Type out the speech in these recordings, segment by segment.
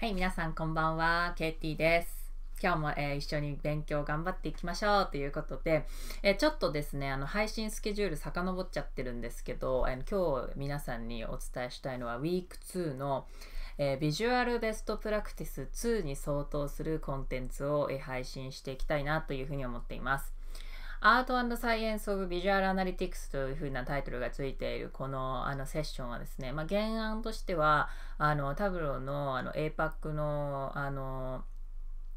はい、皆さんこんばんは、ケイティです。今日も、えー、一緒に勉強頑張っていきましょうということで、えー、ちょっとですね、あの、配信スケジュール遡っちゃってるんですけど、えー、今日皆さんにお伝えしたいのは、ウィーク2の、えビジュアルベストプラクティス2に相当するコンテンツを、え配信していきたいなというふうに思っています。アートサイエンス・オブ・ビジュアル・アナリティクスというふうなタイトルがついているこのあのセッションはですね、まあ、原案としてはあのタブローのあの APAC のあの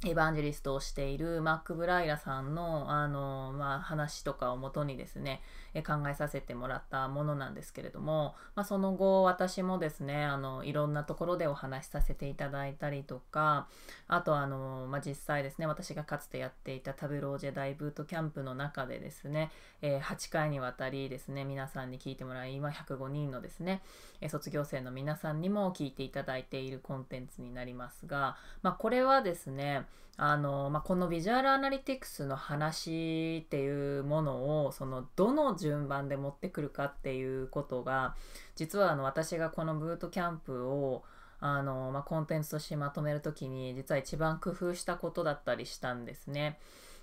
エヴァンジェリストをしているマック・ブライラさんのあの、まあ、話とかをもとにですね、考えさせてもらったものなんですけれども、まあ、その後私もですねあのいろんなところでお話しさせていただいたりとかあとあの、まあ、実際ですね私がかつてやっていたタブロージェ大ブートキャンプの中でですね、えー、8回にわたりですね皆さんに聞いてもらい今105人のですね、え卒業生の皆さんにも聞いていただいているコンテンツになりますが、まあ、これはですねあのまあ、このビジュアルアナリティクスの話っていうものをそのどの順番で持ってくるかっていうことが実はあの私がこのブートキャンプをあの、まあ、コンテンツとしてまとめる時に実は一番工夫したことだったりしたんですね。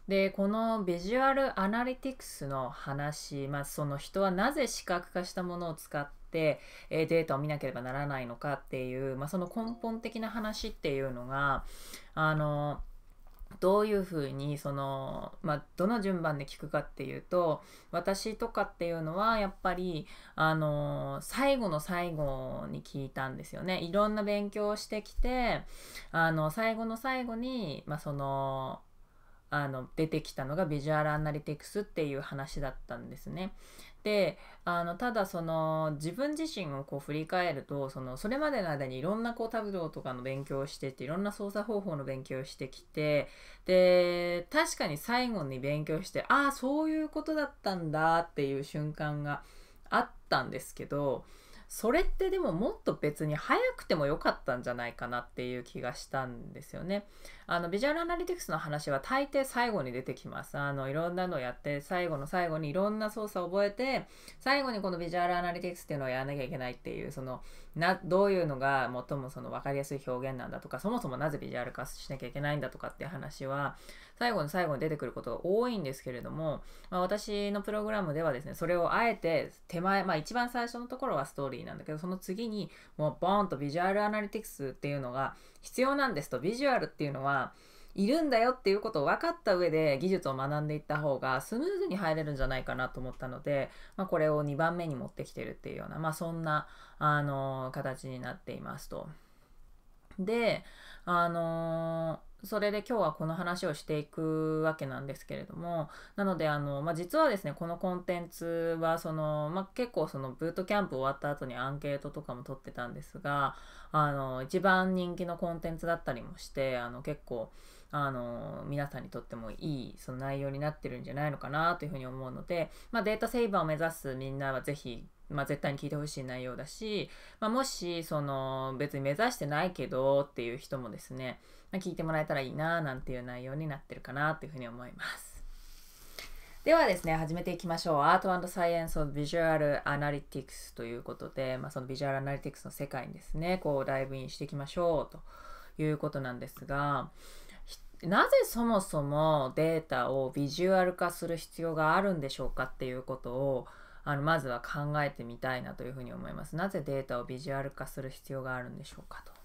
でこのビジュアルアナリティクスの話、まあ、その人はなぜ視覚化したものを使ってえデータを見なければならないのかっていう、まあ、その根本的な話っていうのがあのどういうふうにその、まあ、どの順番で聞くかっていうと私とかっていうのはやっぱり、あの最後の最後に聞いたんですよねいろんな勉強をしてきてあの最後の最後に、まあ、そのあの出てきたのがビジュアルアナリティクスっていう話だったんですね。であのただその自分自身をこう振り返るとそのそれまでの間にいろんなこうタブローとかの勉強をしてていろんな操作方法の勉強をしてきてで確かに最後に勉強してああそういうことだったんだっていう瞬間があったんですけどそれってでももっと別に早くても良かったんじゃないかなっていう気がしたんですよね。あのビジュアルアナリティクスの話は大抵最後に出てきますあのいろんなのやって最後の最後にいろんな操作を覚えて最後にこのビジュアルアナリティクスっていうのをやらなきゃいけないっていうそのなどういうのが最もその分かりやすい表現なんだとかそもそもなぜビジュアル化しなきゃいけないんだとかっていう話は最後の最後に出てくることが多いんですけれども、まあ、私のプログラムではですねそれをあえて手前、まあ、一番最初のところはストーリーなんだけどその次にもうボーンとビジュアルアナリティクスっていうのが必要なんですとビジュアルっていうのはいるんだよっていうことを分かった上で技術を学んでいった方がスムーズに入れるんじゃないかなと思ったので、まあ、これを2番目に持ってきてるっていうような、まあ、そんなあの形になっていますと。であのーそれで今日はこの話をしていくわけなんですけれどもなのであの、まあ、実はですねこのコンテンツはその、まあ、結構そのブートキャンプ終わった後にアンケートとかも取ってたんですがあの一番人気のコンテンツだったりもしてあの結構あの皆さんにとってもいいその内容になってるんじゃないのかなというふうに思うので、まあ、データセイバーを目指すみんなは是非まあ、絶対に聞いてほしい内容だし、まあ、もしその別に目指してないけどっていう人もですねまあ、聞いてもらえたらいいななんていう内容になってるかなというふうに思います。ではですね、始めていきましょう。アートサイエンス・オブ・ビジュアル・アナリティクスということで、まあ、そのビジュアル・アナリティクスの世界にですね、こうダイブインしていきましょうということなんですが、なぜそもそもデータをビジュアル化する必要があるんでしょうかっていうことをあのまずは考えてみたいなというふうに思います。なぜデータをビジュアル化する必要があるんでしょうかと。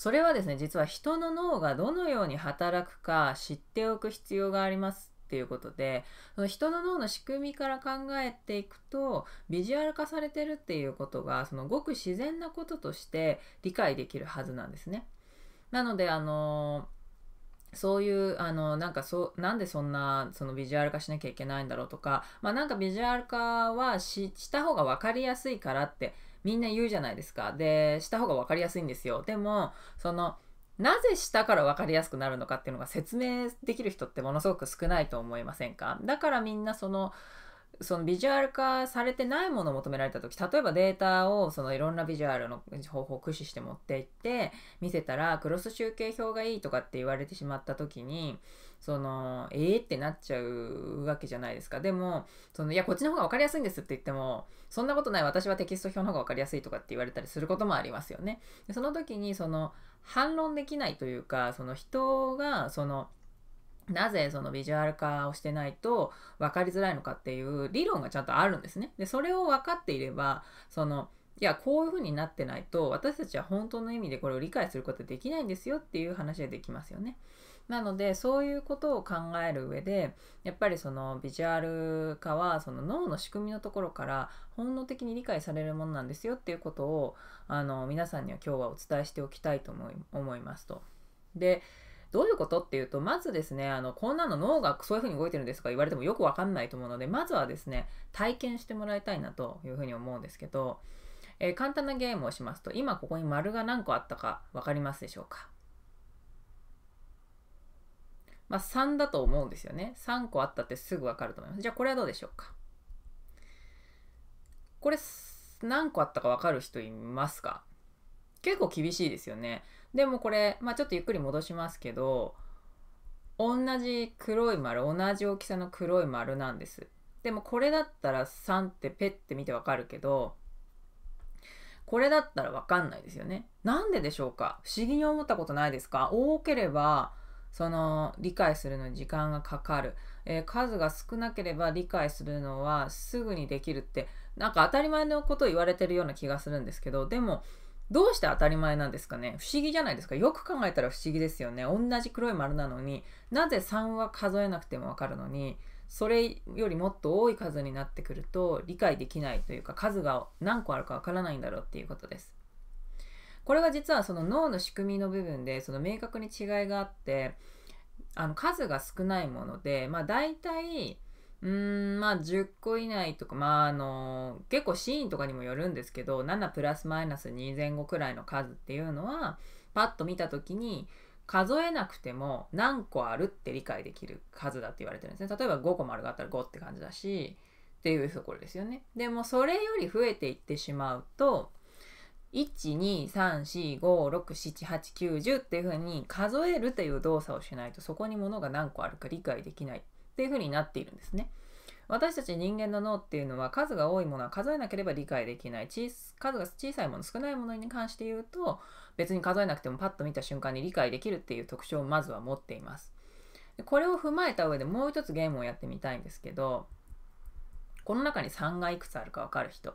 それはですね実は人の脳がどのように働くか知っておく必要がありますっていうことでその人の脳の仕組みから考えていくとビジュアル化されてるっていうことがそのごく自然なこととして理解できるはずなんですね。なのであのそういう、あの、なんかそ、なんでそんな、そのビジュアル化しなきゃいけないんだろうとか、まあなんかビジュアル化はしした方が分かりやすいからってみんな言うじゃないですか。で、した方が分かりやすいんですよ。でも、その、なぜしたから分かりやすくなるのかっていうのが説明できる人ってものすごく少ないと思いませんかだからみんなその、そのビジュアル化されてないものを求められた時例えばデータをそのいろんなビジュアルの方法を駆使して持っていって見せたらクロス集計表がいいとかって言われてしまった時にその、ええー、ってなっちゃうわけじゃないですか。でも、その、いや、こっちの方が分かりやすいんですって言っても、そんなことない私はテキスト表の方が分かりやすいとかって言われたりすることもありますよね。でその時に、その、反論できないというか、その人が、その、なぜそのビジュアル化をしてないと分かりづらいのかっていう理論がちゃんとあるんですね。で、それを分かっていれば、その、いや、こういうふうになってないと私たちは本当の意味でこれを理解することはできないんですよっていう話ができますよね。なのでそういうことを考える上でやっぱりそのビジュアル化はその脳の仕組みのところから本能的に理解されるものなんですよっていうことをあの皆さんには今日はお伝えしておきたいと思い思いますと。でどういうことっていうと、まずですね、あの、こんなの脳がそういうふうに動いてるんですか言われてもよくわかんないと思うので、まずはですね、体験してもらいたいなというふうに思うんですけど、えー、簡単なゲームをしますと、今ここに丸が何個あったか分かりますでしょうかまあ、3だと思うんですよね。3個あったってすぐわかると思います。じゃあこれはどうでしょうか。これ何個あったかわかる人いますか結構厳しいですよね。でもこれ、まあ、ちょっとゆっくり戻しますけど、同じ黒い丸、同じ大きさの黒い丸なんです。でもこれだったら3ってペッて見てわかるけど、これだったらわかんないですよね。なんででしょうか不思議に思ったことないですか多ければその理解するのに時間がかかる、えー、数が少なければ理解するのはすぐにできるってなんか当たり前のことを言われてるような気がするんですけどでもどうして当たり前なんですかね不思議じゃないですかよく考えたら不思議ですよね同じ黒い丸なのになぜ3は数えなくてもわかるのにそれよりもっと多い数になってくると理解できないというか数が何個あるかわからないんだろうっていうことです。これは実はその脳の仕組みの部分でその明確に違いがあってあの数が少ないもので、まあ、大体うんまあ10個以内とか、まあ、あの結構シーンとかにもよるんですけど7プラスマイナス2前後くらいの数っていうのはパッと見た時に数えなくても何個あるって理解できる数だって言われてるんですね。例えば5個丸があったら5って感じだしっていうところですよね。でもそれより増えていってしまうと12345678910っていうふうに数えるという動作をしないとそこにものが何個あるか理解できないっていうふうになっているんですね。私たち人間の脳っていうのは数が多いものは数えなければ理解できない数が小さいもの少ないものに関して言うと別に数えなくてもパッと見た瞬間に理解できるっていう特徴をまずは持っています。これを踏まえた上でもう一つゲームをやってみたいんですけどこの中に3がいくつあるかわかる人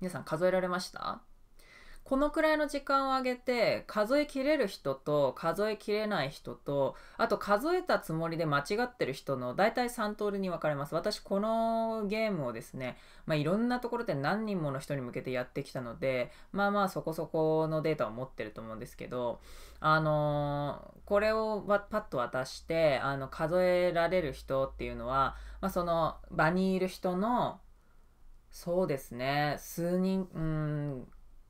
皆さん数えられましたこのくらいの時間をあげて数えきれる人と数えきれない人とあと数えたつもりで間違ってる人の大体3通りに分かれます私このゲームをですね、まあ、いろんなところで何人もの人に向けてやってきたのでまあまあそこそこのデータを持ってると思うんですけどあのー、これをパッと渡してあの数えられる人っていうのは、まあ、その場にいる人のそうですね数人うん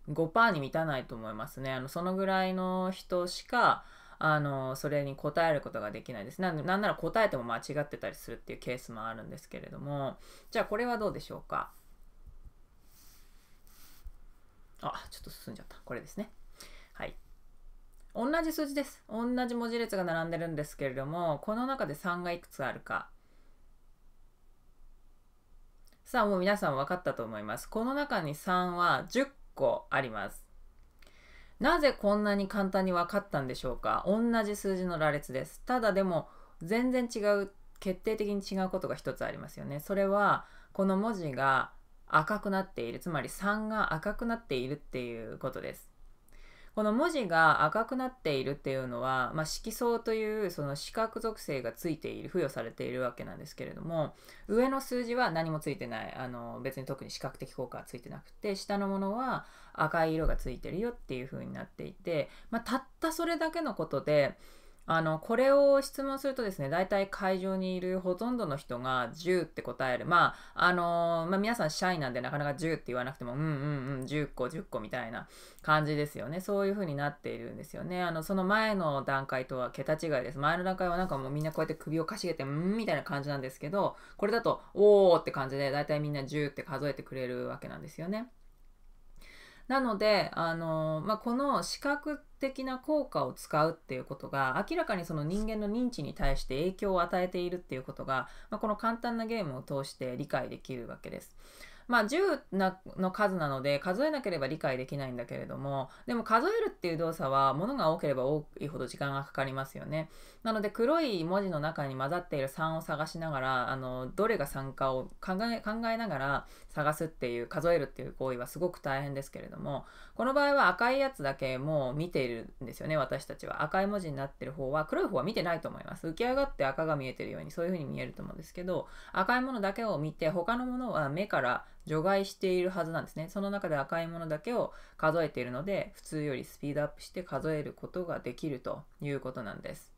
5%に満たないと思いますねあのそのぐらいの人しかあのそれに答えることができないですなんなんなら答えても間違ってたりするっていうケースもあるんですけれどもじゃあこれはどうでしょうかあちょっと進んじゃったこれですねはい同じ数字です同じ文字列が並んでるんですけれどもこの中で3がいくつあるかさあもう皆さん分かったと思います。この中に3は10個あります。なぜこんなに簡単に分かったんでしょうか同じ数字の羅列です。ただでも全然違う、決定的に違うことが一つありますよね。それはこの文字が赤くなっている、つまり3が赤くなっているっていうことです。この文字が赤くなっているっていうのは、まあ、色相というその視覚属性がついている付与されているわけなんですけれども上の数字は何もついてないあの別に特に視覚的効果はついてなくて下のものは赤い色がついてるよっていう風になっていて、まあ、たったそれだけのことであのこれを質問するとですね大体会場にいるほとんどの人が10って答えるまああのまあ、皆さんシャイなんでなかなか10って言わなくてもうんうんうん10個10個みたいな感じですよねそういう風になっているんですよねあのその前の段階とは桁違いです前の段階はなんかもうみんなこうやって首をかしげてうんみたいな感じなんですけどこれだとおおって感じで大体みんな10って数えてくれるわけなんですよね。なので、あのまあ、この視覚的な効果を使うっていうことが明らかにその人間の認知に対して影響を与えているっていうことが、まあ、この簡単なゲームを通して理解できるわけです。まあ、10の数なので数えなければ理解できないんだけれどもでも数えるっていう動作は物が多ければ多いほど時間がかかりますよね。なので黒い文字の中に混ざっている3を探しながらあのどれが3かを考え考えながら探すっていう数えるっていう行為はすごく大変ですけれどもこの場合は赤いやつだけもう見ているんですよね私たちは赤い文字になってる方は黒い方は見てないと思います浮き上がって赤が見えてるようにそういうふうに見えると思うんですけど赤いものだけを見て他のものは目から除外しているはずなんですねその中で赤いものだけを数えているので普通よりスピードアップして数えることができるということなんです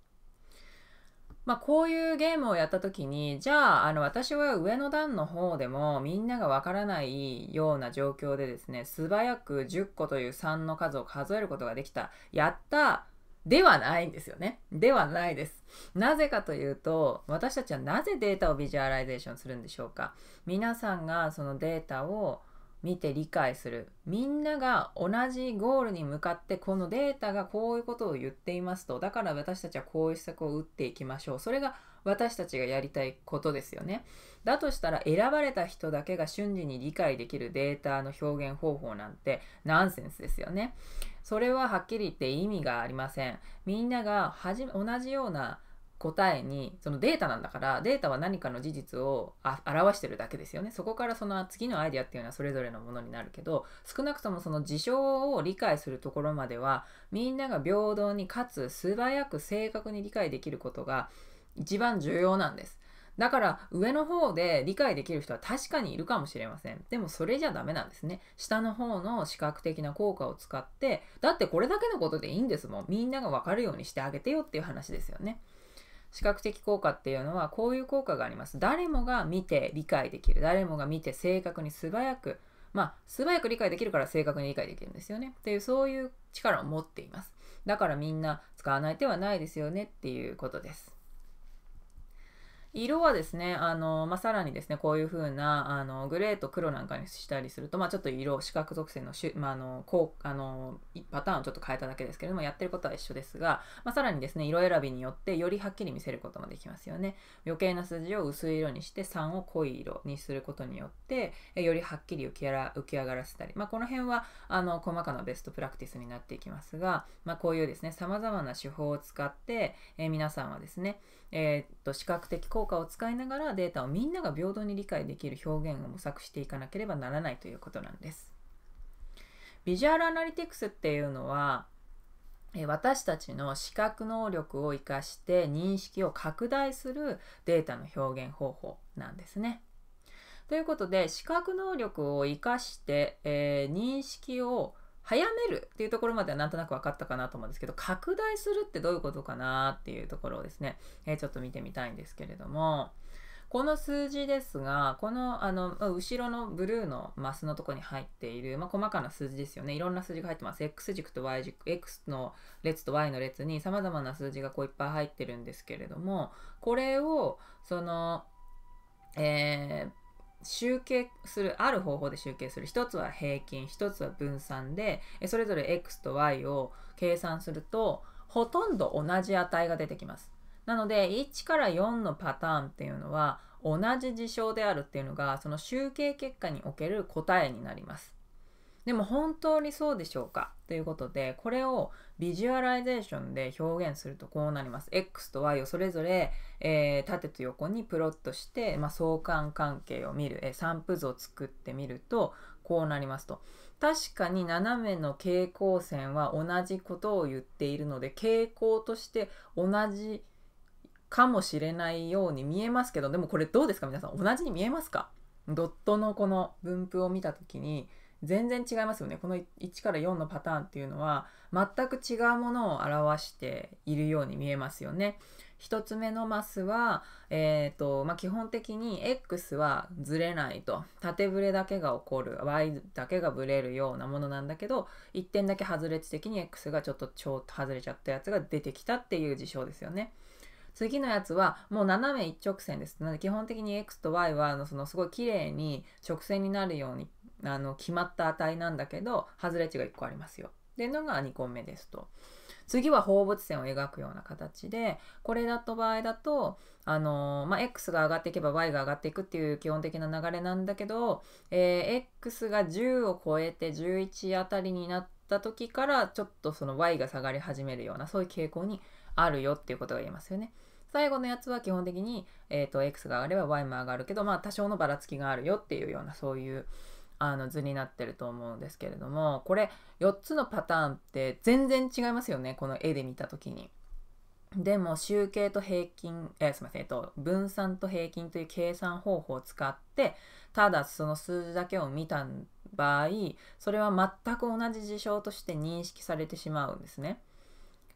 まあ、こういうゲームをやった時にじゃああの私は上の段の方でもみんながわからないような状況でですね素早く10個という3の数を数えることができたやったではないんですよね。ではないです。なぜかというと私たちはなぜデータをビジュアライゼーションするんでしょうか皆さんがそのデータを見て理解するみんなが同じゴールに向かってこのデータがこういうことを言っていますとだから私たちはこういう施策を打っていきましょうそれが私たちがやりたいことですよねだとしたら選ばれた人だけが瞬時に理解できるデータの表現方法なんてナンセンスですよねそれははっきり言って意味がありませんみんながはじ同じような答えにそのデータなんだからデータは何かの事実を表してるだけですよねそこからその次のアイデアっていうのはそれぞれのものになるけど少なくともその事象を理解するところまではみんなが平等にかつ素早く正確に理解できることが一番重要なんです。だから上の方で理解できる人は確かにいるかもしれません。でもそれじゃダメなんですね。下の方の視覚的な効果を使って、だってこれだけのことでいいんですもん。みんながわかるようにしてあげてよっていう話ですよね。視覚的効果っていうのはこういう効果があります誰もが見て理解できる誰もが見て正確に素早くまあ素早く理解できるから正確に理解できるんですよねっていうそういう力を持っていますだからみんな使わない手はないですよねっていうことです色はですね、あの、まあ、さらにですね、こういう風な、あの、グレーと黒なんかにしたりすると、まあ、ちょっと色、視覚属性のしゅ、まあ、の、こう、あの、パターンをちょっと変えただけですけれども、やってることは一緒ですが、まあ、さらにですね、色選びによってよりはっきり見せることもできますよね。余計な数字を薄い色にして、3を濃い色にすることによって、よりはっきり浮き浮き上がらせたり、まあ、この辺は、あの、細かなベストプラクティスになっていきますが、まあ、こういうですね、様々な手法を使って、えー、皆さんはですね、えー、っと視覚的効果を使いながらデータをみんなが平等に理解できる表現を模索していかなければならないということなんです。ビジュアルアナリティクスっていうのは、えー、私たちの視覚能力を生かして認識を拡大するデータの表現方法なんですね。ということで視覚能力を生かして、えー、認識を早めるっていうところまではなんとなく分かったかなと思うんですけど拡大するってどういうことかなっていうところをですね、えー、ちょっと見てみたいんですけれどもこの数字ですがこのあの後ろのブルーのマスのとこに入っている、まあ、細かな数字ですよねいろんな数字が入ってます X 軸と Y 軸 X の列と Y の列にさまざまな数字がこういっぱい入ってるんですけれどもこれをそのえー集計するある方法で集計する一つは平均一つは分散でそれぞれ x と y を計算するとほとんど同じ値が出てきます。なので1から4のパターンっていうのは同じ事象であるっていうのがその集計結果における答えになります。でも本当にそうでしょうかということでこれをビジュアライゼーションで表現するとこうなります。X と Y をそれぞれ、えー、縦と横にプロットして、まあ、相関関係を見る、えー、散布図を作ってみるとこうなりますと。確かに斜めの傾向線は同じことを言っているので傾向として同じかもしれないように見えますけどでもこれどうですか皆さん同じに見えますかドットのこの分布を見た時に全然違いますよねこの1から4のパターンっていうのは全く違うものを表しているように見えますよね。1つ目のマスは、えーとまあ、基本的に X はずれないと縦ブレだけが起こる Y だけがブレるようなものなんだけど1点だけ外れ値的に X がちょっとちょっと外れちゃったやつが出てきたっていう事象ですよね。次のやつはもう斜め一直線です。なので基本的に X と Y はあのそのすごい綺麗に直線になるようにあの決まった値なんだけど外れ値が1個ありますよっていうのが2個目ですと。次は放物線を描くような形でこれだと場合だとあのー、まあ、x が上がっていけば y が上がっていくっていう基本的な流れなんだけど、えー、x が10を超えて11あたりになった時からちょっとその y が下がり始めるようなそういう傾向にあるよっていうことが言えますよね。最後のやつは基本的に、えーと、x が上がれば y も上がるけど、まあ、多少のばらつきがあるよっていうようなそういうあの図になってると思うんですけれどもこれ4つのパターンって全然違いますよねこの絵で見た時に。でも集計と平均、えすみません、えっと、分散と平均という計算方法を使ってただその数字だけを見た場合それは全く同じ事象として認識されてしまうんですね。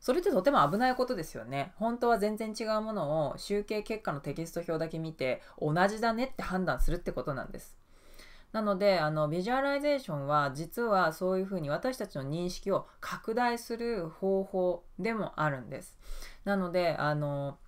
それってとても危ないことですよね。本当は全然違うものを集計結果のテキスト表だけ見て同じだねって判断するってことなんです。なのであのビジュアライゼーションは実はそういうふうに私たちの認識を拡大する方法でもあるんです。なのであの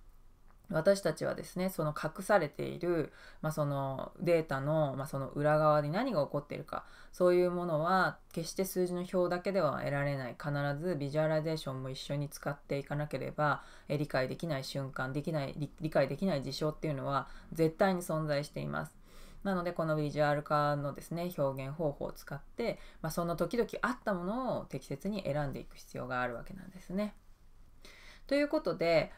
私たちはですねその隠されている、まあ、そのデータの,、まあ、その裏側で何が起こっているかそういうものは決して数字の表だけでは得られない必ずビジュアライゼーションも一緒に使っていかなければ理解できない瞬間できない理解できない事象っていうのは絶対に存在しています。なのでこのビジュアル化のですね表現方法を使って、まあ、その時々あったものを適切に選んでいく必要があるわけなんですね。ということで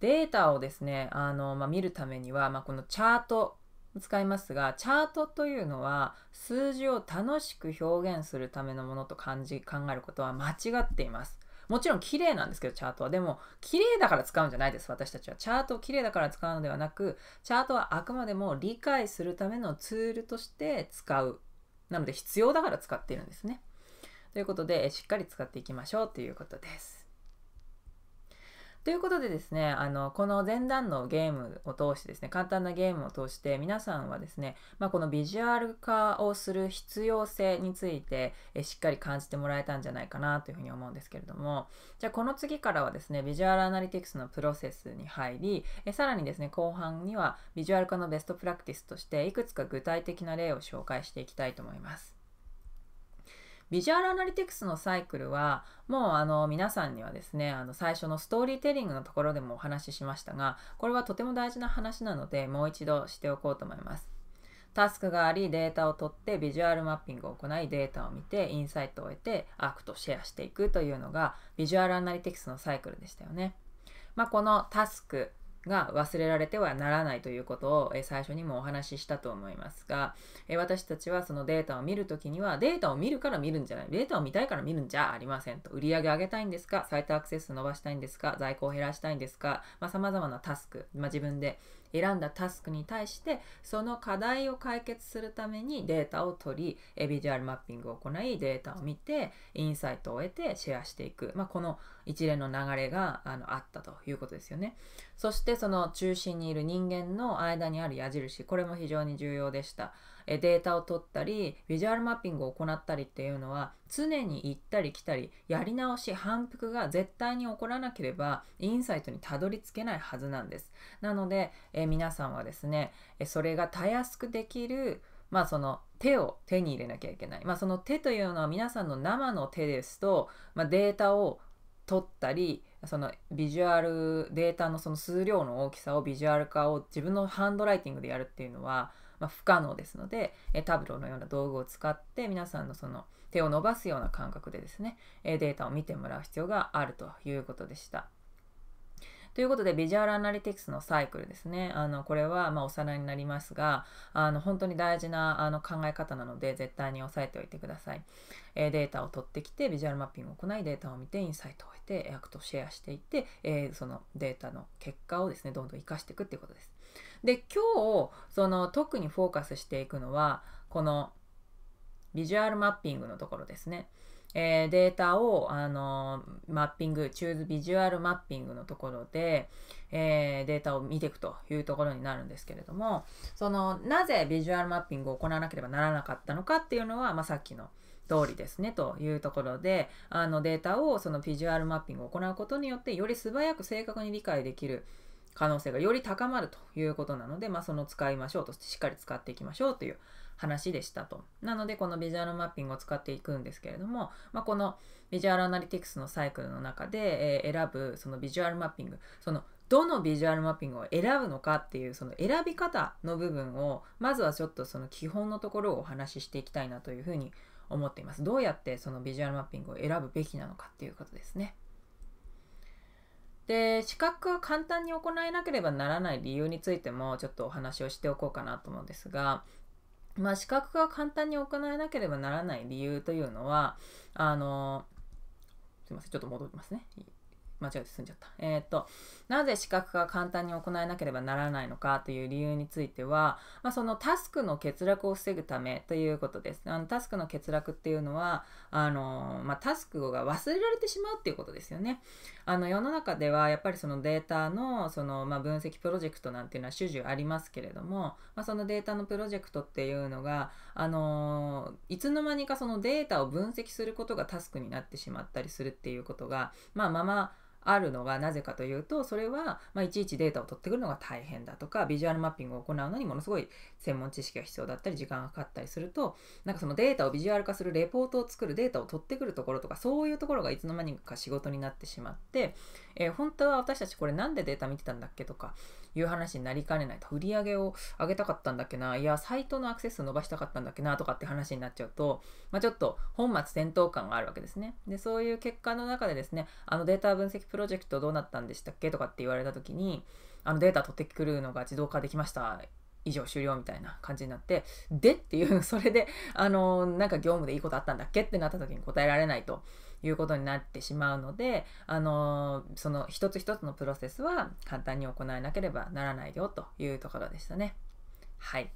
データをですねあの、まあ、見るためには、まあ、このチャート使いますがチャートというのは数字を楽しく表現するためのものと感じ考えることは間違っています。もちろん綺麗なんですけど、チャートは。でも、綺麗だから使うんじゃないです、私たちは。チャートを綺麗だから使うのではなく、チャートはあくまでも理解するためのツールとして使う。なので、必要だから使っているんですね。ということで、しっかり使っていきましょうということです。ということでですね、あの、この前段のゲームを通してですね、簡単なゲームを通して、皆さんはですね、まあ、このビジュアル化をする必要性についてえ、しっかり感じてもらえたんじゃないかなというふうに思うんですけれども、じゃあこの次からはですね、ビジュアルアナリティクスのプロセスに入り、えさらにですね、後半にはビジュアル化のベストプラクティスとして、いくつか具体的な例を紹介していきたいと思います。ビジュアルアナリティクスのサイクルはもうあの皆さんにはですねあの最初のストーリーテリングのところでもお話ししましたがこれはとても大事な話なのでもう一度しておこうと思います。タスクがありデータを取ってビジュアルマッピングを行いデータを見てインサイトを得てアクトシェアしていくというのがビジュアルアナリティクスのサイクルでしたよね。まあ、このタスクが忘れられてはならないということを、え最初にもお話ししたと思いますが、え私たちはそのデータを見るときにはデータを見るから見るんじゃないデータを見たいから見るんじゃありませんと売り上げ上げたいんですかサイトアクセス伸ばしたいんですか在庫を減らしたいんですか、まあ、様々なタスク、まあ、自分で選んだタスクに対してその課題を解決するためにデータを取りビジュアルマッピングを行いデータを見てインサイトを得てシェアしていく、まあ、この一連の流れがあのあったということですよねそしてその中心にいる人間の間にある矢印これも非常に重要でしたデータを取ったりビジュアルマッピングを行ったりっていうのは常に行ったり来たりやり直し反復が絶対に起こらなければインサイトにたどり着けないはずなんですなので、え皆さんはですねそれがたやすくできるまあその手を手に入れなきゃいけない。まあその手というのは皆さんの生の手ですと、まあ、データを取ったりそのビジュアルデータのその数量の大きさをビジュアル化を自分のハンドライティングでやるっていうのはまあ、不可能ですので、えタブローのような道具を使って皆さんのその手を伸ばすような感覚でですね、えデータを見てもらう必要があるということでした。ということで、ビジュアルアナリティクスのサイクルですね。あの、これは、まあ、おさらいになりますが、あの、本当に大事な、あの、考え方なので、絶対に押さえておいてください。えー、データを取ってきて、ビジュアルマッピングを行い、データを見て、インサイトを得て、アクトシェアしていって、えー、そのデータの結果をですね、どんどん活かしていくっていうことです。で今日その特にフォーカスしていくのはこのビジュアルマッピングのところですね。えー、データを、あのー、マッピング、チューズビジュアルマッピングのところで、えー、データを見ていくというところになるんですけれども、その、なぜビジュアルマッピングを行わなければならなかったのかっていうのは、まあ、さっきの通りですねというところで、あのデータをそのビジュアルマッピングを行うことによって、より素早く正確に理解できる可能性がより高まるということなので、まあ、その使いましょうとしっかり使っていきましょうという話でしたと。なのでこのビジュアルマッピングを使っていくんですけれども、まあ、このビジュアルアナリティクスのサイクルの中で、え選ぶそのビジュアルマッピングそのどのビジュアルマッピングを選ぶのかっていうその選び方の部分をまずはちょっとその基本のところをお話ししていきたいなというふうに思っています。どうやってそのビジュアルマッピングを選ぶべきなのかっていうことですね。で資格簡単に行えなければならない理由についてもちょっとお話をしておこうかなと思うんですが、まあ、資格が簡単に行えなければならない理由というのはあのすいませんちょっと戻りますね間違えて進んじゃった。えー、っと、なぜ資格化が簡単に行えなければならないのかという理由については、まあ、そのタスクの欠落を防ぐためということです。あのタスクの欠落っていうのは、あのまあ、タスクが忘れられてしまうっていうことですよね。あの世の中ではやっぱりそのデータのその、まあ、分析プロジェクトなんていうのは種々ありますけれども、まあ、そのデータのプロジェクトっていうのが、あのいつの間にかそのデータを分析することがタスクになってしまったりするっていうことが、まあままあるのがなぜかというとそれは、まあ、いちいちデータを取ってくるのが大変だとかビジュアルマッピングを行うのにものすごい専門知識が必要だったり時間がかかったりするとなんかそのデータをビジュアル化するレポートを作るデータを取ってくるところとかそういうところがいつの間にか仕事になってしまって、えー、本当は私たちこれなんでデータ見てたんだっけとかいう話になりかねないと売り上げを上げたかったんだっけないやサイトのアクセスを伸ばしたかったんだっけなとかって話になっちゃうと、まあ、ちょっと本末転倒感があるわけですねでそういう結果の中でですねあのデータ分析プロジェクトどうなったんでしたっけとかって言われた時にあのデータ取ってくるのが自動化できました以上終了みたいな感じになってでっていうそれであのなんか業務でいいことあったんだっけってなった時に答えられないということになってしまうので、あのー、その一つ一つのプロセスは簡単に行えなければならないよというところでしたね。はい。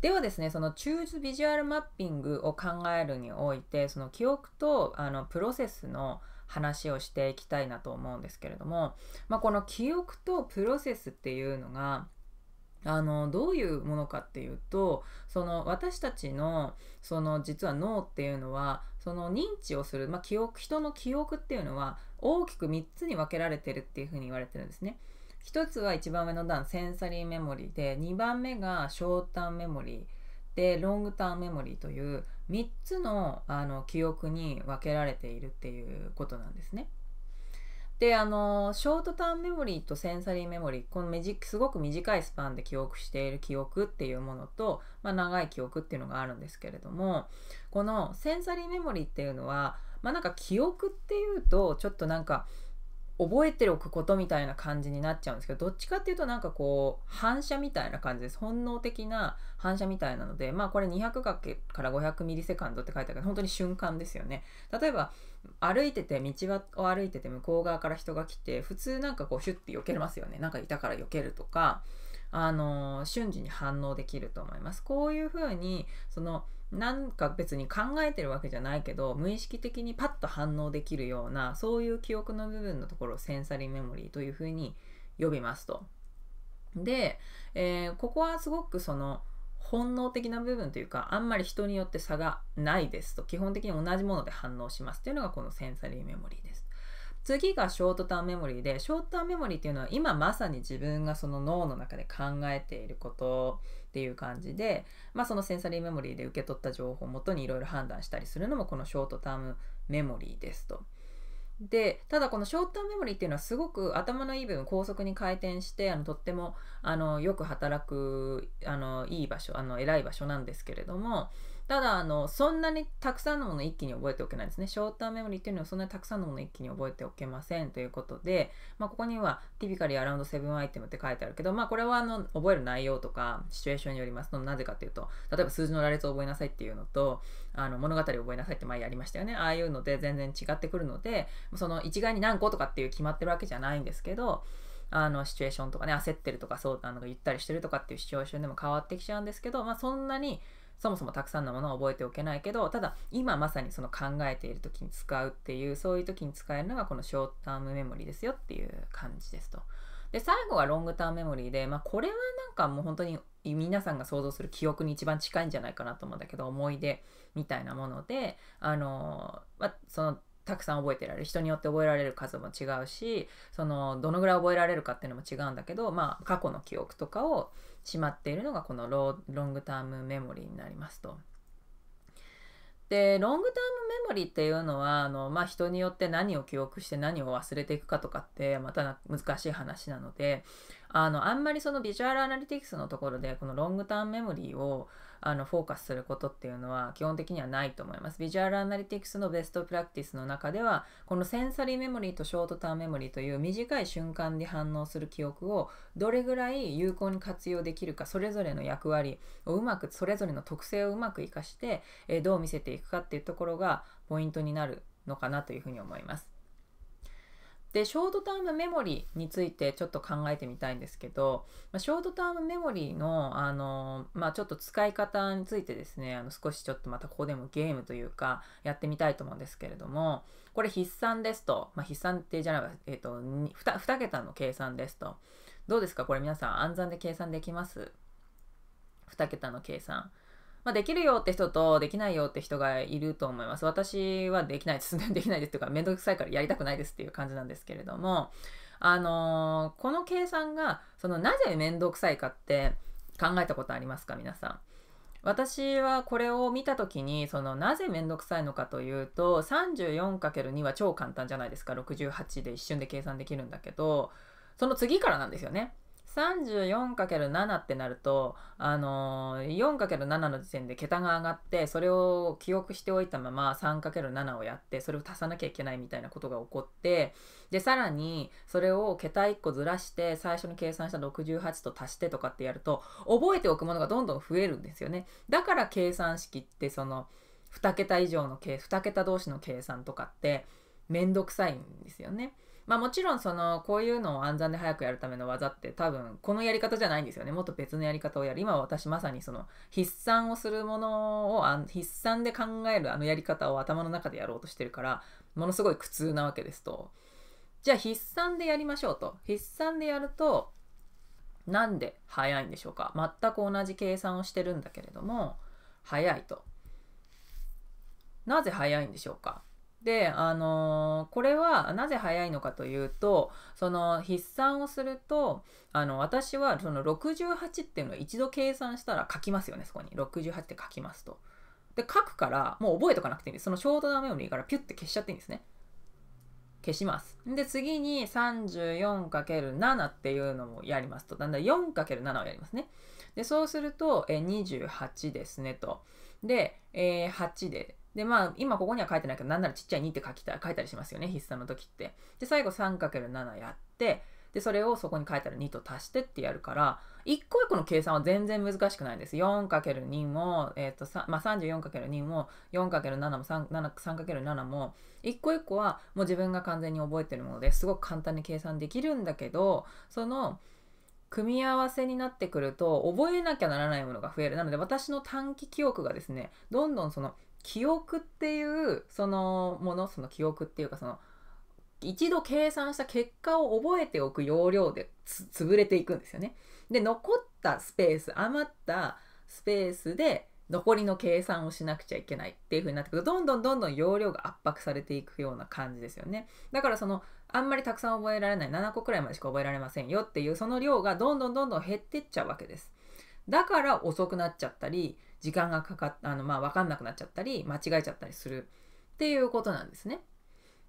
ではですねそのチューズビジュアルマッピングを考えるにおいてその記憶とあのプロセスの話をしていきたいなと思うんですけれども、まあ、この記憶とプロセスっていうのがあのどういうものかっていうとその私たちのその実は脳っていうのはその認知をする、まあ、記憶人の記憶っていうのは大きく3つに分けられてるっていうふうに言われてるんですね。1つは一番上の段センサリーメモリーで2番目がショーターンメモリーでロングターンメモリーという3つのあの記憶に分けられているっていうことなんですね。であのショートターンメモリーとセンサリーメモリーこのすごく短いスパンで記憶している記憶っていうものと、まあ、長い記憶っていうのがあるんですけれどもこのセンサリーメモリーっていうのはまあなんか記憶っていうとちょっとなんか覚えておくことみたいな感じになっちゃうんですけどどっちかっていうとなんかこう反射みたいな感じです本能的な反射みたいなのでまあこれ200かけから500ミリセカンドって書いてあるけど本当に瞬間ですよね例えば歩いてて道を歩いてて向こう側から人が来て普通なんかこうシュッて避けれますよねなんかいたから避けるとかあの瞬時に反応できると思いますこういうふうにそのなんか別に考えてるわけじゃないけど無意識的にパッと反応できるようなそういう記憶の部分のところをセンサリーメモリーというふうに呼びますと。で、えー、ここはすごくその本能的な部分というかあんまり人によって差がないですと基本的に同じもので反応しますというのがこのセンサリーメモリーです。次がショートターンメモリーでショートターンメモリーっていうのは今まさに自分がその脳の中で考えていることっていう感じで、まあ、そのセンサリーメモリーで受け取った情報をもとにいろいろ判断したりするのもこのショートタームメモリーですと。でただこのショートメモリーっていうのはすごく頭のいい部分高速に回転してあのとってもあのよく働くあのいい場所あの偉い場所なんですけれどもただあのそんなにたくさんのものを一気に覚えておけないんですねショートメモリーっていうのはそんなにたくさんのものを一気に覚えておけませんということで、まあ、ここには「ティピカリアラウンドセブンアイテム」って書いてあるけど、まあ、これはあの覚える内容とかシチュエーションによりますのなぜかというと例えば数字の羅列を覚えなさいっていうのとあの物語を覚えなさいって前やりましたよねああいうので全然違ってくるのでその一概に何個とかっていう決まってるわけじゃないんですけどあのシチュエーションとかね焦ってるとかそうあの言ったりしてるとかっていうシチュエーションでも変わってきちゃうんですけど、まあ、そんなにそもそもたくさんのものを覚えておけないけどただ今まさにその考えている時に使うっていうそういう時に使えるのがこのショートタームメモリーですよっていう感じですと。で最後はロングタームメモリーで、まあ、これはなんかもう本当に皆さんが想像する記憶に一番近いんじゃないかなと思うんだけど思い出みたいなものであの、まあ、そのたくさん覚えてられる人によって覚えられる数も違うしそのどのぐらい覚えられるかっていうのも違うんだけど、まあ、過去の記憶とかをしまっているのがこのロングタームメモリーになりますと。でロングタームメモリーっていうのはあの、まあ、人によって何を記憶して何を忘れていくかとかってまた難しい話なのであのあんまりそのビジュアルアナリティクスのところでこのロングタームメモリーをあのフォーカスすることっていうのは基本的にはないと思います。ビジュアルアナリティクスのベストプラクティスの中ではこのセンサリーメモリーとショートターンメモリーという短い瞬間で反応する記憶をどれぐらい有効に活用できるかそれぞれの役割をうまくそれぞれの特性をうまく生かして、えどう見せていくかっていうところがポイントになるのかなというふうに思います。でショートタームメモリについてちょっと考えてみたいんですけど、まあ、ショートタームメモリのあの、まあ、ちょっと使い方についてですねあの少しちょっとまたここでもゲームというかやってみたいと思うんですけれどもこれ筆算ですと、まあ、筆算ってじゃなくて、えーと、2, 2桁の計算ですとどうですかこれ皆さん暗算で計算できます ?2 桁の計算。まあ、できるよって人とできないよって人がいると思います。私はできないです。できないですというか、めんどくさいからやりたくないですっていう感じなんですけれども、あのー、この計算が、そのなぜめんどくさいかって考えたことありますか皆さん。私はこれを見た時にそのなぜ面倒くさいのかというと 34×2 は超簡単じゃないですか68で一瞬で計算できるんだけどその次からなんですよね。34×7 ってなると、あのー、4×7 の時点で桁が上がってそれを記憶しておいたまま 3×7 をやってそれを足さなきゃいけないみたいなことが起こってでさらにそれを桁1個ずらして最初に計算した68と足してとかってやると覚えておくものがどんどん増えるんですよね。だから計算式ってその2桁以上の2桁同士の計算とかって面倒くさいんですよね。まあもちろんそのこういうのを暗算で早くやるための技って多分このやり方じゃないんですよねもっと別のやり方をやる今私まさにその筆算をするものを筆算で考えるあのやり方を頭の中でやろうとしてるからものすごい苦痛なわけですとじゃあ筆算でやりましょうと筆算でやるとなんで早いんでしょうか全く同じ計算をしてるんだけれども早いとなぜ早いんでしょうかで、あのー、これはなぜ早いのかというとその筆算をするとあの私はその68っていうのを一度計算したら書きますよねそこに68って書きますと。で書くからもう覚えとかなくていいんですそのショートダメモリーからピュッて消しちゃっていいんですね。消します。で次に 34×7 っていうのもやりますとだんだん 4×7 をやりますね。でそうするとえ28ですねと。で、えー、8ででまあ今ここには書いてないけどなんならちっちゃい2って書きた書いたりしますよね筆算の時って。で最後 3×7 やってでそれをそこに書いたら2と足してってやるから1個1個の計算は全然難しくないんです。4×2 も、えーとまあ、34×2 も 4×7 も 3×7 も1個1個はもう自分が完全に覚えてるものですごく簡単に計算できるんだけどその組み合わせになってくると覚えなきゃならないものが増えるなので私の短期記憶がですねどんどんその記憶っていうそのものその記憶っていうかその一度計算した結果を覚えておく要領で潰れていくんですよね。で残ったスペース余ったスペースで残りの計算をしなくちゃいけないっていう風になってくるとどんどんどんどん容量が圧迫されていくような感じですよねだからそのあんまりたくさん覚えられない7個くらいまでしか覚えられませんよっていうその量がどんどんどんどん減ってっちゃうわけですだから遅くなっちゃったり時間がかかっあのまあ分かんなくなっちゃったり間違えちゃったりするっていうことなんですね。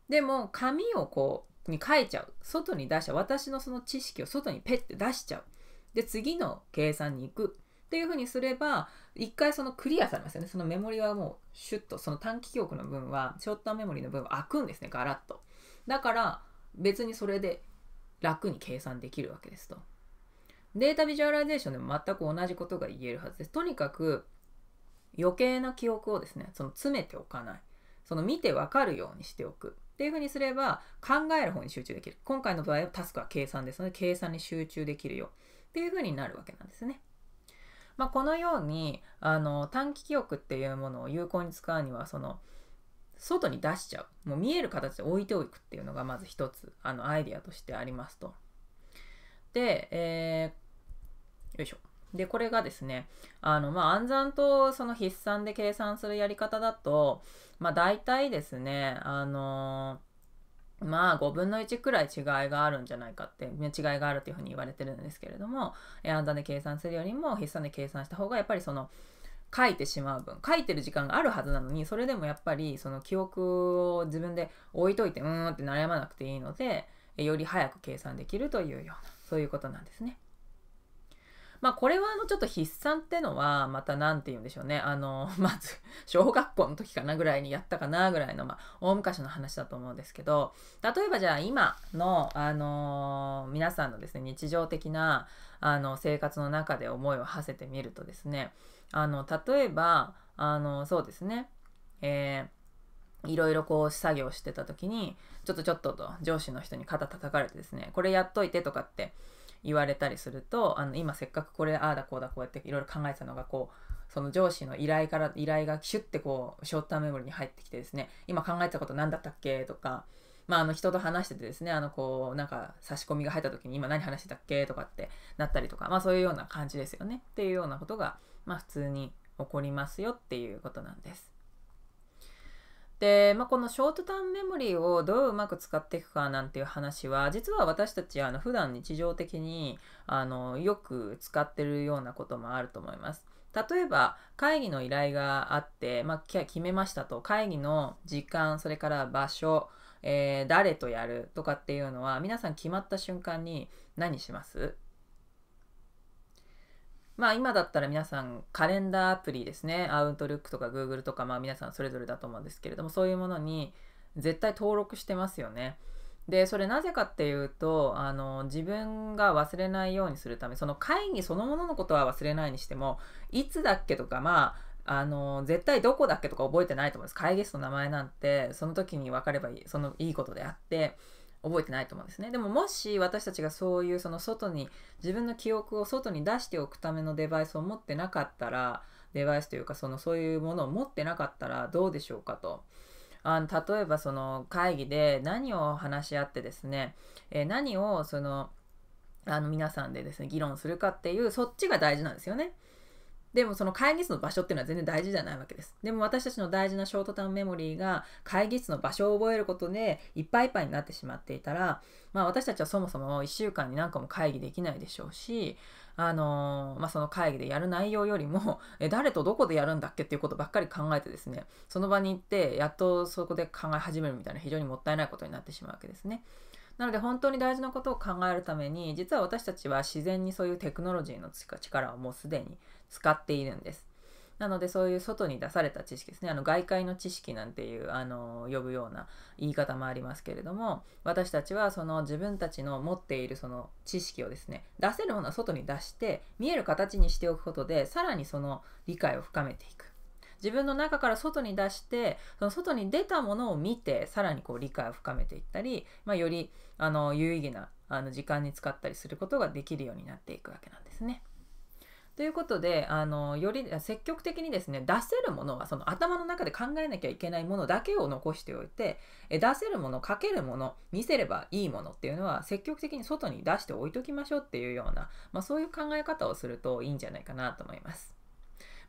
でも紙をこうに書いちゃう外に出しちゃう私のその知識を外にペッて出しちゃうで次の計算に行くっていうふうにすれば一回そのクリアされますよねそのメモリはもうシュッとその短期記憶の分はショートメモリの分は開くんですねガラッとだから別にそれで楽に計算できるわけですとデータビジュアライゼーションでも全く同じことが言えるはずですとにかく余計な記憶をですねその詰めておかないその見て分かるようにしておくっていうふうにすれば考える方に集中できる今回の場合はタスクは計算ですので計算に集中できるよっていうふうになるわけなんですね。まあ、このようにあの短期記憶っていうものを有効に使うにはその外に出しちゃうもう見える形で置いておくっていうのがまず一つあのアイディアとしてありますと。で、えー、よいしょ。で、これがですね、あの、まあ、暗算とその筆算で計算するやり方だと、まあ、大体ですね、あのー、まあ、5分の1くらい違いがあるんじゃないかって、違いがあるというふうに言われてるんですけれども、暗算で計算するよりも筆算で計算した方が、やっぱりその、書いてしまう分書いてる時間があるはずなのにそれでもやっぱりその記憶を自分で置いといてうーんって悩まなくていいのでより早く計算できるというようなそういうことなんですね。まあこれはあのちょっと筆算ってのはまた何て言うんでしょうねあの まず小学校の時かなぐらいにやったかなぐらいのまあ大昔の話だと思うんですけど例えばじゃあ今のあの皆さんのですね日常的なあの生活の中で思いを馳せてみるとですねあの例えばあのそうですねえーいろいろこう作業してた時にちょっとちょっとと上司の人に肩叩かれてですねこれやっといてとかって言われたりするとあの今せっかくこれああだこうだこうやっていろいろ考えてたのがこうその上司の依頼から依頼がシュッてこうショートターメモリに入ってきてですね今考えたこと何だったっけとかまあ、あの人と話しててですねあのこうなんか差し込みが入った時に今何話してたっけとかってなったりとか、まあ、そういうような感じですよねっていうようなことが、まあ、普通に起こりますよっていうことなんです。で、まあ、このショートターンメモリーをどううまく使っていくかなんていう話は実は私たちあの普段日常的にあのよく使ってるようなこともあると思います。例えば会議の依頼があって、まあ、決めましたと会議の時間それから場所、えー、誰とやるとかっていうのは皆さん決まった瞬間に何しますまあ今だったら皆さんカレンダーアプリですね、アウトルックとか Google とかまあ皆さんそれぞれだと思うんですけれども、そういうものに絶対登録してますよね。で、それなぜかっていうと、あの、自分が忘れないようにするため、その会議そのもののことは忘れないにしても、いつだっけとか、まあ、あの、絶対どこだっけとか覚えてないと思います。会議室の名前なんて、その時に分かればいい、そのいいことであって、覚えてないと思うんですねでももし私たちがそういうその外に自分の記憶を外に出しておくためのデバイスを持ってなかったらデバイスというかそのそういうものを持ってなかったらどうでしょうかと。あの例えばその会議で何を話し合ってですね、えー、何をそのあの皆さんでですね議論するかっていうそっちが大事なんですよね。でもその会議室の場所っていうのは全然大事じゃないわけです。でも私たちの大事なショートターンメモリーが会議室の場所を覚えることでいっぱいいっぱいになってしまっていたら、まあ私たちはそもそも1週間に何個も会議できないでしょうし、あのー、まあ、その会議でやる内容よりも え誰とどこでやるんだっけっていうことばっかり考えてですねその場に行ってやっとそこで考え始めるみたいな非常にもったいないことになってしまうわけですね。なので本当に大事なことを考えるために実は私たちは自然にそういうテクノロジーの力をもうすでに使っているんです。なのでそういう外に出された知識ですねあの外界の知識なんていうあの呼ぶような言い方もありますけれども私たちはその自分たちの持っているその知識をですね出せるものは外に出して見える形にしておくことでさらにその理解を深めていく。自分の中から外に出してその外に出たものを見てさらにこう理解を深めていったり、まあ、よりあの有意義なあの時間に使ったりすることができるようになっていくわけなんですね。ということであのより積極的にですね出せるものはその頭の中で考えなきゃいけないものだけを残しておいてえ出せるものかけるもの見せればいいものっていうのは積極的に外に出して置いときましょうっていうような、まあ、そういう考え方をするといいんじゃないかなと思います。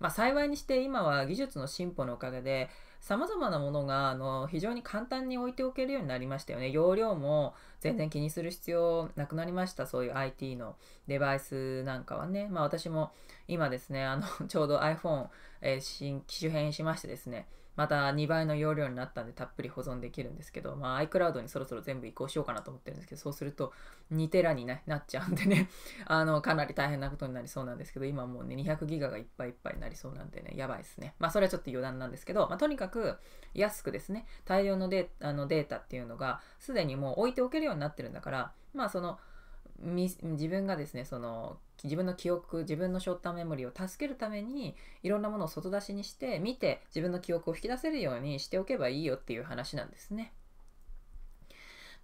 まあ、幸いにして今は技術の進歩のおかげでさまざまなものがあの非常に簡単に置いておけるようになりましたよね容量も全然気にする必要なくなりましたそういう IT のデバイスなんかはねまあ私も今ですねあのちょうど iPhone、えー、新機種変しましてですねまた2倍の容量になったんでたっぷり保存できるんですけど、まあ、iCloud にそろそろ全部移行しようかなと思ってるんですけどそうすると2テラになっちゃうんでね あのかなり大変なことになりそうなんですけど今もうね200ギガがいっぱいいっぱいになりそうなんでねやばいですねまあそれはちょっと余談なんですけど、まあ、とにかく安くですね大量のデあのデータっていうのがすでにもう置いておけるようになってるんだからまあその自分がですねその自分の記憶自分のショッターメモリーを助けるためにいろんなものを外出しにして見て自分の記憶を引き出せるようにしておけばいいよっていう話なんですね。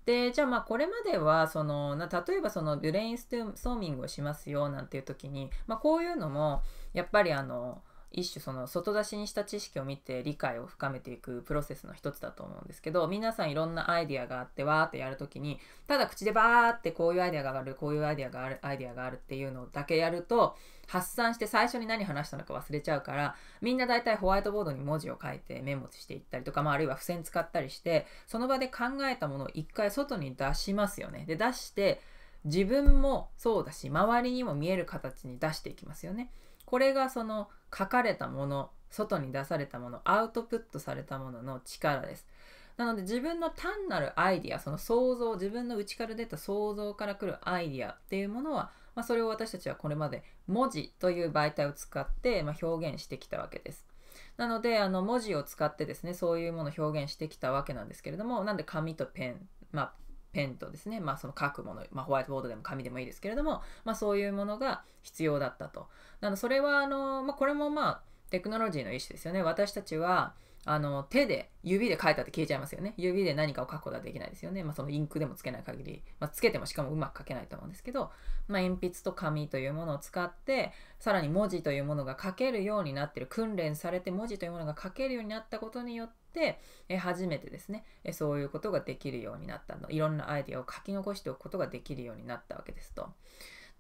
でじゃあまあこれまではそのな例えばそのブレインストーミングをしますよなんていう時に、まあ、こういうのもやっぱりあの一種その外出しにした知識を見て理解を深めていくプロセスの一つだと思うんですけど皆さんいろんなアイディアがあってわーってやるときにただ口でバーってこういうアイディアがあるこういうアイディアがあるアイディアがあるっていうのだけやると発散して最初に何話したのか忘れちゃうからみんな大体ホワイトボードに文字を書いてメモしていったりとか、まあ、あるいは付箋使ったりしてその場で考えたものを一回外に出しますよね。で出して自分もそうだし周りにも見える形に出していきますよね。これがその書かれたもの外に出されたものアウトプットされたものの力ですなので自分の単なるアイディアその想像自分の内から出た想像からくるアイディアっていうものは、まあ、それを私たちはこれまで文字という媒体を使って、まあ、表現してきたわけですなのであの文字を使ってですねそういうものを表現してきたわけなんですけれどもなんで紙とペン、まあ、ペンとですね、まあ、その書くもの、まあ、ホワイトボードでも紙でもいいですけれども、まあ、そういうものが必要だったと。なのそれはあの、まあ、これもまあテクノロジーの一種ですよね。私たちはあの手で指で書いたって消えちゃいますよね。指で何かを書くことはできないですよね。まあ、そのインクでもつけない限り、まあ、つけてもしかもうまく書けないと思うんですけど、まあ、鉛筆と紙というものを使ってさらに文字というものが書けるようになってる訓練されて文字というものが書けるようになったことによって、え初めてですね、えそういうことができるようになったのいろんなアイデアを書き残しておくことができるようになったわけですと。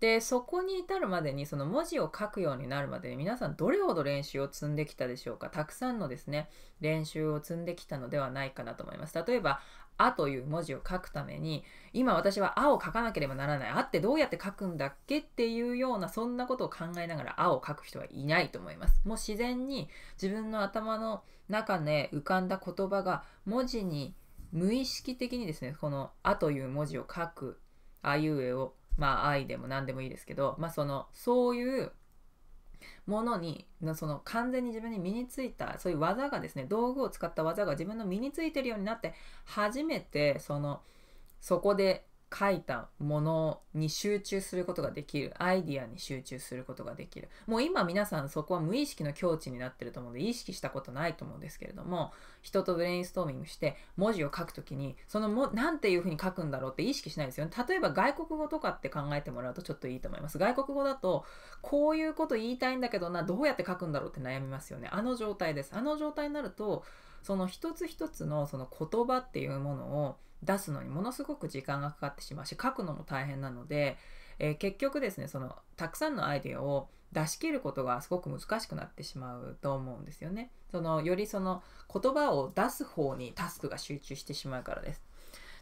でそこに至るまでにその文字を書くようになるまでに皆さんどれほど練習を積んできたでしょうかたくさんのですね練習を積んできたのではないかなと思います例えば「あ」という文字を書くために今私は「あ」を書かなければならない「あ」ってどうやって書くんだっけっていうようなそんなことを考えながら「あ」を書く人はいないと思います。もう自然に自分の頭の中で浮かんだ言葉が文字に無意識的にですねこの「あ」という文字を書く「あいうえ」をまあ「愛」でも何でもいいですけどまあそのそういうものにのその完全に自分に身についたそういう技がですね道具を使った技が自分の身についてるようになって初めてそのそこで書いたものに集中することができるアイディアに集中することができるもう今皆さんそこは無意識の境地になってると思うので意識したことないと思うんですけれども人とブレインストーミングして文字を書くときにそのも何ていうふうに書くんだろうって意識しないですよね例えば外国語とかって考えてもらうとちょっといいと思います外国語だとこういうこと言いたいんだけどなどうやって書くんだろうって悩みますよねあの状態ですあの状態になるとその一つ一つのその言葉っていうものを出すのにものすごく時間がかかってしまうし書くのも大変なので、えー、結局ですねそのたくさんのアイデアを出し切ることがすごく難しくなってしまうと思うんですよね。そのよりその言葉を出す方にタスクが集中してしまうからです。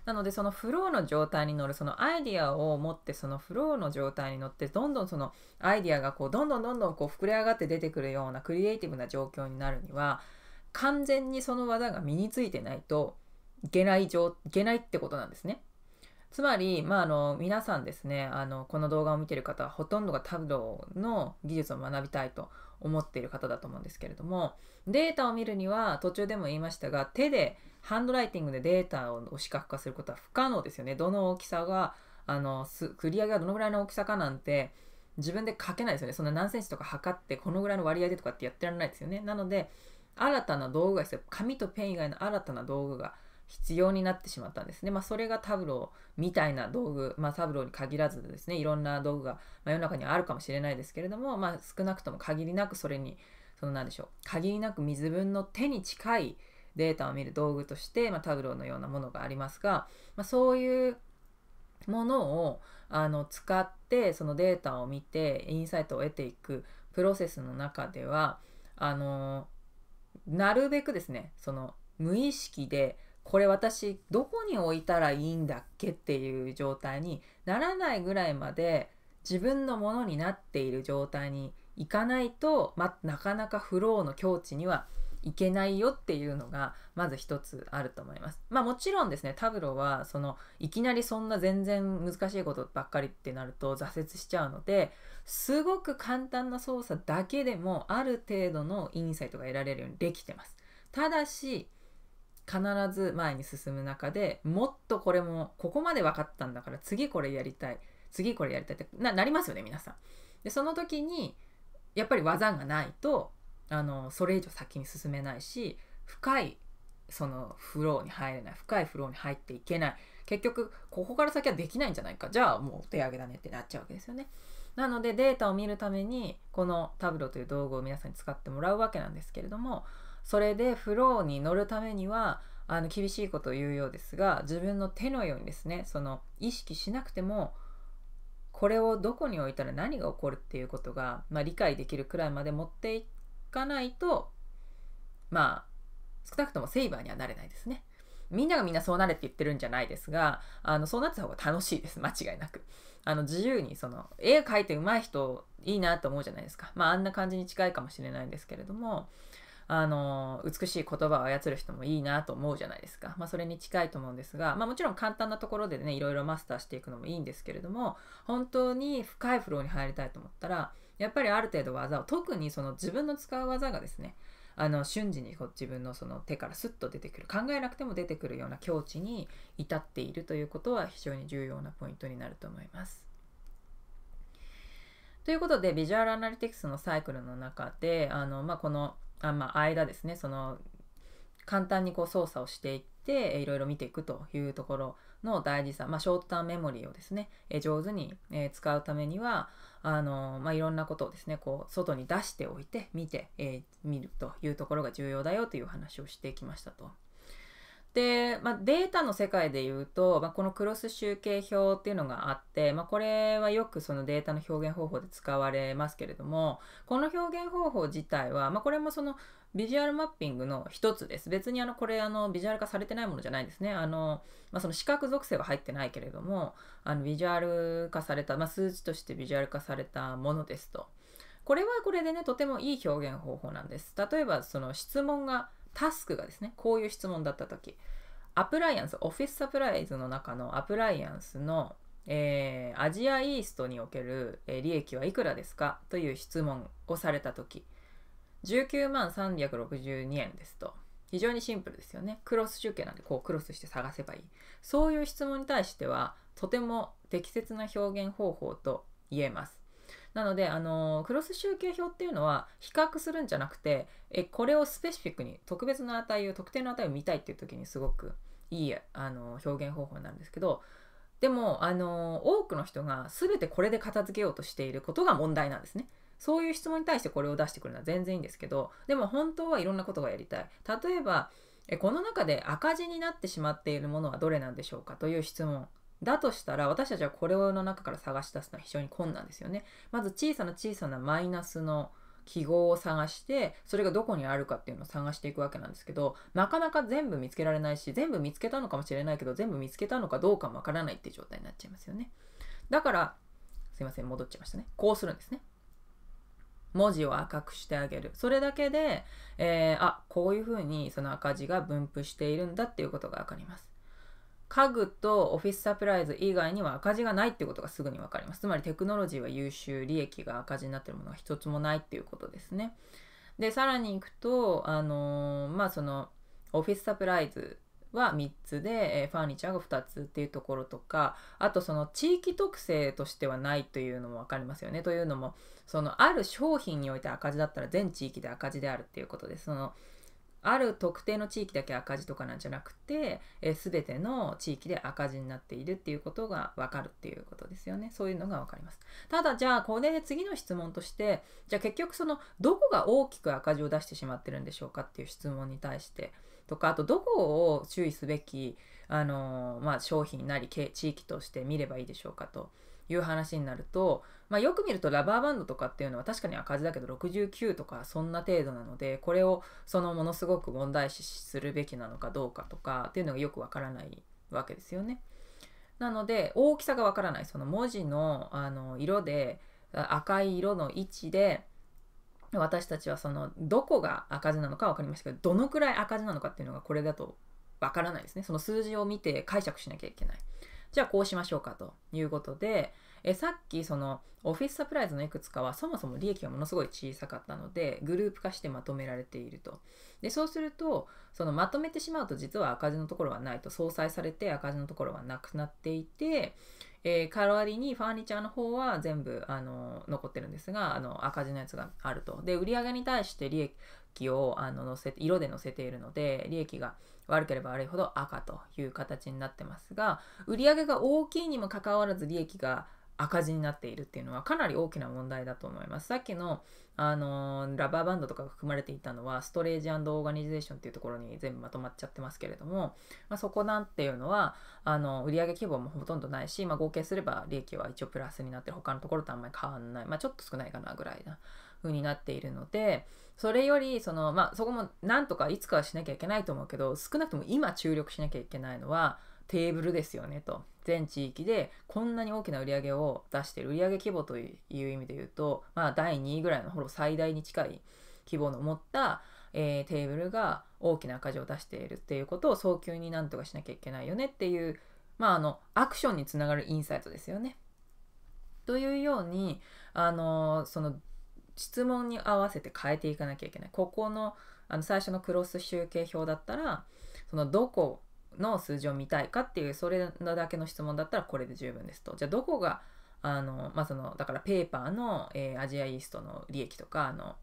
なのでそのフローの状態に乗るそのアイディアを持ってそのフローの状態に乗ってどんどんそのアイディアがこうどんどんどんどんこう膨れ上がって出てくるようなクリエイティブな状況になるには完全にその技が身についてないと下内状下内ってことなんですね。つまり、まあ、あの皆さんですねあのこの動画を見てる方はほとんどがタブローの技術を学びたいと思っている方だと思うんですけれどもデータを見るには途中でも言いましたが手でハンドライティングでデータを視覚化することは不可能ですよね。どの大きさがあの繰り上げがどのぐらいの大きさかなんて自分で書けないですよね。そんな何センチとか測ってこのぐらいの割合でとかってやってられないですよね。なので新たな道具が必要。紙とペン以外の新たな道具が必要になってしまったんですね。まあ、それがタブローみたいな道具、まあ、タブローに限らずですねいろんな道具が、まあ、世の中にはあるかもしれないですけれども、まあ、少なくとも限りなくそれにその何でしょう限りなく水分の手に近いデータを見る道具として、まあ、タブローのようなものがありますが、まあ、そういうものをあの使ってそのデータを見てインサイトを得ていくプロセスの中ではあのなるべくですねその無意識でこれ私どこに置いたらいいんだっけっていう状態にならないぐらいまで自分のものになっている状態にいかないと、ま、なかなかフローの境地にはいけないよっていうのがまず一つあると思います。まあもちろんですねタブロはそのいきなりそんな全然難しいことばっかりってなると挫折しちゃうのですごく簡単な操作だけでもある程度のインサイトが得られるようにできてます。ただし必ず前に進む中でもっとこれもここまで分かったんだから次これやりたい次これやりたいってなりますよね皆さん。でその時にやっぱり技がないとあのそれ以上先に進めないし深いそのフローに入れない深いフローに入っていけない結局ここから先はできないんじゃないかじゃあもうお手上げだねってなっちゃうわけですよね。なのでデータを見るためにこのタブロという道具を皆さんに使ってもらうわけなんですけれどもそれでフローに乗るためにはあの厳しいことを言うようですが自分の手のようにですねその意識しなくてもこれをどこに置いたら何が起こるっていうことが、まあ、理解できるくらいまで持っていかないとまあ少なくともセイバーにはなれないですね。みんながみんなそうなれって言ってるんじゃないですがあのそうなってた方が楽しいです間違いなく。あの自由にその絵描いて上手い人いいなと思うじゃないですか。まああんな感じに近いかもしれないんですけれどもあの美しい言葉を操る人もいいなと思うじゃないですか、まあ、それに近いと思うんですが、まあ、もちろん簡単なところでねいろいろマスターしていくのもいいんですけれども本当に深いフローに入りたいと思ったらやっぱりある程度技を特にその自分の使う技がですねあの瞬時にこう自分のその手からスッと出てくる考えなくても出てくるような境地に至っているということは非常に重要なポイントになると思います。ということでビジュアルアナリティクスのサイクルの中であの、まあ、このあ、まあ、間ですねその簡単にこう操作をしていっていろいろ見ていくというところの大事さ、まあ、ショートターンメモリーをですね、え上手に、え使うためにはあの、まあ、いろんなことをですねこう外に出しておいて見てえー、見るというところが重要だよという話をしてきましたと。で、まあ、データの世界で言うと、まあ、このクロス集計表っていうのがあって、まあ、これはよくそのデータの表現方法で使われますけれどもこの表現方法自体は、まこれもそのビジュアルマッピングの一つです別にあのこれあのビジュアル化されてないものじゃないんですねあの、まその視覚属性は入ってないけれどもあのビジュアル化された、ま数値としてビジュアル化されたものですとこれはこれでねとてもいい表現方法なんです例えばその質問がタスクがですねこういう質問だった時アプライアンスオフィスサプライズの中のアプライアンスの、えー、アジアイーストにおける、え利益はいくらですかという質問をされた時19万362円ですと非常にシンプルですよねクロス集計なんでこうクロスして探せばいいそういう質問に対してはとても適切な表現方法と言えますなのであのクロス集計表っていうのは比較するんじゃなくてえこれをスペシフィックに特別な値を特定の値を見たいっていう時にすごくいいあの表現方法なんですけどでもあの多くの人が全てこれで片付けようとしていることが問題なんですね。そういう質問に対してこれを出してくるのは全然いいんですけどでも本当はいろんなことがやりたい。例えばこの中で赤字になってしまっているものはどれなんでしょうかという質問だとしたら私たちはこれの中から探し出すのは非常に困難ですよね。まず小さな小さなマイナスの記号を探してそれがどこにあるかっていうのを探していくわけなんですけどなかなか全部見つけられないし全部見つけたのかもしれないけど全部見つけたのかどうかもわからないっていう状態になっちゃいますよね。だからすいません戻っちゃいましたね。こうするんですね。文字を赤くしてあげるそれだけで、えー、あこういうふうにその赤字が分布しているんだっていうことが分かります家具とオフィスサプライズ以外には赤字がないってことがすぐに分かりますつまりテクノロジーは優秀利益が赤字になってるものは一つもないっていうことですねでさらにいくとあのー、まあそのオフィスサプライズは3つで、えー、ファーニチャーが2つっていうところとかあとその地域特性としてはないというのも分かりますよねというのもそのある商品において赤字だったら全地域で赤字であるっていうことですそのある特定の地域だけ赤字とかなんじゃなくて、えー、全ての地域で赤字になっているっていうことが分かるっていうことですよねそういうのが分かりますただじゃあこれで次の質問としてじゃあ結局そのどこが大きく赤字を出してしまってるんでしょうかっていう質問に対してとかあとどこを注意すべき、あのー、まあ、商品なり地域として見ればいいでしょうかという話になるとまあ、よく見るとラバーバンドとかっていうのは確かに赤字だけど69とかそんな程度なのでこれをそのものすごく問題視するべきなのかどうかとかっていうのがよくわからないわけですよね。なので大きさがわからないその文字のあの色で赤い色の位置で私たちはそのどこが赤字なのか分かりましたけどどのくらい赤字なのかっていうのがこれだとわからないですねその数字を見て解釈しなきゃいけないじゃあこうしましょうかということでえさっきそのオフィスサプライズのいくつかはそもそも利益がものすごい小さかったのでグループ化してまとめられているとでそうするとそのまとめてしまうと実は赤字のところはないと相殺されて赤字のところはなくなっていてえー、代わりにファーニチャーの方は全部あの残ってるんですがあの赤字のやつがあるとで売上に対して利益をあのせ色で載せているので利益が悪ければ悪いほど赤という形になってますが売上が大きいにもかかわらず利益が赤字になっているっていうのはかなり大きな問題だと思います。さっきの、あのー、ラバーバンドとかが含まれていたのはストレージオーガニゼーションっていうところに全部まとまっちゃってますけれども、まあ、そこなんていうのはあの売上規模もほとんどないし、まあ、合計すれば利益は一応プラスになってる他のところとあんまり変わんない、まあ、ちょっと少ないかなぐらいな風になっているのでそれよりその、まあ、そこもなんとかいつかはしなきゃいけないと思うけど少なくとも今注力しなきゃいけないのはテーブルですよねと全地域でこんなに大きな売り上げを出してる売上規模という意味で言うと、まあ、第2位ぐらいのほぼ最大に近い規模の持った、えー、テーブルが大きな赤字を出しているっていうことを早急になんとかしなきゃいけないよねっていう、まあ、あのアクションにつながるインサイトですよね。というようにあのその質問に合わせて変えていかなきゃいけない。ここのあの最初のクロス集計表だったらそのどこの数字を見たいかっていうそれのだけの質問だったらこれで十分ですとじゃあどこがあの、まあ、そのだからペーパーの、えー、アジアイーストの利益とかあの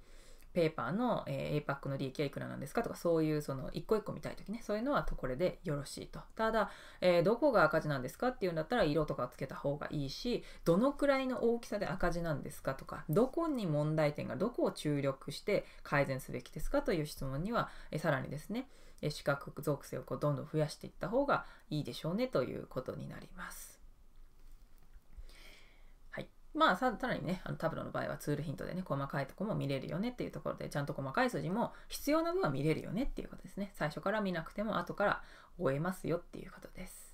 ペーパーの、えー、APAC の利益はいくらなんですかとかそういうその一個一個見たい時ねそういうのはこれでよろしいとただ、えー、どこが赤字なんですかっていうんだったら色とかつけた方がいいしどのくらいの大きさで赤字なんですかとかどこに問題点がどこを注力して改善すべきですかという質問には、えー、さらにですね視く属性をこうどんどん増やしていった方がいいでしょうねということになります。はい、まあさらにねあのタブローの場合はツールヒントでね細かいとこも見れるよねっていうところでちゃんと細かい数字も必要な分は見れるよねっていうことですね最初から見なくても後から終えますよっていうことです。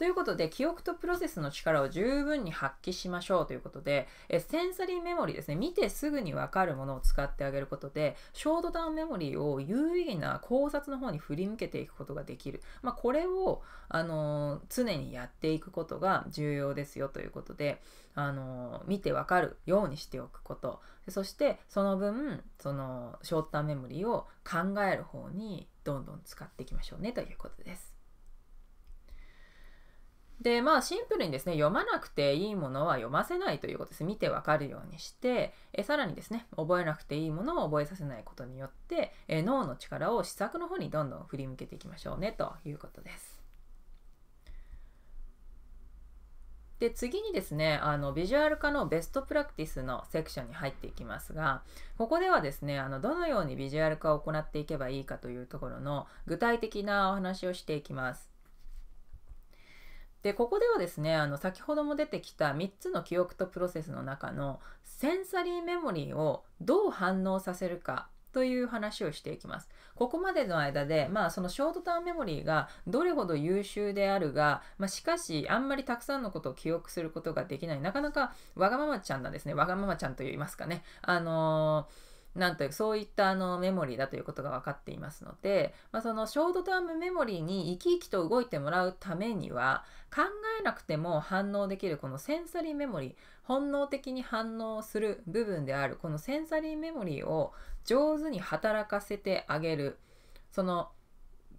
ということで、記憶とプロセスの力を十分に発揮しましょうということで、えセンサリーメモリーですね、見てすぐにわかるものを使ってあげることで、ショートタウンメモリーを有意義な考察の方に振り向けていくことができる。まあ、これを、あのー、常にやっていくことが重要ですよということで、あのー、見てわかるようにしておくこと。そして、その分、その、ショートタウンメモリーを考える方にどんどん使っていきましょうねということです。でまあシンプルにですね読まなくていいものは読ませないということです見てわかるようにしてえさらにですね覚えなくていいものを覚えさせないことによってえ脳の力を試作の方にどんどん振り向けていきましょうねということです。で次にですねあのビジュアル化のベストプラクティスのセクションに入っていきますがここではですねあのどのようにビジュアル化を行っていけばいいかというところの具体的なお話をしていきます。でここではですねあの先ほども出てきた3つの記憶とプロセスの中のセンサリーメモリーをどう反応させるかという話をしていきます。ここまでの間で、まあ、そのショートターンメモリーがどれほど優秀であるが、まあ、しかしあんまりたくさんのことを記憶することができないなかなかわがままちゃんなんですねわがままちゃんと言いますかね。あのーなんというそういったあのメモリーだということが分かっていますので、まあ、そのショートタームメモリーに生き生きと動いてもらうためには考えなくても反応できるこのセンサリーメモリー本能的に反応する部分であるこのセンサリーメモリーを上手に働かせてあげるその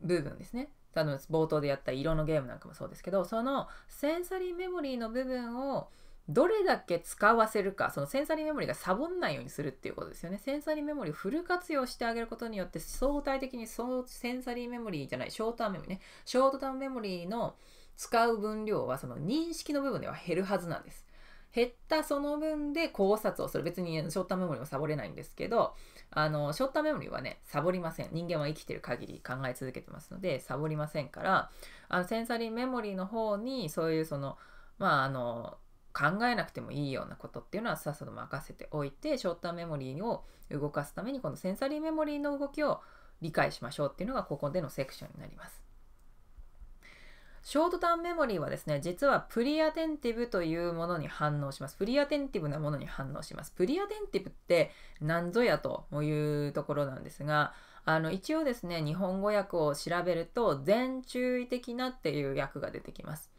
部分ですねあの冒頭でやった色のゲームなんかもそうですけどそのセンサリーメモリーの部分をどれだけ使わせるか、そのセンサリーメモリがサボんないようにするっていうことですよね。センサリーメモリをフル活用してあげることによって、相対的にそのセンサリーメモリーじゃない、ショートターンメモリーね、ショートターンメモリーの使う分量は、その認識の部分では減るはずなんです。減ったその分で考察をする。別にショートターンメモリーもサボれないんですけど、あの、ショートターンメモリーはね、サボりません。人間は生きてる限り考え続けてますので、サボりませんから、あの、センサリーメモリーの方に、そういうその、まあ、あの、考えなくてもいいようなことっていうのはさっさと任せておいてショートターメモリーを動かすためにこのセンサリーメモリーの動きを理解しましょうっていうのがここでのセクションになります。ショートターンメモリーはですね、実はプリアテンティブというものに反応します。プリアテンティブなものに反応します。プリアテンティブって何ぞやというところなんですが、あの一応ですね、日本語訳を調べると、全注意的なっていう訳が出てきます。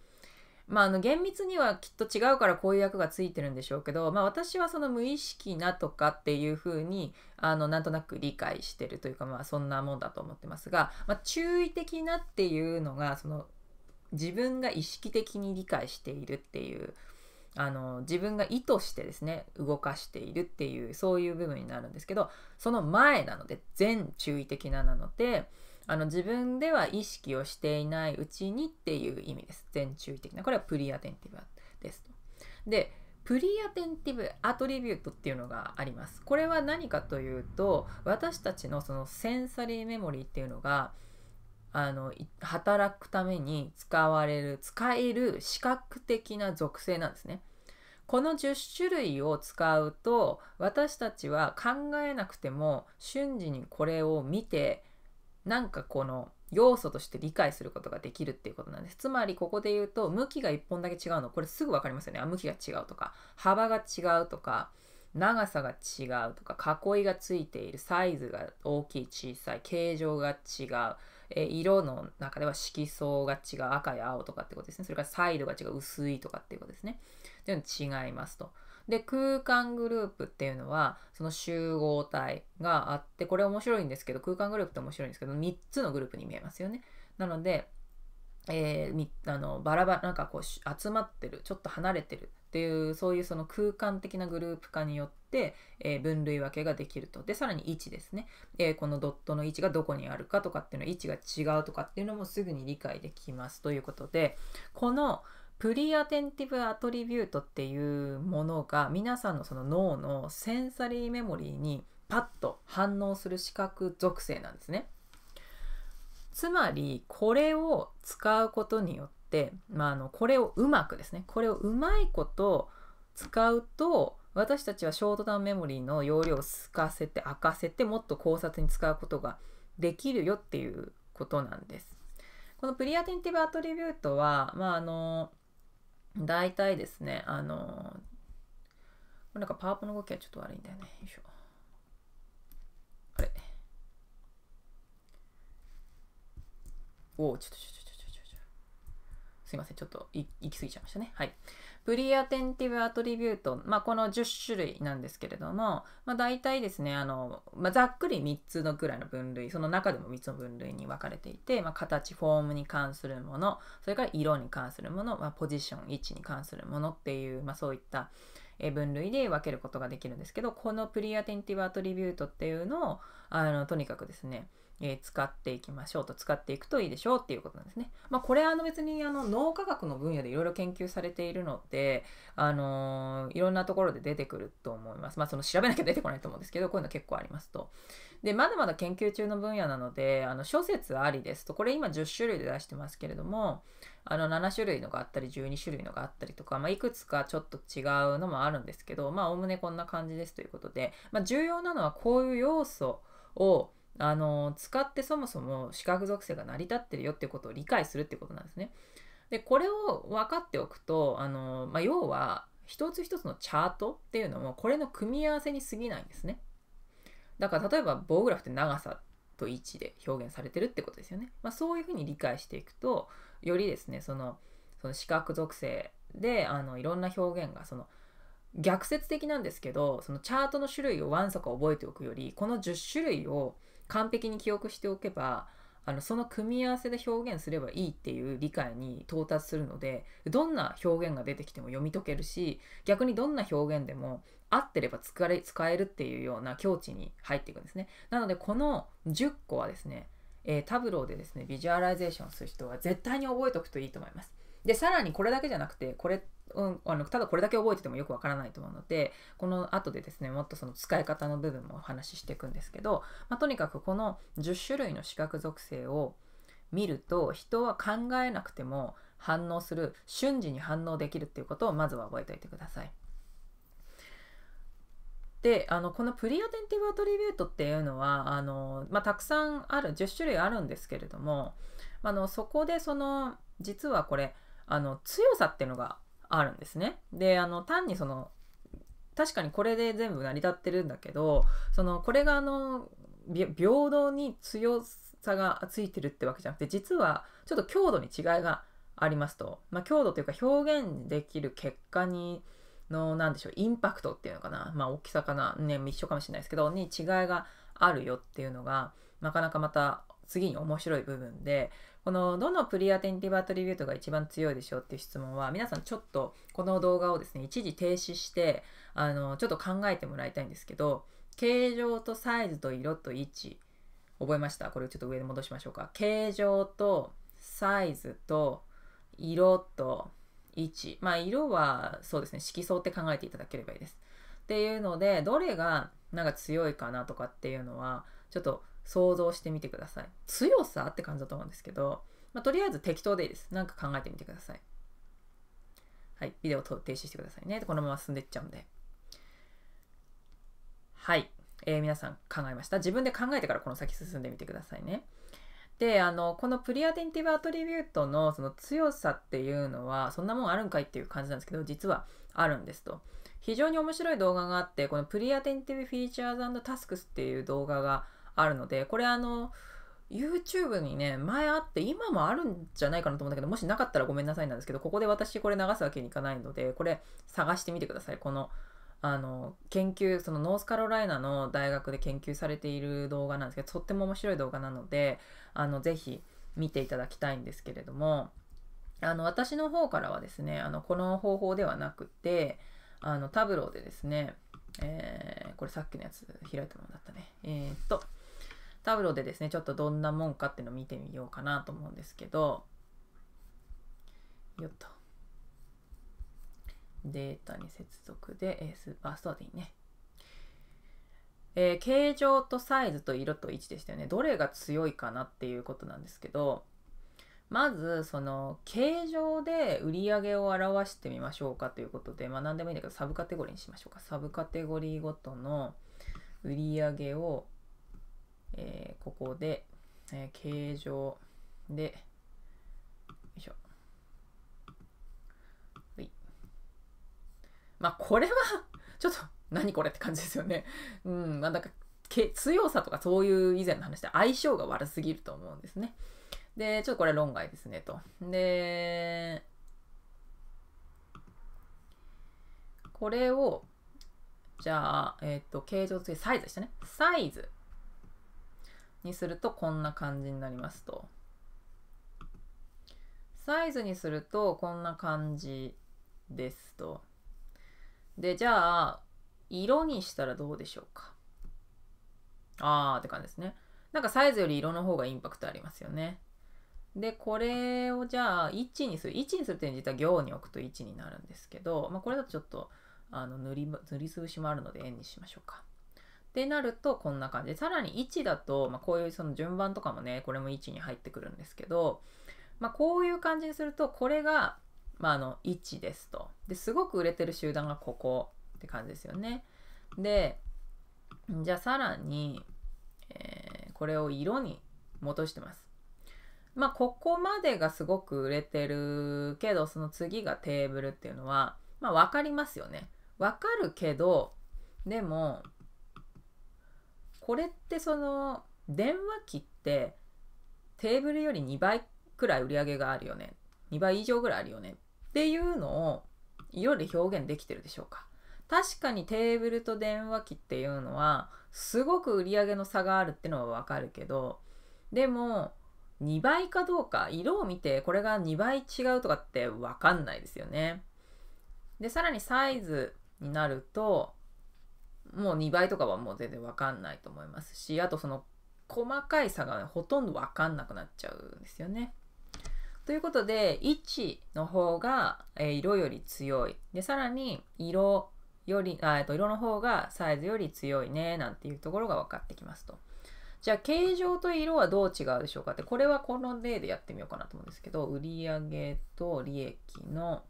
まあ、あの厳密にはきっと違うからこういう役がついてるんでしょうけど、まあ、私はその無意識なとかっていうふうにあのなんとなく理解してるというか、まあ、そんなもんだと思ってますが、まあ、注意的なっていうのがその自分が意識的に理解しているっていうあの自分が意図してですね動かしているっていうそういう部分になるんですけどその前なので全注意的ななので。あの自分では意識をしていないうちにっていう意味です。全注意的な。これはプリアテンティブですと。で、プリアテンティブアトリビュートっていうのがあります。これは何かというと、私たちのそのセンサリーメモリーっていうのが、あの働くために使われる使える視覚的な属性なんですね。この10種類を使うと私たちは考えなくても瞬時にこれを見てなんかこの要素として理解することができるっていうことなんです。つまりここで言うと向きが1本だけ違うのこれすぐ分かりますよね。あ向きが違うとか幅が違うとか長さが違うとか囲いがついているサイズが大きい小さい形状が違う。え色の中では色相が違う赤や青とかってことですねそれからサイドが違う薄いとかっていうことですねでいうの違いますとで空間グループっていうのはその集合体があってこれ面白いんですけど空間グループって面白いんですけど3つのグループに見えますよね。なので、えー、あのバラバラなんかこう集まってるちょっと離れてるっていうそういうその空間的なグループ化によって、えー、分類分けができるとでさらに位置ですね、えー、このドットの位置がどこにあるかとかっていうの位置が違うとかっていうのもすぐに理解できますということでこのプリアテンティブアトリビュートっていうものが皆さんのその脳のセンサリーメモリーにパッと反応する視覚属性なんですね。つまりこれを使うことによって、まあ、あのこれをうまくですねこれをうまいこと使うと私たちはショートダウンメモリーの容量をすかせて開かせてもっと考察に使うことができるよっていうことなんです。このプリアテンティブアトリビュートは、まあ、あの大体ですね、あの、なんかパワーポの動きはちょっと悪いんだよね。よいしょ。あれ。おお、ちょっとちょっとちょっとちょっと。すいません、ちょっと行き過ぎちゃいましたね。はい。プリアテンティブアトリビュート、まあ、この10種類なんですけれども、まあ、大体ですねあの、まあ、ざっくり3つのくらいの分類その中でも3つの分類に分かれていて、まあ、形フォームに関するものそれから色に関するもの、まあ、ポジション位置に関するものっていう、まあ、そういった分類で分けることができるんですけどこのプリアテンティブアトリビュートっていうのをあのとにかくですねえ使っていきましょうと使っていくといいでしょうっていうことなんですね。まあ、これあの別にあの脳科学の分野でいろいろ研究されているので、あのいろんなところで出てくると思います。まあ、その調べなきゃ出てこないと思うんですけどこういうの結構ありますと。でまだまだ研究中の分野なのであの諸説ありですとこれ今10種類で出してますけれどもあの7種類のがあったり12種類のがあったりとか、まあ、いくつかちょっと違うのもあるんですけどまあおおむねこんな感じですということで、まあ、重要なのはこういう要素をあの使ってそもそも視覚属性が成り立ってるよってことを理解するってことなんですね。でこれを分かっておくとあの、まあ、要は一つ一つのチャートっていうのもこれの組み合わせに過ぎないんですね。だから例えば棒グラフって長さと位置で表現されてるってことですよね。まあ、そういうふうに理解していくとよりですねそのその視覚属性であのいろんな表現がその逆説的なんですけどそのチャートの種類をわんさか覚えておくよりこの10種類を完璧に記憶しておけばあのその組み合わせで表現すればいいっていう理解に到達するのでどんな表現が出てきても読み解けるし逆にどんな表現でも合ってれば使れ使えるっていうような境地に入っていくんですね。なのでこの10個はですね、えー、タブローでですねビジュアライゼーションする人は絶対に覚えておくといいと思います。でさらにこれだけじゃなくてこれうん、あのただこれだけ覚えててもよくわからないと思うのでこの後でですねもっとその使い方の部分もお話ししていくんですけど、まあ、とにかくこの10種類の視覚属性を見ると人は考えなくても反応する瞬時に反応できるっていうことをまずは覚えておいてください。であのこのプリアテンティブアトリビュートっていうのはあの、まあ、たくさんある10種類あるんですけれどもあのそこでその実はこれあの強さっていうのがあるんですね。であの単にその確かにこれで全部成り立ってるんだけどそのこれがあの平等に強さがついてるってわけじゃなくて実はちょっと強度に違いがありますと、まあ、強度というか表現できる結果にの何でしょうインパクトっていうのかな、まあ、大きさかな、ね、一緒かもしれないですけどに違いがあるよっていうのがなかなかまた次に面白い部分でこのどのプリアテンティブアトリビュートが一番強いでしょうっていう質問は皆さんちょっとこの動画をですね一時停止してあのちょっと考えてもらいたいんですけど形状とサイズと色と位置覚えましたこれをちょっと上で戻しましょうか形状とサイズと色と位置まあ色はそうですね色相って考えていただければいいですっていうのでどれがなんか強いかなとかっていうのはちょっと想像してみてください強さって感じだと思うんですけど、まあ、とりあえず適当でいいです何か考えてみてくださいはいビデオ停止してくださいねこのまま進んでいっちゃうんではい、えー、皆さん考えました自分で考えてからこの先進んでみてくださいねであのこのプリアテンティブアトリビュートのその強さっていうのはそんなもんあるんかいっていう感じなんですけど実はあるんですと非常に面白い動画があってこのプリアテンティブフィーチャーズタスクスっていう動画があるのでこれあの YouTube にね前あって今もあるんじゃないかなと思うんだけどもしなかったらごめんなさいなんですけどここで私これ流すわけにいかないのでこれ探してみてくださいこのあの研究そのノースカロライナの大学で研究されている動画なんですけどとっても面白い動画なのであのぜひ見ていただきたいんですけれどもあの私の方からはですねあのこの方法ではなくてあのタブローでですね、えー、これさっきのやつ開いたものだったねえー、っとタブロでですねちょっとどんなもんかっていうのを見てみようかなと思うんですけどよっとデータに接続で、えスーパーストアでいいね、えー、形状とサイズと色と位置でしたよねどれが強いかなっていうことなんですけどまずその形状で売り上げを表してみましょうかということでまあ何でもいいんだけどサブカテゴリーにしましょうかサブカテゴリーごとの売り上げをえー、ここで、えー、形状で、よいしょ。はい。まあ、これはちょっと、何これって感じですよね。うん、まあ、なんか、強さとかそういう以前の話で相性が悪すぎると思うんですね。で、ちょっとこれ論外ですね、と。で、これを、じゃあ、えっ、ー、と、形状付けサイズでしたね。サイズ。にするとこんな感じになりますと。サイズにするとこんな感じですと。で、じゃあ、色にしたらどうでしょうか。あーって感じですね。なんかサイズより色の方がインパクトありますよね。で、これをじゃあ1にする。1にするっていうのは実は行に置くと1になるんですけど、まあ、これだとちょっとあの塗り塗り潰しもあるので円にしましょうか。ってなるとこんな感じでさらに1だと、まあ、こういうその順番とかもねこれも1に入ってくるんですけど、まあ、こういう感じにするとこれが、まあ、あの1ですとですごく売れてる集団がここって感じですよねでじゃあさらに、えー、これを色に戻してますまあここまでがすごく売れてるけどその次がテーブルっていうのはまあ分かりますよね分かるけどでもこれってその電話機ってテーブルより2倍くらい売り上げがあるよね2倍以上ぐらいあるよねっていうのを色で表現できてるでしょうか確かにテーブルと電話機っていうのはすごく売り上げの差があるってのはわかるけどでも2倍かどうか色を見てこれが2倍違うとかって分かんないですよね。でさらにサイズになるともう2倍とかはもう全然わかんないと思いますしあとその細かい差が、ほとんどわかんなくなっちゃうんですよね。ということで1の方が、え色より強いでさらに色よりあと色の方がサイズより強いねなんていうところが分かってきますと。じゃあ形状と色はどう違うでしょうかってこれはこの例でやってみようかなと思うんですけど売上と利益の、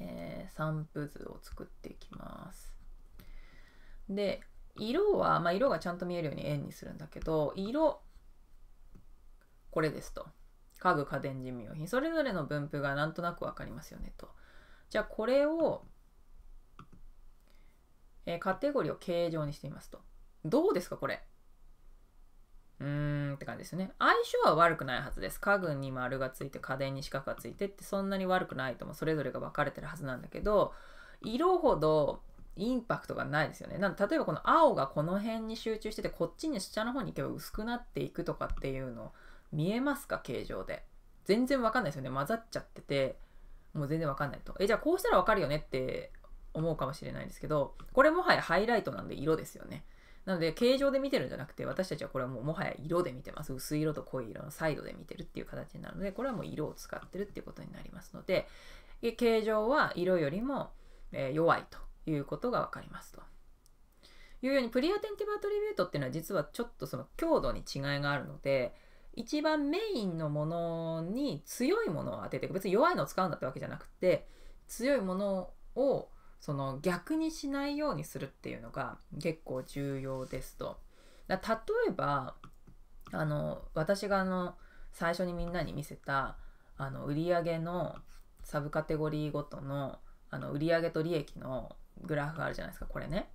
えー、散布図を作っていきます。で色は、まあ、色がちゃんと見えるように円にするんだけど色これですと家具家電事務用品それぞれの分布がなんとなく分かりますよねとじゃあこれを、えー、カテゴリーを形状にしてみますとどうですかこれうーんって感じですね相性は悪くないはずです家具に丸がついて家電に四角がついてってそんなに悪くないともそれぞれが分かれてるはずなんだけど色ほどインパクトがないですよね。な例えばこの青がこの辺に集中しててこっちに下の方に行けば薄くなっていくとかっていうの見えますか形状で。全然わかんないですよね。混ざっちゃっててもう全然わかんないと。えじゃあこうしたらわかるよねって思うかもしれないですけどこれもはやハイライトなんで色ですよね。なので形状で見てるんじゃなくて私たちはこれはもうもはや色で見てます薄い色と濃い色のサイドで見てるっていう形になるのでこれはもう色を使ってるっていうことになりますので形状は色よりも、えー、弱いということが分かりますと。いうようにプリアテンティブアトリビュートっていうのは実はちょっとその強度に違いがあるので一番メインのものに強いものを当てていく別に弱いのを使うんだってわけじゃなくて強いものをその逆にしないようにするっていうのが結構重要ですと。例えばあの私があの最初にみんなに見せたあの売上のサブカテゴリーごとのあの売上と利益のグラフがあるじゃないですかこれね。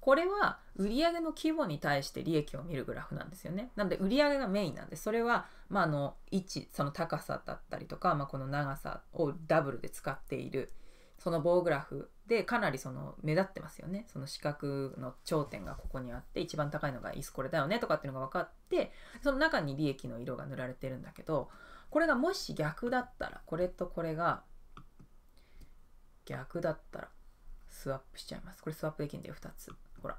これは売上の規模に対して利益を見るグラフなんですよね。なので売上がメインなんでそれは、まあ、の位置その高さだったりとか、まあ、この長さをダブルで使っているその棒グラフでかなりその目立ってますよね。その四角の頂点がここにあって一番高いのが椅子これだよねとかっていうのが分かってその中に利益の色が塗られてるんだけどこれがもし逆だったらこれとこれが逆だったらスワップしちゃいます。これスワップできるんだよ、2つ。ほら。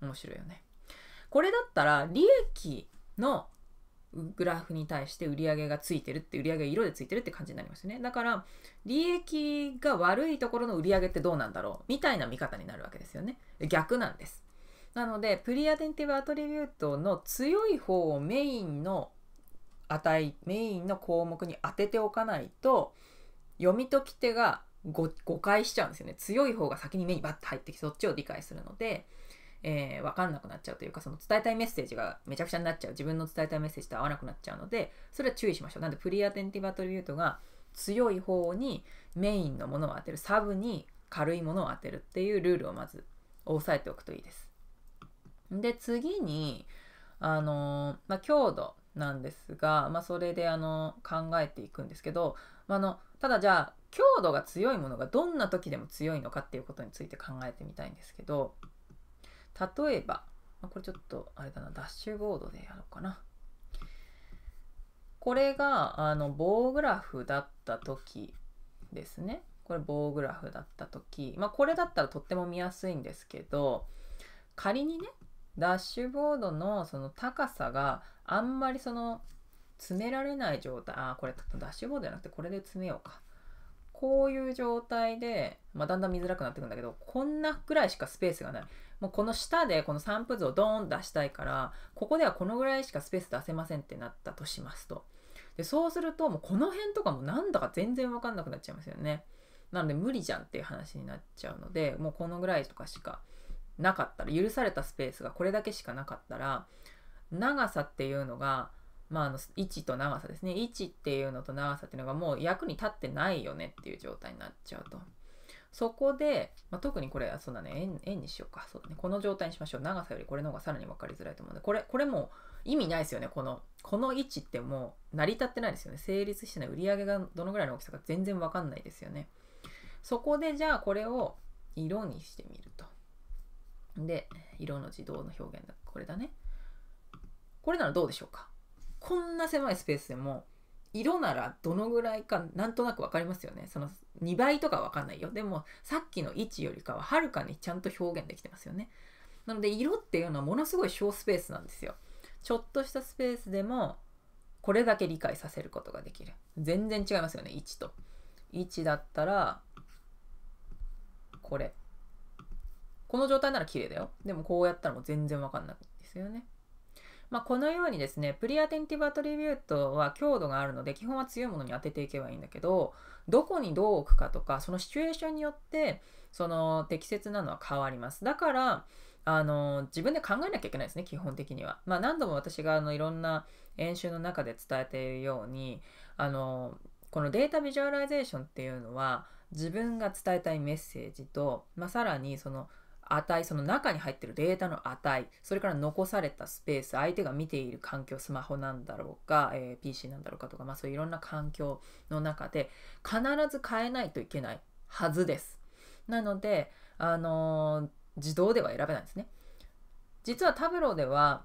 面白いよね。これだったら、利益のグラフに対して売り上げがついてるって、売上色でついてるって感じになりますよね。だから、利益が悪いところの売上ってどうなんだろうみたいな見方になるわけですよね。逆なんです。なので、プリアデンティブアトリビュートの強い方をメインの値、メインの項目に当てておかないと、読み解き手が誤解しちゃうんですよね強い方が先に目にバッと入ってきてそっちを理解するので、えー、分かんなくなっちゃうというかその伝えたいメッセージがめちゃくちゃになっちゃう自分の伝えたいメッセージと合わなくなっちゃうのでそれは注意しましょうなんでプリアテンティブアトリビュートが強い方にメインのものを当てるサブに軽いものを当てるっていうルールをまず押さえておくといいです。で次にあの、まあ、強度なんですが、まあ、それであの考えていくんですけど、まあ、あのただじゃあ強度が強いものがどんな時でも強いのかっていうことについて考えてみたいんですけど例えばこれちょっとあれだなダッシュボードでやろうかなこれがあの棒グラフだった時ですねこれ棒グラフだった時まあこれだったらとっても見やすいんですけど仮にねダッシュボードのその高さがあんまりその詰められない状態あこれダッシュボードじゃなくてこれで詰めようかこういう状態で、まあ、だんだん見づらくなってくんだけどこんなぐらいしかスペースがないもうこの下でこの散布図をドーン出したいからここではこのぐらいしかスペース出せませんってなったとしますとでそうするともうこの辺とかもなんだか全然分かんなくなっちゃいますよねなので無理じゃんっていう話になっちゃうのでもうこのぐらいとかしかなかったら許されたスペースがこれだけしかなかったら長さっていうのがまあ、あの位置と長さですね位置っていうのと長さっていうのがもう役に立ってないよねっていう状態になっちゃうとそこで、まあ、特にこれそうだね円円にしようかそうだねこの状態にしましょう長さよりこれの方がさらに分かりづらいと思うんでこれこれも意味ないですよねこのこの位置ってもう成り立ってないですよね成立してない売り上げがどのぐらいの大きさか全然分かんないですよねそこでじゃあこれを色にしてみるとで色の自動の表現だこれだねこれならどうでしょうかこんな狭いスペースでも色ならどのぐらいかなんとなく分かりますよねその2倍とか分かんないよでもさっきの位置よりかははるかにちゃんと表現できてますよねなので色っていうのはものすごい小スペースなんですよちょっとしたスペースでもこれだけ理解させることができる全然違いますよね1と1だったらこれこの状態なら綺麗だよでもこうやったらもう全然分かんないですよねまあ、このようにですね、プリアテンティブアトリビュートは強度があるので、基本は強いものに当てていけばいいんだけど、どこにどう置くかとか、そのシチュエーションによって、その適切なのは変わります。だから、あの自分で考えなきゃいけないですね、基本的には。まあ、何度も私があのいろんな演習の中で伝えているように、あのこのデータビジュアライゼーションっていうのは、自分が伝えたいメッセージと、まあ、さらにその値、その中に入ってるデータの値、それから残されたスペース、相手が見ている環境、スマホなんだろうか、えー、PC なんだろうかとか、まあそういういろんな環境の中で、必ず変えないといけないはずです。なので、あのー、自動では選べないんですね。実はタブローでは、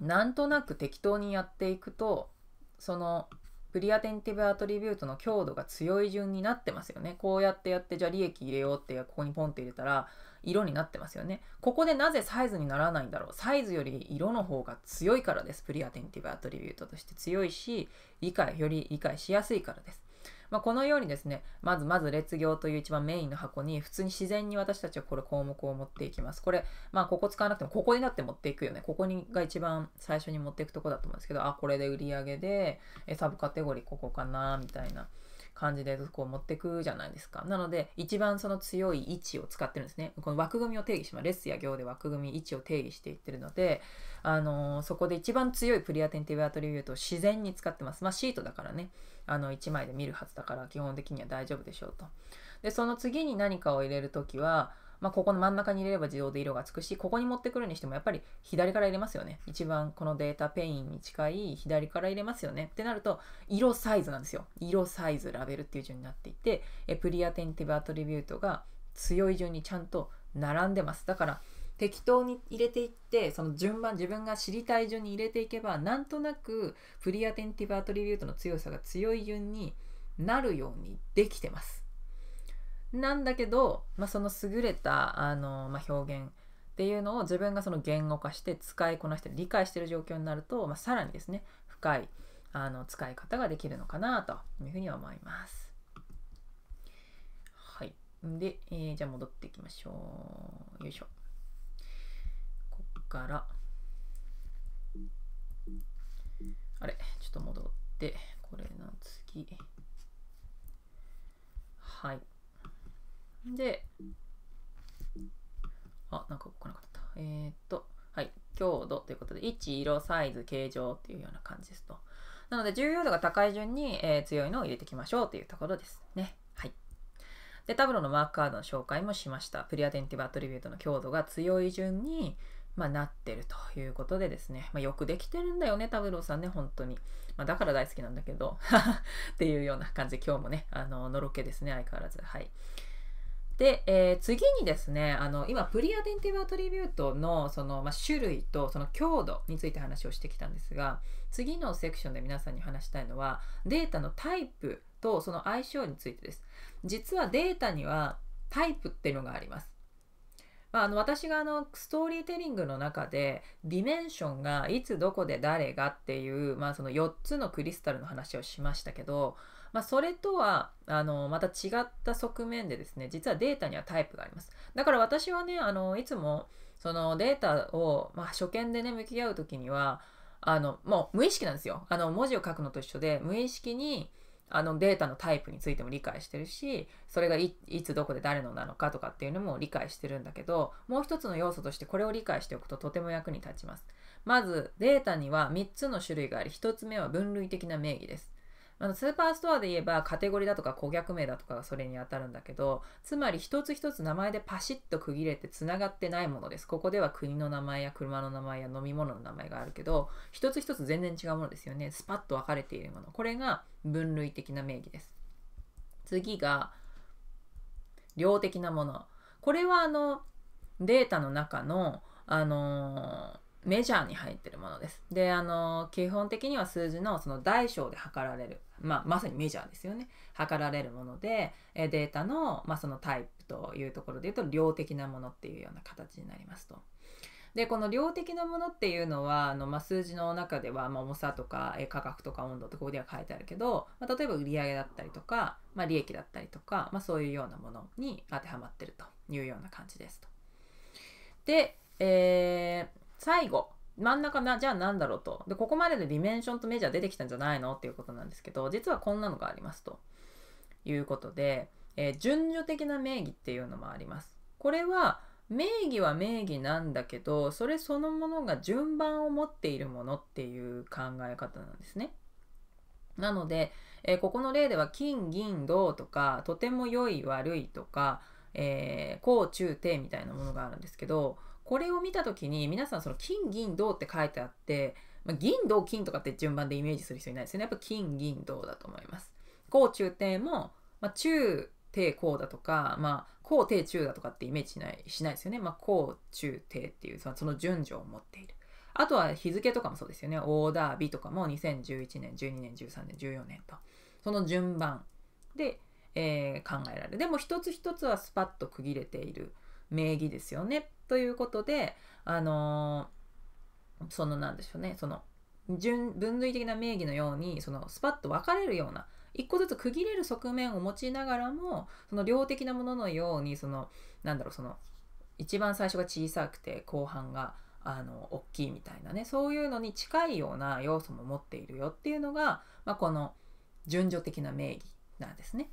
なんとなく適当にやっていくと、そのクリアテンティブアトリビュートの強度が強い順になってますよね。こうやってやってじゃあ利益入れようってここにポンって入れたら色になってますよね。ここでなぜサイズにならないんだろう。サイズより色の方が強いからです。プリアテンティブアトリビュートとして強いし理解より理解しやすいからです。まあ、このようにですねまずまず列行という一番メインの箱に普通に自然に私たちはこれ項目を持っていきますこれまあここ使わなくてもここになって持っていくよねここにが一番最初に持っていくとこだと思うんですけどあこれで売り上げでサブカテゴリーここかなみたいな。感じでこう持ってくじゃないですか。なので、一番その強い位置を使ってるんですね。この枠組みを定義します。レッスや行で枠組み、位置を定義していってるので、あのー、そこで一番強いプリアテンティブアトリビュートを自然に使ってます。まあ、シートだからね、あの、1枚で見るはずだから、基本的には大丈夫でしょうと。で、その次に何かを入れるときは、まあ、ここの真ん中に入れれば自動で色がつくしここに持ってくるにしてもやっぱり左から入れますよね一番このデータペインに近い左から入れますよねってなると色サイズなんですよ色サイズラベルっていう順になっていてえプリアテンティブアトリビュートが強い順にちゃんと並んでますだから適当に入れていってその順番自分が知りたい順に入れていけばなんとなくプリアテンティブアトリビュートの強さが強い順になるようにできてますなんだけど、まあ、その優れたあの、まあ、表現っていうのを自分がその言語化して使いこなして理解してる状況になると、まあ、さらにですね深いあの使い方ができるのかなというふうに思います。はい、で、えー、じゃあ戻っていきましょう。よいしょ。こっから。あれちょっと戻って、これの次。はい。で、あ、なんか来なかった。えー、っと、はい、強度ということで、位置、色、サイズ、形状っていうような感じですと。なので、重要度が高い順に、えー、強いのを入れていきましょうというところですね。はい。で、タブローのマークカードの紹介もしました。プリアデンティブアトリビュートの強度が強い順に、まあ、なってるということでですね、まあ、よくできてるんだよね、タブローさんね、本当に。まあ、だから大好きなんだけど っていうような感じで、今日もね、あの、のろけですね、相変わらず。はい。で、えー、次にですねあの今プリアデンティブアトリビュートのその、まあ、種類とその強度について話をしてきたんですが次のセクションで皆さんに話したいのはデータのタイプとその相性についてです。実はデータにはタイプっていうのがあります。まあ、あの私があのストーリーテリングの中でディメンションがいつどこで誰がっていう、まあ、その4つのクリスタルの話をしましたけどまあ、それとはあのまた違った側面でですね実はデータにはタイプがありますだから私はねあのいつもそのデータを、まあ、初見でね向き合う時にはあのもう無意識なんですよあの文字を書くのと一緒で無意識にあのデータのタイプについても理解してるしそれがいつどこで誰のなのかとかっていうのも理解してるんだけどもう一つの要素としてこれを理解しておくととても役に立ちますまずデータには3つの種類があり1つ目は分類的な名義ですあのスーパーストアで言えばカテゴリーだとか顧客名だとかがそれに当たるんだけどつまり一つ一つ名前でパシッと区切れてつながってないものですここでは国の名前や車の名前や飲み物の名前があるけど一つ一つ全然違うものですよねスパッと分かれているものこれが分類的な名義です次が量的なものこれはあのデータの中のあのメジャーに入ってるものです。で、あの、基本的には数字のその大小で測られる。まあ、まさにメジャーですよね測られるものでデータの,、まあそのタイプというところで言うと量的なものっていうような形になりますと。でこの量的なものっていうのはあの、まあ、数字の中では、まあ、重さとか、え価格とか温度ってここでは書いてあるけど、まあ、例えば売上だったりとか、まあ、利益だったりとか、まあ、そういうようなものに当てはまってるというような感じですと。で、えー、最後真ん中な、じゃあ何だろうと。で、ここまででディメンションとメジャー出てきたんじゃないのっていうことなんですけど、実はこんなのがありますということで、えー、順序的な名義っていうのもあります。これは、名義は名義なんだけど、それそのものが順番を持っているものっていう考え方なんですね。なので、えー、ここの例では金、銀、銅とか、とても良い、悪いとか、えー、高、中、低みたいなものがあるんですけど、これを見た時に皆さんその金銀銅って書いてあって、まあ、銀銅金とかって順番でイメージする人いないですよねやっぱ金銀銅だと思います高中低も、まあ、中低高だとか、まあ、高低中だとかってイメージしないしないですよね、まあ、高中低っていうその順序を持っているあとは日付とかもそうですよねオーダー日とかも2011年12年13年14年とその順番で、えー、考えられるでも一つ一つはスパッと区切れている名義ですよねということで、あのー、そのなんでしょうね、その順分類的な名義のようにそのスパッと分かれるような一個ずつ区切れる側面を持ちながらもその量的なもののようにそのなんだろうその一番最初が小さくて後半があの大きいみたいなねそういうのに近いような要素も持っているよっていうのが、まあ、この順序的な名義なんですね。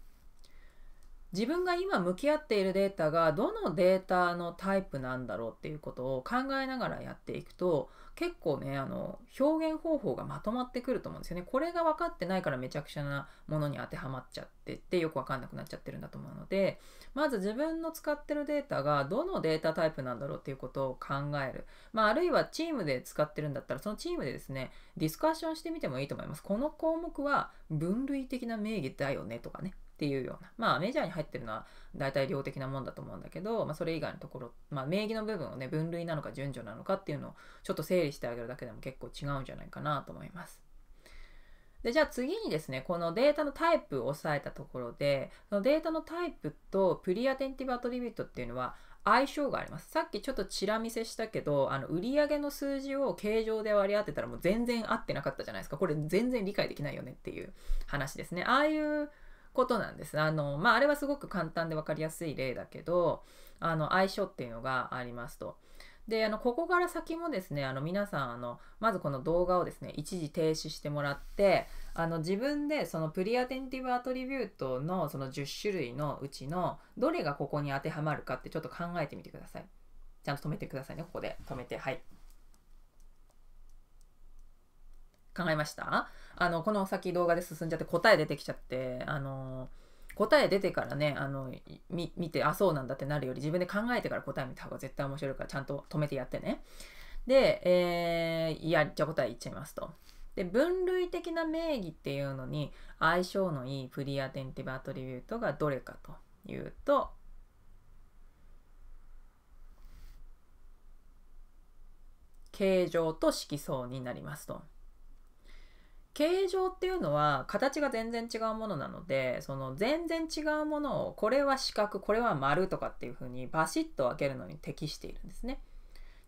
自分が今向き合っているデータがどのデータのタイプなんだろうっていうことを考えながらやっていくと結構ねあの表現方法がまとまってくると思うんですよねこれが分かってないからめちゃくちゃなものに当てはまっちゃってってよく分かんなくなっちゃってるんだと思うのでまず自分の使ってるデータがどのデータタイプなんだろうっていうことを考える、まあ、あるいはチームで使ってるんだったらそのチームでですねディスカッションしてみてもいいと思いますこの項目は分類的な名義だよねとかねっていうようなまあメジャーに入ってるのは大体量的なもんだと思うんだけど、まあ、それ以外のところ、まあ、名義の部分をね分類なのか順序なのかっていうのをちょっと整理してあげるだけでも結構違うんじゃないかなと思います。でじゃあ次にですねこのデータのタイプを押さえたところでそのデータのタイプとプリアテンティブアトリビュートっていうのは相性がありますさっきちょっとちら見せしたけどあの売上の数字を形状で割り当てたらもう全然合ってなかったじゃないですかこれ全然理解できないよねっていう話ですねああいうことなんです。あのまあ、あれはすごく簡単で分かりやすい例だけどあの相性っていうのがありますと。であのここから先もですねあの皆さんあのまずこの動画をですね一時停止してもらってあの自分でそのプリアテンティブアトリビュートのその10種類のうちのどれがここに当てはまるかってちょっと考えてみてください。ちゃんと止めてくださいねここで止めてはい。考えましたあのこの先動画で進んじゃって答え出てきちゃってあの答え出てからねあの見てあそうなんだってなるより自分で考えてから答え見た方が絶対面白いからちゃんと止めてやってねで、えー、いやじゃあ答え言っちゃいますとで分類的な名義っていうのに相性のいいプリアテンティブアトリビュートがどれかというと形状と色相になりますと。形状っていうのは形が全然違うものなのでその全然違うものをこれは四角これは丸とかっていうふうにバシッと分けるのに適しているんですね。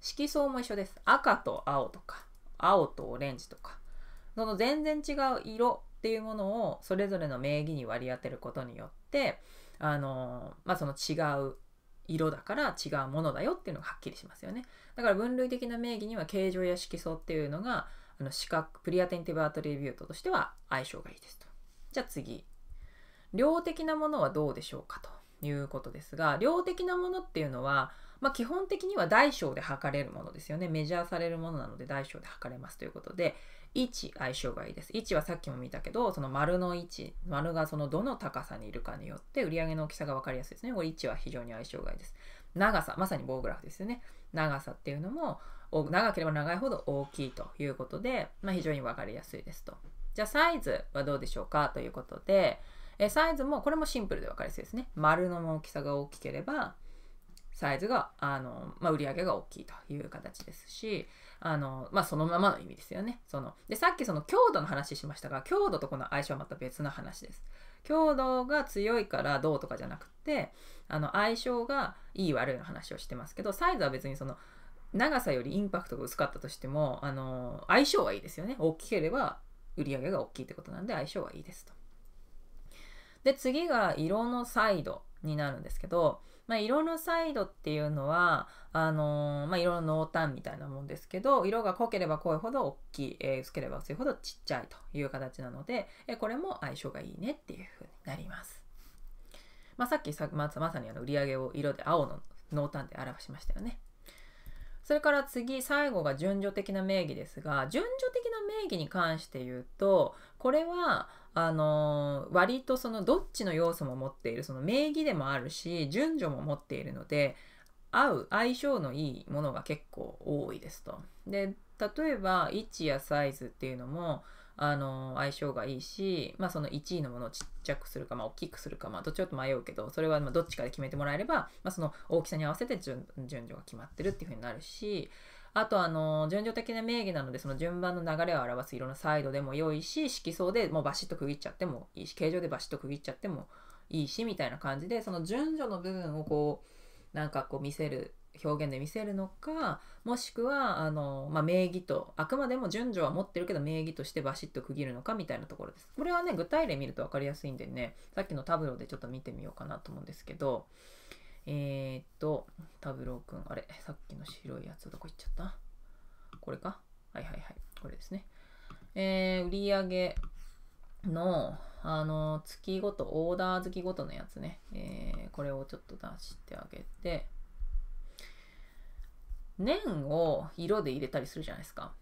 色相も一緒です。赤と青とか青とオレンジとかその全然違う色っていうものをそれぞれの名義に割り当てることによってあの、まあ、その違う色だから違うものだよっていうのがはっきりしますよね。だから分類的な名義には形状や色相っていうのがあの視覚、プリアテンティブアトリビュートとしては相性がいいですと。じゃあ次。量的なものはどうでしょうかということですが、量的なものっていうのは、まあ、基本的には大小で測れるものですよね。メジャーされるものなので大小で測れますということで、1相性がいいです。1はさっきも見たけど、その丸の置、丸がそのどの高さにいるかによって売り上げの大きさが分かりやすいですね。これ1は非常に相性がいいです。長さ、まさに棒グラフですよね。長さっていうのも、長ければ長いほど大きいということで、まあ、非常に分かりやすいですと。じゃあサイズはどうでしょうかということで、えサイズもこれもシンプルで分かりやすいですね。丸の大きさが大きければサイズがあの、まあ、売り上げが大きいという形ですしあの、まあ、そのままの意味ですよねそのでさっきその強度の話しましたが強度とこの相性はまた別の話です強度が強いからどうとかじゃなくてあの相性がいい悪いの話をしてますけどサイズは別にその長さよりインパクトが薄かったとしてもあの相性はいいですよね大きければ売り上げが大きいってことなんで相性はいいですと。で次が色のサイドになるんですけど、まあ、色のサイドっていうのはあのー、まあ、色の濃淡みたいなもんですけど色が濃ければ濃いほど大きい、えー、薄ければ薄いほどちっちゃいという形なので、えー、これも相性がいいねっていうふうになります。まあ、さっきさままさにあの売り上げを色で青の濃淡で表しましたよね。それから次最後が順序的な名義ですが順序的な名義に関して言うとこれはあの割とそのどっちの要素も持っているその名義でもあるし順序も持っているので合う相性のいいものが結構多いですと。で例えば位置やサイズっていうのもあの相性がいいし、まあ、その1位のものをちっちゃくするか、まあ、大きくするか、まあ、どっちかと迷うけどそれはまどっちかで決めてもらえれば、まあ、その大きさに合わせて順序が決まってるっていう風になるしあとあの順序的な名義なのでその順番の流れを表す色のサイドでも良いし色相でもうバシッと区切っちゃってもいいし形状でバシッと区切っちゃってもいいしみたいな感じでその順序の部分をこうなんかこう見せる表現で見せるのかもしくはあの、まあ、名義とあくまでも順序は持ってるけど名義としてバシッと区切るのかみたいなところです。これはね具体例見ると分かりやすいんでねさっきのタブローでちょっと見てみようかなと思うんですけどえー、っとタブローくんあれさっきの白いやつどこ行っちゃったこれかはいはいはいこれですね。えー、売上の、あの、月ごと、オーダー月ごとのやつね。えー、これをちょっと出してあげて、年を色で入れたりするじゃないですか。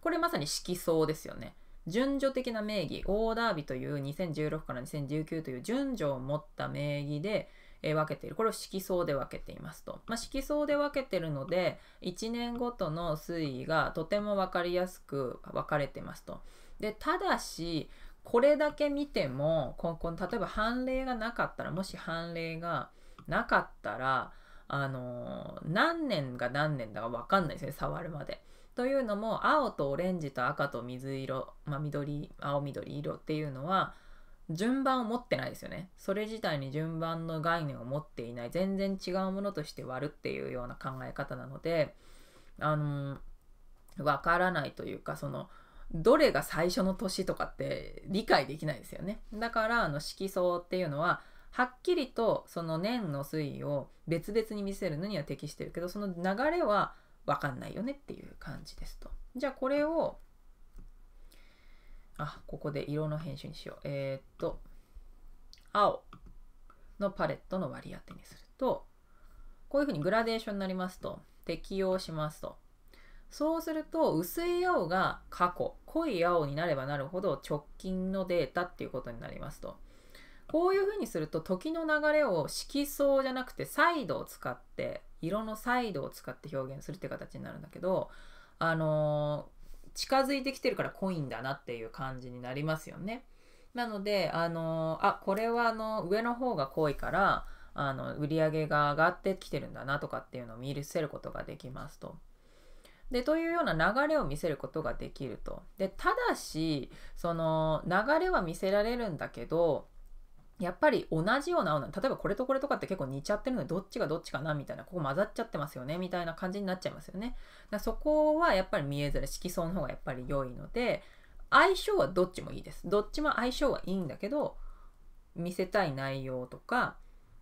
これまさに色相ですよね。順序的な名義、オーダー日という2016から2019という順序を持った名義で、え分けている。これを色相で分けていますと。まあ、色相で分けてるので、1年ごとの推移がとても分かりやすく分かれてますと。で、ただし、これだけ見ても、ここ例えば判例がなかったら、もし判例がなかったら、あの何年が何年だか分かんないですね触るまで。というのも青とオレンジと赤と水色、まあ、緑青緑色っていうのは順番を持ってないですよねそれ自体に順番の概念を持っていない全然違うものとして割るっていうような考え方なのであの分からないというかそのどれが最初の年とかって理解できないですよねだからあの色相っていうのははっきりとその年の推移を別々に見せるのには適してるけどその流れは分かんないよねっていう感じですと。じゃあこれをあここで色の編集にしよう。えー、っと青のパレットの割り当てにするとこういうふうにグラデーションになりますと適用しますと。そうすると薄い青が過去濃い青になればなるほど直近のデータっていうことになりますと。こういうふうにすると時の流れを色相じゃなくて彩度を使って色の彩度を使って表現するって形になるんだけどあのー、近づいてきてるから濃いんだなっていう感じになりますよね。なのであのー、あこれはあの上の方が濃いからあの売り上げが上がってきてるんだなとかっていうのを見せることができますと。でというような流れを見せることができると。でただしその流れは見せられるんだけどやっぱり同じような例えばこれとこれとかって結構似ちゃってるのでどっちがどっちかなみたいなここ混ざっちゃってますよねみたいな感じになっちゃいますよね。だそこはやっぱり見えづらい色相の方がやっぱり良いので相性はどっちもいいです。どっちも相性はいいんだけど見せたい内容とか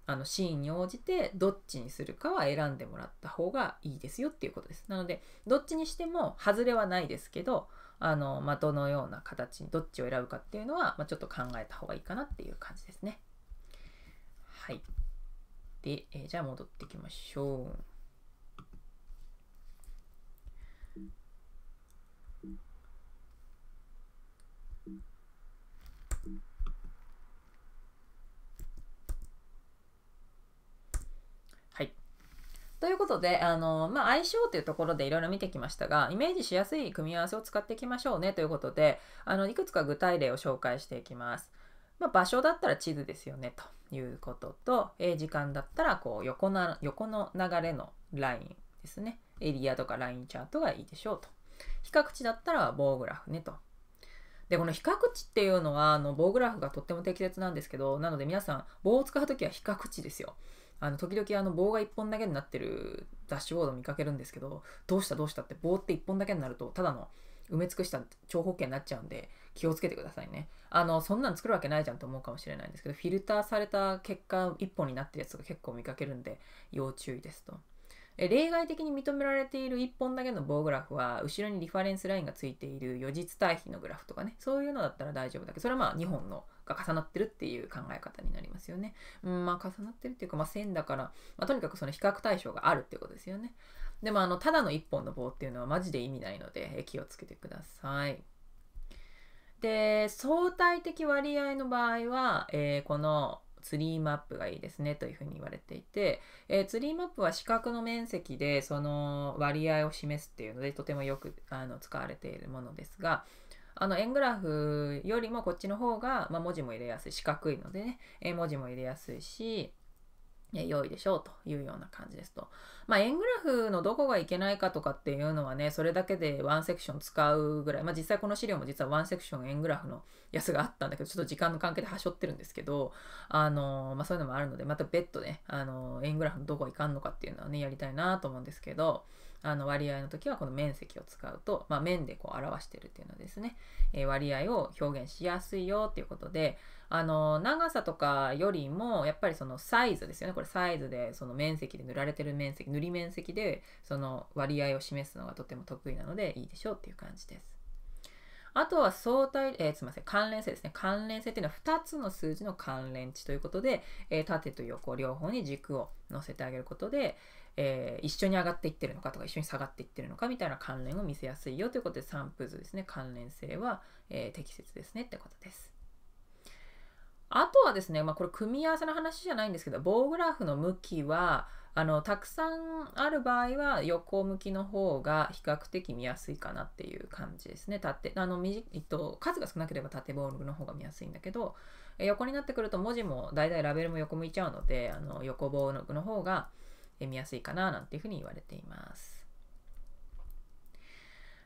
あのシーンに応じてどっちにするかは選んでもらった方がいいですよっていうことです。なのでどっちにしても外れはないですけどあの、まあ、どのような形にどっちを選ぶかっていうのは、まあ、ちょっと考えた方がいいかなっていう感じですね。はい。で、えー、じゃあ戻ってきましょう。ということで、あの、まあ、相性というところでいろいろ見てきましたが、イメージしやすい組み合わせを使っていきましょうねということで、あの、いくつか具体例を紹介していきます。まあ、場所だったら地図ですよねということと、えー、時間だったらこう横な横の流れのラインですね。エリアとかラインチャートがいいでしょうと。比較値だったら棒グラフねと。で、この比較値っていうのは、あの棒グラフがとっても適切なんですけど、なので皆さん、棒を使う時は比較値ですよ。あの時々あの棒が1本だけになってるダッシュボード見かけるんですけどどうしたどうしたって棒って1本だけになるとただの埋め尽くした長方形になっちゃうんで気をつけてくださいねあのそんなん作るわけないじゃんと思うかもしれないんですけどフィルターされた結果1本になってるやつが結構見かけるんで要注意ですとえ例外的に認められている1本だけの棒グラフは後ろにリファレンスラインがついている予実対比のグラフとかねそういうのだったら大丈夫だけどそれはまあ2本のが重なってるっていう考え方になりますよね。うん、まあ重なってるっていうか、まあ、線だから、まあ、とにかくその比較対象があるっていうことですよね。でもあのただの1本の棒っていうのはマジで意味ないので気をつけてください。で相対的割合の場合は、えー、このツリーマップがいいですねというふうに言われていて、えー、ツリーマップは四角の面積でその割合を示すっていうのでとてもよくあの使われているものですが、あの円グラフよりもこっちの方が、まあ、文字も入れやすい四角いのでね、文字も入れやすいし良いでしょうというような感じですと。まあ、円グラフのどこがいけないかとかっていうのはね、それだけでワンセクション使うぐらい、まあ、実際この資料も実はワンセクション円グラフのやつがあったんだけど、ちょっと時間の関係で端折ってるんですけど、あのまあ、そういうのもあるので、また別途ね、あの円グラフのどこいかんのかっていうのはね、やりたいなと思うんですけど、あの割合の時はこの面積を使うと、まあ、面でこう表してるっていうのですね、えー、割合を表現しやすいよっていうことであの長さとかよりもやっぱりそのサイズですよねこれサイズでその面積で塗られてる面積塗り面積でその割合を示すのがとても得意なのでいいでしょうっていう感じです。あとは相対、えー、すみません、関連性ですね。関連性っていうのは2つの数字の関連値ということで、えー、縦と横両方に軸を乗せてあげることで、えー、一緒に上がっていってるのかとか一緒に下がっていってるのかみたいな関連を見せやすいよということで散布図ですね関連性は、えー、適切ですねってことです。あとはですね、まあ、これ組み合わせの話じゃないんですけど棒グラフの向きはあのたくさんある場合は横向きの方が比較的見やすいかなっていう感じですね縦あの短、えっと、数が少なければ縦棒の方が見やすいんだけど横になってくると文字もだいたいラベルも横向いちゃうのであの横棒の方が見やすいかななんていうふうに言われています。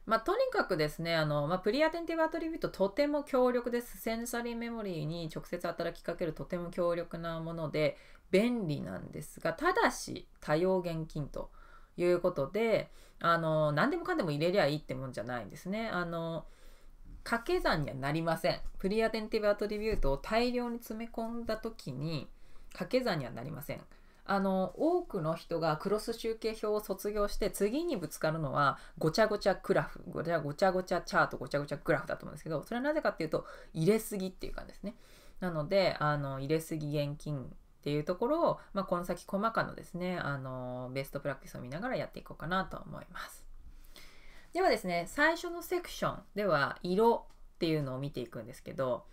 まあ、とにかくですね、あのまあ、プリアテンティブアトリビュートとても強力です。センサリーメモリーに直接働きかけるとても強力なもので便利なんですが、ただし多様現金ということで、あの何でもかんでも入れりゃいいってもんじゃないんですね。あの掛け算にはなりません。プリアテンティブアトリビュートを大量に詰め込んだ時に掛け算にはなりません。あの多くの人がクロス集計表を卒業して次にぶつかるのはごちゃごちゃグラフごちゃごちゃごちゃチャートごちゃごちゃグラフだと思うんですけどそれはなぜかっていうと入れすぎっていう感じですね。なのであの入れすぎ現金っていうところを、まあ、この先細かのですねあのベストプラクティスを見ながらやっていこうかなと思います。ではですね最初のセクションでは色っていうのを見ていくんですけど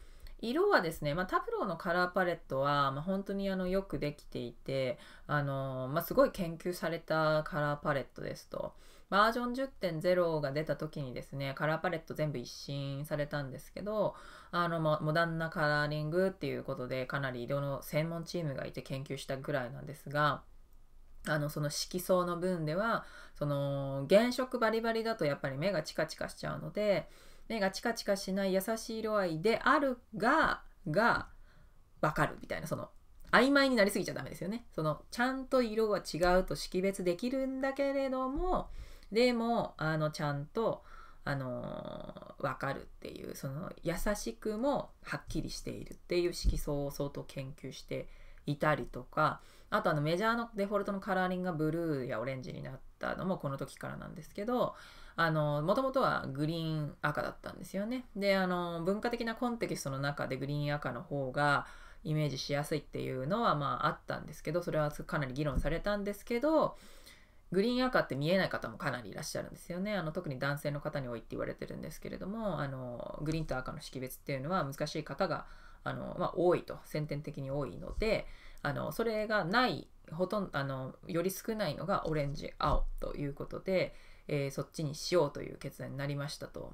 色はですね、まあ、タブローのカラーパレットは、まあ、本当にあのよくできていてあの、まあ、すごい研究されたカラーパレットですと。バージョン10.0が出た時にですね、カラーパレット全部一新されたんですけど、あの、モダンなカラーリングっていうことで、かなり色の専門チームがいて研究したぐらいなんですが、あの、その色相の分では、その、原色バリバリだとやっぱり目がチカチカしちゃうので、目がチカチカしない優しい色合いであるが、が、わかるみたいな、その、曖昧になりすぎちゃダメですよね。その、ちゃんと色が違うと識別できるんだけれども、でも、あの、ちゃんと、あのー、分かるっていうその優しくもはっきりしているっていう色相を相当研究していたりとかあとあのメジャーのデフォルトのカラーリングがブルーやオレンジになったのもこの時からなんですけどあの、元々はグリーン赤だったんですよね。で、あの、文化的なコンテキストの中でグリーン赤の方がイメージしやすいっていうのはまああったんですけど、それはかなり議論されたんですけど、グリーン赤って見えない方もかなりいらっしゃるんですよね。あの特に男性の方に多いって言われてるんですけれども、あのグリーンと赤の識別っていうのは難しい方があの、まあ、多いと先天的に多いのであのそれがないほとんどあのより少ないのがオレンジ青ということでえー、そっちにしようという決断になりましたと。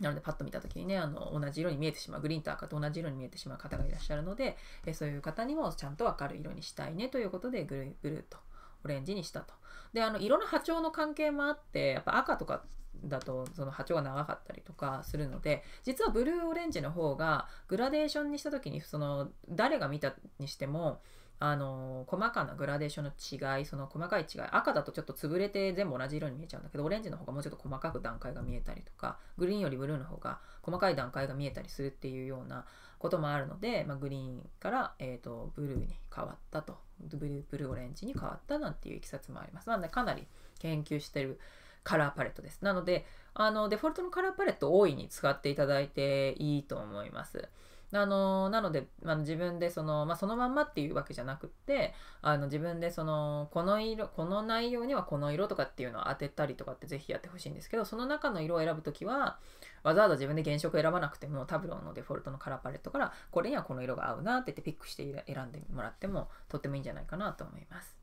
なのでパッと見た時にねあの同じ色に見えてしまうグリーンと赤と同じ色に見えてしまう方がいらっしゃるので、えー、そういう方にもちゃんと明るい色にしたいねということでブルーとオレンジにしたと。であの色の波長の関係もあってやっぱ赤とかだとその波長が長かったりとかするので実はブルーオレンジの方がグラデーションにした時にその誰が見たにしてもあの細かなグラデーションの違いその細かい違い赤だとちょっと潰れて全部同じ色に見えちゃうんだけどオレンジの方がもうちょっと細かく段階が見えたりとかグリーンよりブルーの方が細かい段階が見えたりするっていうようなこともあるので、まあ、グリーンから、えーと、とブルーに変わったとブルーブルーオレンジに変わったなんていういきさつもありますなのでかなり研究してるカラーパレットですなのであのデフォルトのカラーパレット大いに使っていただいていいと思います。あのなので、まあ、自分でその,、まあ、そのまんまっていうわけじゃなくってあの自分でそのこの色この内容にはこの色とかっていうのを当てたりとかって是非やってほしいんですけどその中の色を選ぶ時はわざわざ自分で原色選ばなくてもタブローのデフォルトのカラーパレットからこれにはこの色が合うなって言ってピックして選んでもらってもとってもいいんじゃないかなと思います。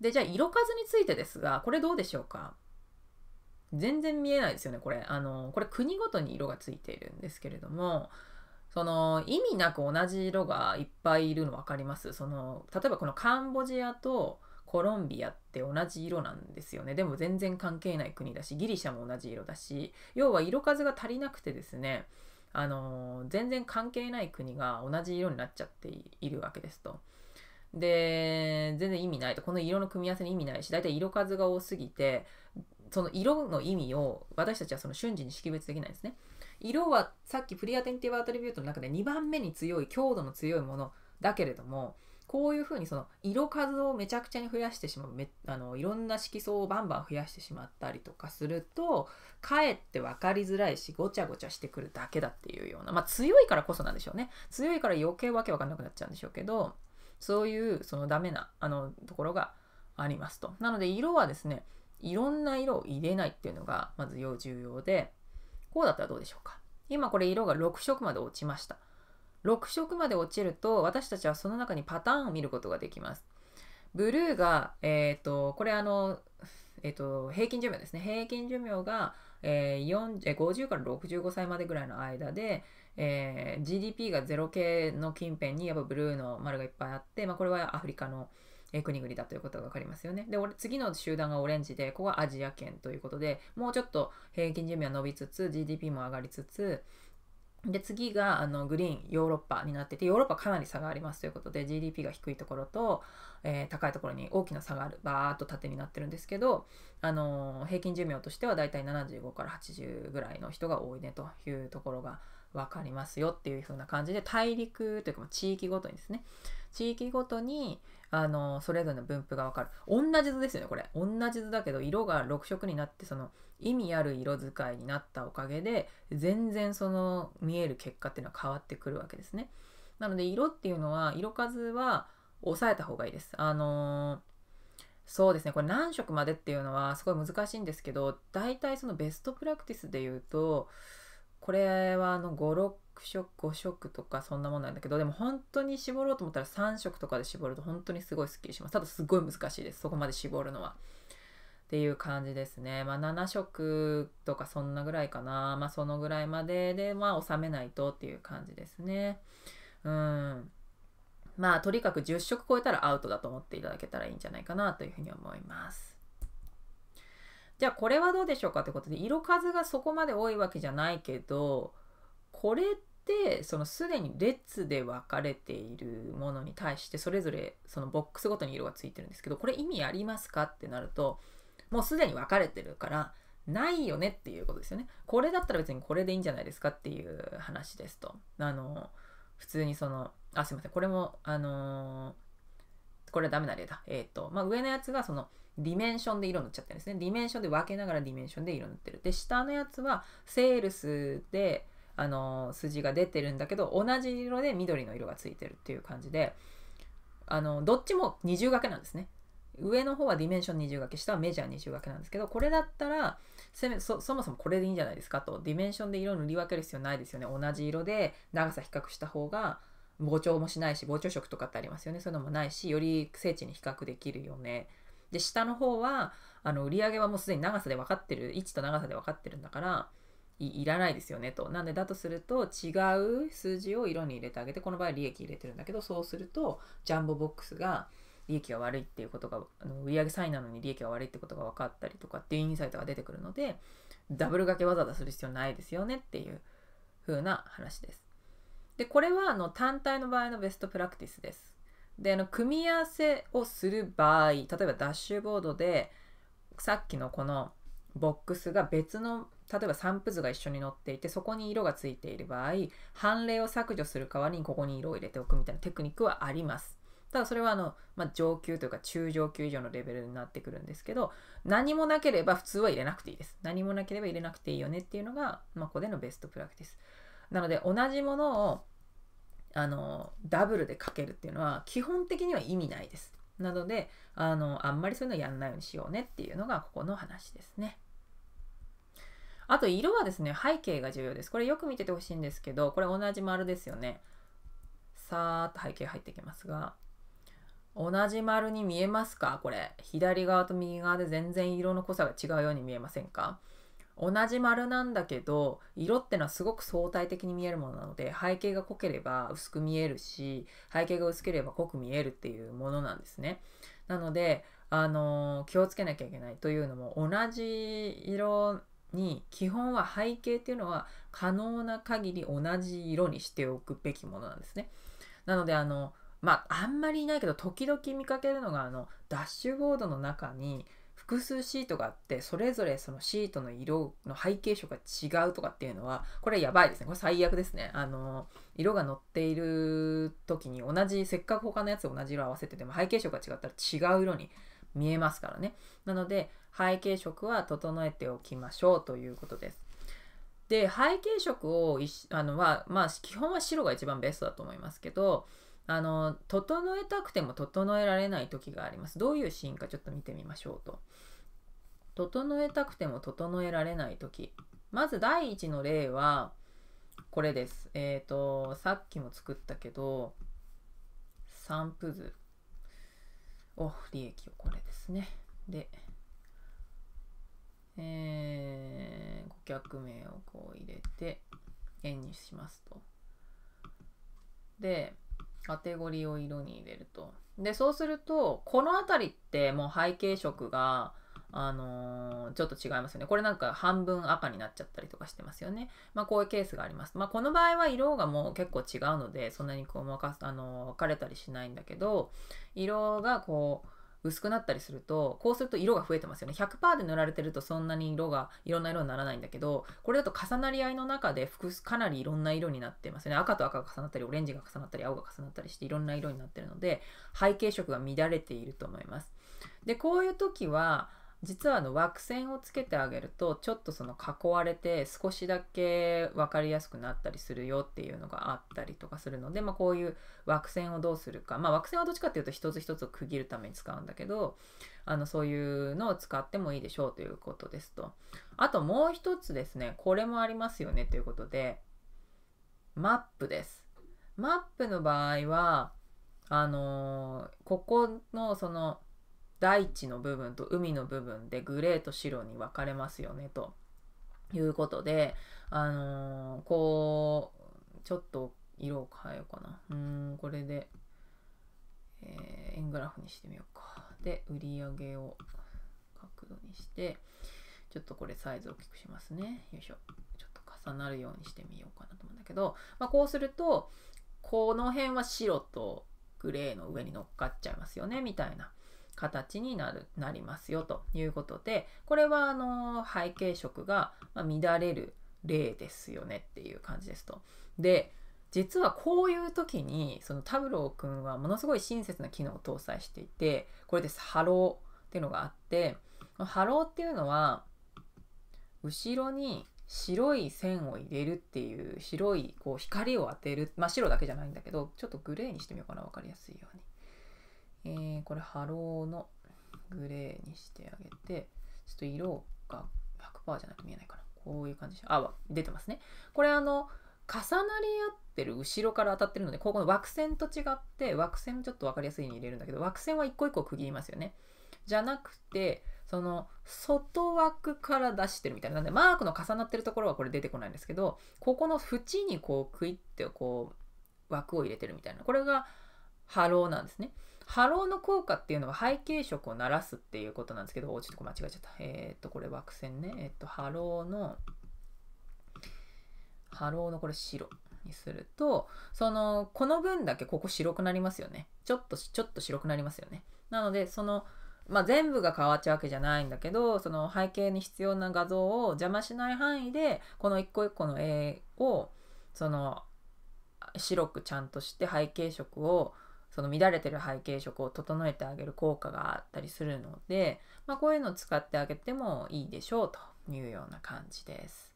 でじゃあ色数についてですがこれどうでしょうか全然見えないですよねこれあのこれ国ごとに色がついているんですけれどもその意味なく同じ色がいっぱいいるの分かりますその例えばこのカンボジアとコロンビアって同じ色なんですよねでも全然関係ない国だしギリシャも同じ色だし要は色数が足りなくてですねあの全然関係ない国が同じ色になっちゃっているわけですと。で全然意味ないとこの色の組み合わせに意味ないし大体色数が多すぎてその色の意味を私たちはその瞬時に識別できないんですね。色はさっきプリアテンティブアトリビュートの中で2番目に強い強度の強いものだけれどもこういうふうにその色数をめちゃくちゃに増やしてしまうめあのいろんな色相をバンバン増やしてしまったりとかするとかえって分かりづらいしごちゃごちゃしてくるだけだっていうようなまあ強いからこそなんでしょうね強いから余計わけわかんなくなっちゃうんでしょうけどそういうそのダメなあのところがありますと。なので色はですねいろんな色を入れないっていうのがまず要重要でこうだったらどうでしょうか今これ色が6色まで落ちました6色まで落ちると私たちはその中にパターンを見ることができますブルーが、えーと、これあの、えーと、と平均寿命ですね平均寿命が、えー、えー、50から65歳までぐらいの間で、えー、GDP が0系の近辺にやっぱブルーの丸がいっぱいあって、まあ、これはアフリカの、えー、国々だということが分かりますよね。で、次の集団がオレンジで、ここはアジア圏ということで、もうちょっと平均寿命は伸びつつ、GDP も上がりつつ、で次があのグリーンヨーロッパになっててヨーロッパかなり差がありますということで GDP が低いところと、えー、高いところに大きな差があるバーっと縦になってるんですけど、あのー、平均寿命としてはだいたい75から80ぐらいの人が多いねというところが分かりますよっていう風な感じで大陸というか地域ごとにですね地域ごとに、あのそれぞれの分布がわかる同じ図ですよねこれ同じ図だけど色が6色になってその意味ある色使いになったおかげで全然その見える結果っていうのは変わってくるわけですねなので色っていうのは色数は抑えた方がいいですあのーそうですねこれ何色までっていうのはすごい難しいんですけど大体そのベストプラクティスで言うとこれはあの56色5色とかそんなもんなんだけどでも本当に絞ろうと思ったら3色とかで絞ると本当にすごいすっきりしますただすごい難しいですそこまで絞るのはっていう感じですねまあ7色とかそんなぐらいかなまあそのぐらいまででまあ収めないとっていう感じですねうんまあとにかく10色超えたらアウトだと思っていただけたらいいんじゃないかなというふうに思いますじゃあこれはどうでしょうかってことで色数がそこまで多いわけじゃないけどこれってそのすでに列で分かれているものに対してそれぞれそのボックスごとに色がついてるんですけどこれ意味ありますかってなるともうすでに分かれてるからないよねっていうことですよね。これだったら別にこれでいいんじゃないですかっていう話ですと。あの普通にそのあすいませんこれもあのー、これはダメな例だ。えっ、ー、とまあ、上のやつがそのディメンションで色塗っちゃってるんですね。ディメンションで分けながらディメンションで色塗ってる。で、下のやつはセールスで、あの筋が出てるんだけど同じ色で緑の色がついてるっていう感じであのどっちも二重掛けなんですね。上の方はディメンション二重掛け下はメジャー二重掛けなんですけどこれだったらせめそそもそもこれでいいんじゃないですかとディメンションで色塗り分ける必要ないですよね同じ色で長さ比較した方が膨張もしないし膨張色とかってありますよねそういうのもないしより精緻に比較できるよねで下の方はあの売り上げはもうすでに長さで分かってる位置と長さで分かってるんだからいらないですよねと。なんでだとすると違う数字を色に入れてあげてこの場合利益入れてるんだけどそうするとジャンボボックスが利益が悪いっていうことがあの売上インなのに利益が悪いってことが分かったりとかっていうインサイトが出てくるのでダブル掛けわざわざする必要ないですよねっていう風な話です。でこれはあの単体の場合のベストプラクティスです。であの組み合わせをする場合例えばダッシュボードでさっきのこのボックスが別の例えば散布図が一緒に載っていてそこに色がついている場合判例を削除する代わりにここに色を入れておくみたいなテクニックはあります。ただそれはあの、まあ、上級というか中上級以上のレベルになってくるんですけど何もなければ普通は入れなくていいです。何もなければ入れなくていいよねっていうのが、まあ、ここでのベストプラクティス。なので同じものをあのダブルでかけるっていうのは基本的には意味ないです。なのであのあんまりそういうのやんないようにしようねっていうのがここの話ですね。あと色はですね、背景が重要です。これよく見ててほしいんですけど、これ同じ丸ですよね。さーっと背景入ってきますが、同じ丸に見えますかこれ。左側と右側で全然色の濃さが違うように見えませんか同じ丸なんだけど色ってのはすごく相対的に見えるものなので背景が濃ければ薄く見えるし背景が薄ければ濃く見えるっていうものなんですね。なので、あのー、気をつけなきゃいけないというのも同じ色に基本は背景っていうのは可能な限り同じ色にしておくべきものなんですね。なのであのまああんまりいないけど時々見かけるのがあのダッシュボードの中に複数シートがあってそれぞれそのシートの色の背景色が違うとかっていうのはこれやばいですねこれ最悪ですねあの色が乗っている時に同じせっかく他のやつ同じ色合わせてても背景色が違ったら違う色に見えますからね。なので、背景色は整えておきましょうということです。で、背景色を、あのは、まあ、基本は白が一番ベストだと思いますけど、あの、整えたくても整えられない時があります。どういうシーンかちょっと見てみましょうと。整えたくても整えられない時。まず第一の例は、これです。えっ、ー、と、さっきも作ったけど、散布図。お利益をこれですねでえー、顧客名をこう入れて円にしますとでカテゴリーを色に入れるとでそうするとこの辺りってもう背景色があのー、ちょっと違いますよね。これなんか半分赤になっちゃったりとかしてますよね。まあこういうケースがあります。まあこの場合は色がもう結構違うので、そんなにこう分か、あのー、かれたりしないんだけど、色がこう、薄くなったりするとこうすると色が増えてますよね100%で塗られてるとそんなに色がいろんな色にならないんだけどこれだと重なり合いの中で複数かなりいろんな色になってますよね赤と赤が重なったりオレンジが重なったり青が重なったりしていろんな色になってるので背景色が乱れていると思いますでこういう時は実はあの枠線をつけてあげるとちょっとその囲われて少しだけ分かりやすくなったりするよっていうのがあったりとかするので、まあ、こういう枠線をどうするか、まあ、枠線はどっちかっていうと一つ一つを区切るために使うんだけどあのそういうのを使ってもいいでしょうということですとあともう一つですねこれもありますよねということでマップですマップの場合はあのー、ここのその大地の部分と海の部分でグレーと白に分かれますよねということで、あのー、こうちょっと色を変えようかなうんこれで、えー、円グラフにしてみようかで売り上げを角度にしてちょっとこれサイズ大きくしますねよいしょちょっと重なるようにしてみようかなと思うんだけど、まあ、こうするとこの辺は白とグレーの上に乗っかっちゃいますよねみたいな。形になるなりますよということでこれはあの背景色が乱れる例ですよねっていう感じですと。で実はこういう時にそのタブロー君はものすごい親切な機能を搭載していてこれですハローっていうのがあってハローっていうのは後ろに白い線を入れるっていう白いこう光を当てる、まあ、白だけじゃないんだけどちょっとグレーにしてみようかな分かりやすいように。えー、これハローのグレーにしてあげて、ちょっと色が100%じゃなく見えないかな。こういう感じであ、出てますね。これあの、重なり合ってる後ろから当たってるので、ここの枠線と違って、枠線ちょっと分かりやすいに入れるんだけど、枠線は一個一個区切りますよね。じゃなくて、その外枠から出してるみたいな。なんで、マークの重なってるところはこれ出てこないんですけど、ここの縁にこう、クイッてこう、枠を入れてるみたいな。これが、ハローなんですね。ハローの効果っていうのは背景色を鳴らすっていうことなんですけど、おちょっと間違えちゃった。えー、っと、これ枠線ね。えー、っと、ハローの、ハローのこれ白にすると、その、この分だけここ白くなりますよね。ちょっと、ちょっと白くなりますよね。なので、その、まあ、全部が変わっちゃうわけじゃないんだけどその背景に必要な画像を邪魔しない範囲でこの一個一個の絵をその白くちゃんとして背景色をその乱れてる背景色を整えてあげる効果があったりするので、まあ、こういうのを使ってあげてもいいでしょうというような感じです。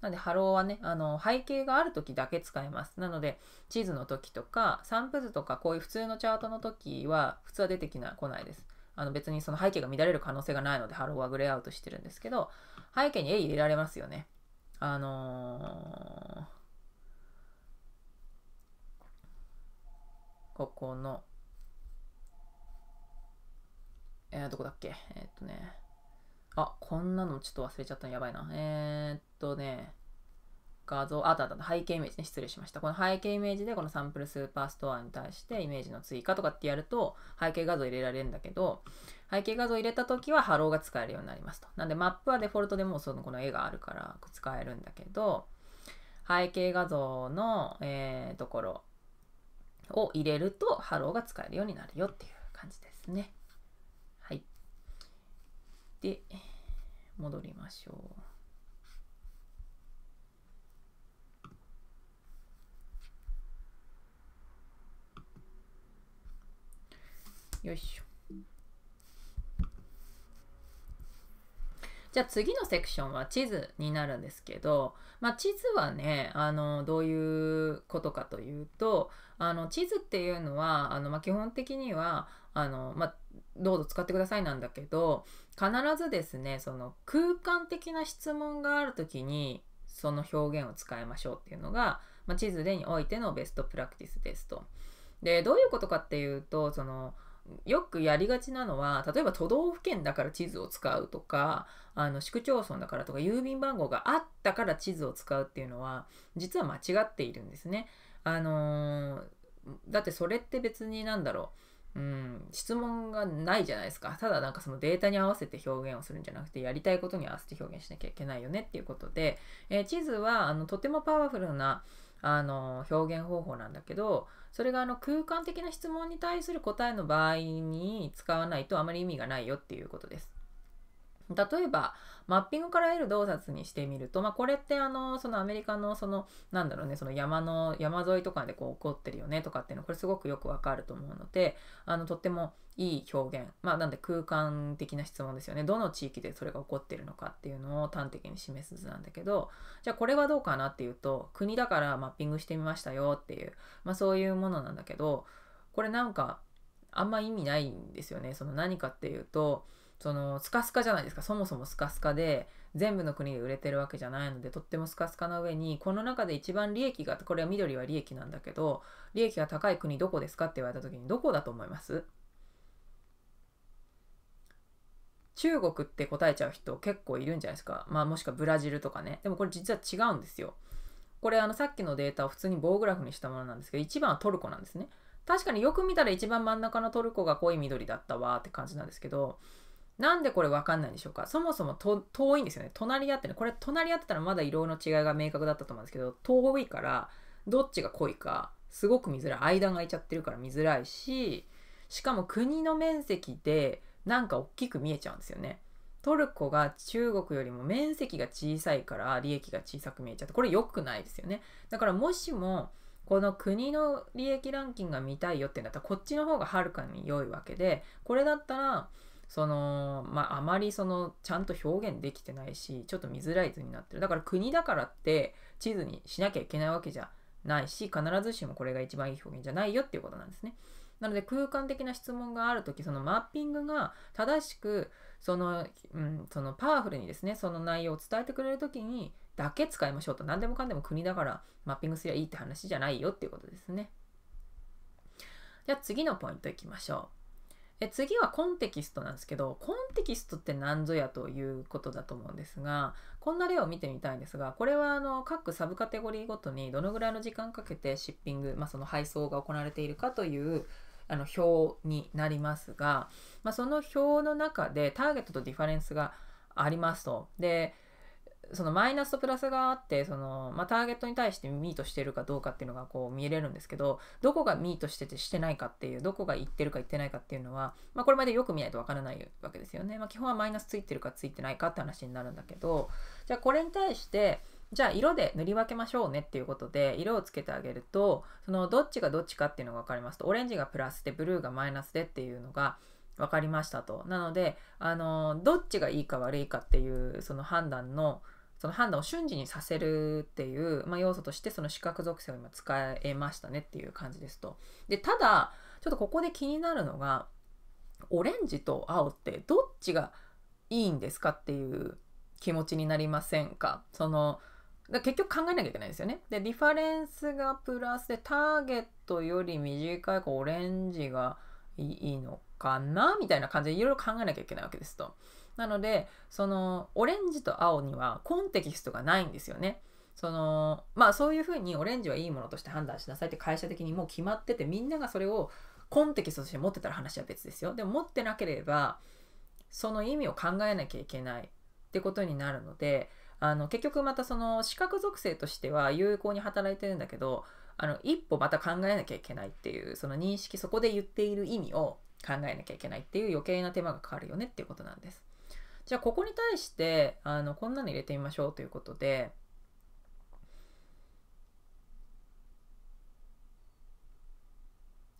なのでハローはねあの背景がある時だけ使えます。なので地図の時とか散布図とかこういう普通のチャートの時は普通は出てきな来ないです。あの別にその背景が乱れる可能性がないのでハローはグレーアウトしてるんですけど背景に絵入れられますよね。あのーここの、えー、どこだっけえー、っとね。あ、こんなのちょっと忘れちゃったのやばいな。えー、っとね、画像、あったあった、背景イメージね、失礼しました。この背景イメージでこのサンプルスーパーストアに対してイメージの追加とかってやると背景画像入れられるんだけど、背景画像入れた時はハローが使えるようになりますと。なんでマップはデフォルトでもうそのこの絵があるから使えるんだけど、背景画像の、えー、ところを入れるとハローが使えるようになるよっていう感じですね。はい。で、戻りましょう。よいしょ。じゃあ次のセクションは地図になるんですけど、まあ、地図はねあのどういうことかというとあの地図っていうのはあの、まあ、基本的にはあの、まあ、どうぞ使ってくださいなんだけど必ずですねその空間的な質問がある時にその表現を使いましょうっていうのが、まあ、地図でにおいてのベストプラクティスですと。でどういうことかっていうとそのよくやりがちなのは例えば都道府県だから地図を使うとかあの市区町村だからとか郵便番号があったから地図を使うっていうのは実は間違っているんですね。あのー、だってそれって別に何だろう、うん、質問がないじゃないですかただなんかそのデータに合わせて表現をするんじゃなくてやりたいことに合わせて表現しなきゃいけないよねっていうことで、えー、地図はあのとてもパワフルなあの表現方法なんだけどそれがあの空間的な質問に対する答えの場合に使わないとあまり意味がないよっていうことです。例えばマッピングから得る洞察にしてみると、まあ、これってあのそのアメリカのそのなんだろうねその山の山沿いとかでこう起こってるよねとかっていうのこれすごくよくわかると思うのであのとってもいい表現まあなんで空間的な質問ですよねどの地域でそれが起こってるのかっていうのを端的に示す図なんだけどじゃあこれはどうかなっていうと国だからマッピングしてみましたよっていう、まあ、そういうものなんだけどこれなんかあんま意味ないんですよねその何かっていうとそのスカスカじゃないですかそもそもスカスカで全部の国で売れてるわけじゃないのでとってもスカスカな上にこの中で一番利益がこれは緑は利益なんだけど利益が高い国どこですかって言われた時にどこだと思います中国って答えちゃう人結構いるんじゃないですか、まあ、もしくはブラジルとかねでもこれ実は違うんですよこれあのさっきのデータを普通に棒グラフにしたものなんですけど1番はトルコなんですね確かによく見たら一番真ん中のトルコが濃い緑だったわって感じなんですけどなんでこれ分かんないんでしょうかそもそも遠いんですよね。隣り合ってね。これ隣り合ってたらまだ色の違いが明確だったと思うんですけど、遠いから、どっちが濃いか、すごく見づらい。間が空いちゃってるから見づらいし、しかも国の面積でなんか大きく見えちゃうんですよね。トルコが中国よりも面積が小さいから利益が小さく見えちゃって、これ良くないですよね。だからもしも、この国の利益ランキングが見たいよってなったらこっちの方がはるかに良いわけでこれだったらそのまあまりそのちゃんと表現できてないしちょっと見づらい図になってるだから国だからって地図にしなきゃいけないわけじゃないし必ずしもこれが一番いい表現じゃないよっていうことなんですね。なので空間的な質問がある時そのマッピングが正しくその,、うん、そのパワフルにですねその内容を伝えてくれる時にだけ使いましょうと何でもかんでも国だからマッピングすりゃいいって話じゃないよっていうことですね。じゃあ次のポイントいきましょう。え次はコンテキストなんですけどコンテキストって何ぞやということだと思うんですがこんな例を見てみたいんですがこれはあの各サブカテゴリーごとにどのぐらいの時間かけてシッピング、まあ、その配送が行われているかというあの表になりますが、まあ、その表の中でターゲットとディファレンスがありますと。でそのマイナスとプラスがあってその、まあ、ターゲットに対してミートしてるかどうかっていうのがこう見えれるんですけどどこがミートしててしてないかっていうどこが言ってるか言ってないかっていうのは、まあ、これまでよく見ないとわからないわけですよね、まあ、基本はマイナスついてるかついてないかって話になるんだけどじゃあこれに対してじゃあ色で塗り分けましょうねっていうことで色をつけてあげるとそのどっちがどっちかっていうのが分かりますとオレンジがプラスでブルーがマイナスでっていうのが分かりましたとなのであのどっちがいいか悪いかっていうその判断のその判断を瞬時にさせるっていう、まあ、要素としてその視覚属性を今使えましたねっていう感じですと。でただちょっとここで気になるのがオレンジと青ってどっちがいいんですかっていう気持ちになりませんかその結局考えなきゃいけないんですよね。でリファレンスがプラスでターゲットより短いオレンジがいいのかなみたいな感じでいろいろ考えなきゃいけないわけですと。なのでそのオレンジと青にはコンテキストがないんですよね。そのまあそういうふうにオレンジはいいものとして判断しなさいって会社的にもう決まっててみんながそれをコンテキストとして持ってたら話は別ですよ。でも持ってなければその意味を考えなきゃいけないってことになるのであの結局またその資格属性としては有効に働いてるんだけどあの一歩また考えなきゃいけないっていうその認識そこで言っている意味を考えなきゃいけないっていう余計な手間がかかるよねっていうことなんです。じゃあここに対してあのこんなの入れてみましょうということで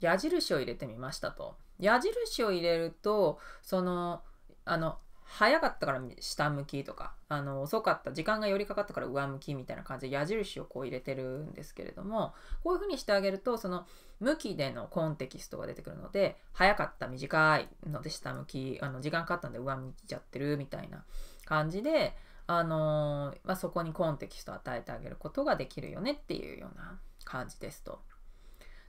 矢印を入れてみましたと。矢印を入れるとそのあの早かったから下向きとかあの遅かった時間が寄りかかったから上向きみたいな感じで矢印をこう入れてるんですけれどもこういうふうにしてあげるとその向きでのコンテキストが出てくるので早かった短いので下向きあの時間かかったんで上向きちゃってるみたいな感じで、あのまあ、そこにコンテキストを与えてあげることができるよねっていうような感じですと。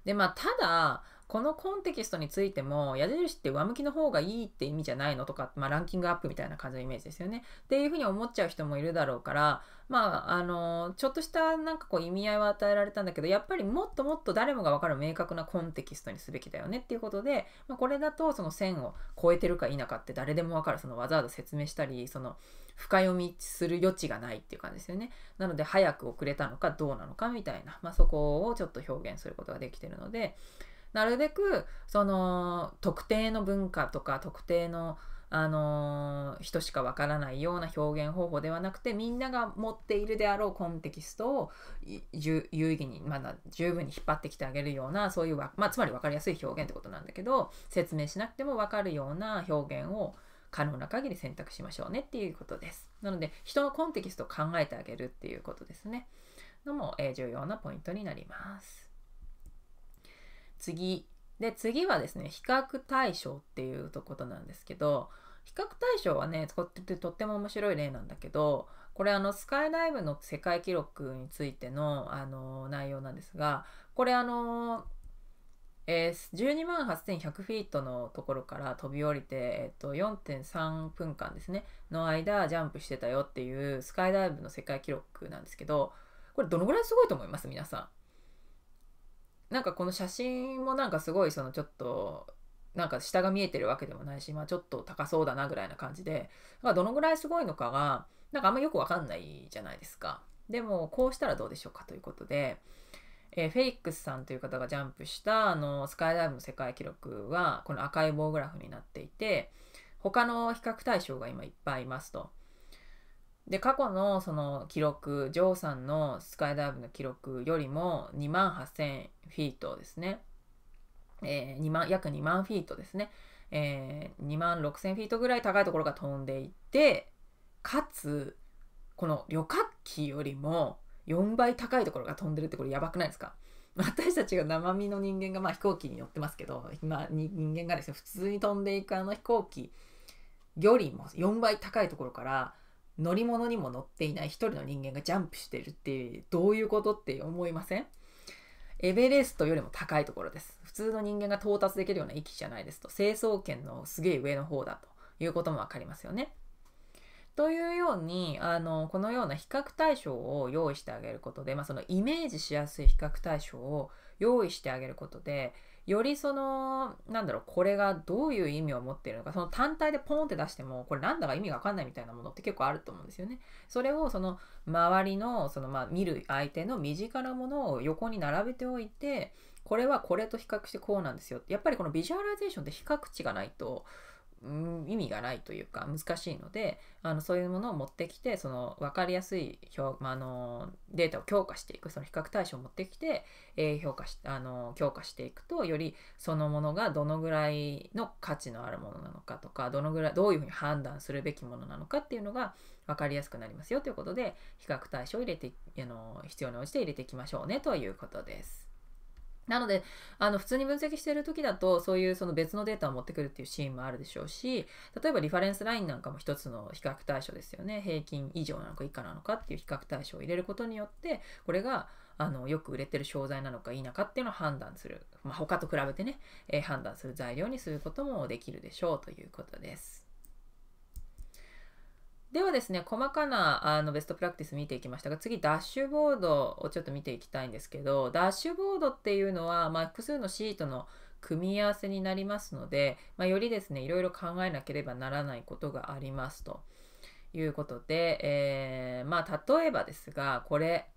でまあただこのコンテキストについても矢印って上向きの方がいいって意味じゃないのとか、まあ、ランキングアップみたいな感じのイメージですよね。っていうふうに思っちゃう人もいるだろうから、まあ、あのちょっとしたなんかこう意味合いは与えられたんだけどやっぱりもっともっと誰もが分かる明確なコンテキストにすべきだよねっていうことで、まあ、これだとその線を越えてるか否かって誰でも分かるそのわざわざ説明したりその深読みする余地がないっていう感じですよね。なので早く遅れたのかどうなのかみたいな、まあ、そこをちょっと表現することができてるので。なるべくその特定の文化とか特定のあの人しかわからないような表現方法ではなくてみんなが持っているであろうコンテキストを有意義にまだ十分に引っ張ってきてあげるようなそういうまあ、つまり分かりやすい表現ってことなんだけど説明しなくても分かるような表現を可能な限り選択しましょうねっていうことです。なので人のコンテキストを考えてあげるっていうことですね。のも、え重要なポイントになります。次。で、次はですね、比較対象っていうことなんですけど、比較対象はね、こってとっても面白い例なんだけど、これあのスカイダイブの世界記録についてのあの内容なんですが、これあの、えー、12万8100フィートのところから飛び降りて、えー、と4.3分間ですね、の間ジャンプしてたよっていうスカイダイブの世界記録なんですけど、これどのぐらいすごいと思います皆さん。なんかこの写真もなんかすごいそのちょっとなんか下が見えてるわけでもないし、まあ、ちょっと高そうだなぐらいな感じでだどのぐらいすごいのかがなんかあんまよくわかんないじゃないですか。でもこうしたらどうでしょうかということで、えー、フェイクスさんという方がジャンプしたあのスカイダイブの世界記録はこの赤い棒グラフになっていて他の比較対象が今いっぱいいますと。で過去のその記録ジョーさんのスカイダイブの記録よりも2万8000フィートですね、えー、2万約2万フィートですね、えー、2万6000フィートぐらい高いところが飛んでいてかつこの旅客機よりも4倍高いところが飛んでるってこれやばくないですか 私たちが生身の人間が、まあ、飛行機に乗ってますけど、今人間がですね普通に飛んでいくあの飛行機よりも4倍高いところから乗り物にも乗っていない一人の人間がジャンプしてるってどういうことって思いませんエベレストよりも高いところです。普通の人間が到達できるような域じゃないですと、成層圏のすげえ上の方だということも分かりますよね。というようにあのこのような比較対象を用意してあげることで、まあ、そのイメージしやすい比較対象を用意してあげることでよりそのなんだろうこれがどういう意味を持っているのかその単体でポンって出してもこれなんだか意味が分かんないみたいなものって結構あると思うんですよね。それをその周りのそのまあ見る相手の身近なものを横に並べておいてこれはこれと比較してこうなんですよやっぱりこのビジュアライゼーションって比較値がないと意味がないというか難しいのであのそういうものを持ってきてその分かりやすい表、まあ、のデータを強化していくその比較対象を持ってきて、えー、評価しあの強化していくとよりそのものがどのぐらいの価値のあるものなのかとかどのぐらいどういうふうに判断するべきものなのかっていうのが分かりやすくなりますよということで比較対象を入れてあの必要に応じて入れていきましょうねということです。なのであの普通に分析してる時だとそういうその別のデータを持ってくるっていうシーンもあるでしょうし例えばリファレンスラインなんかも一つの比較対象ですよね平均以上なのか以下なのかっていう比較対象を入れることによってこれがあのよく売れてる商材なのか否かっていうのを判断する、まあ、他と比べてね、えー、判断する材料にすることもできるでしょうということです。ではですね、細かなあのベストプラクティス見ていきましたが、次、ダッシュボードをちょっと見ていきたいんですけど、ダッシュボードっていうのは、まあ、複数のシートの組み合わせになりますので、まあ、よりですね、いろいろ考えなければならないことがありますということで、えー、まあ、例えばですが、これ、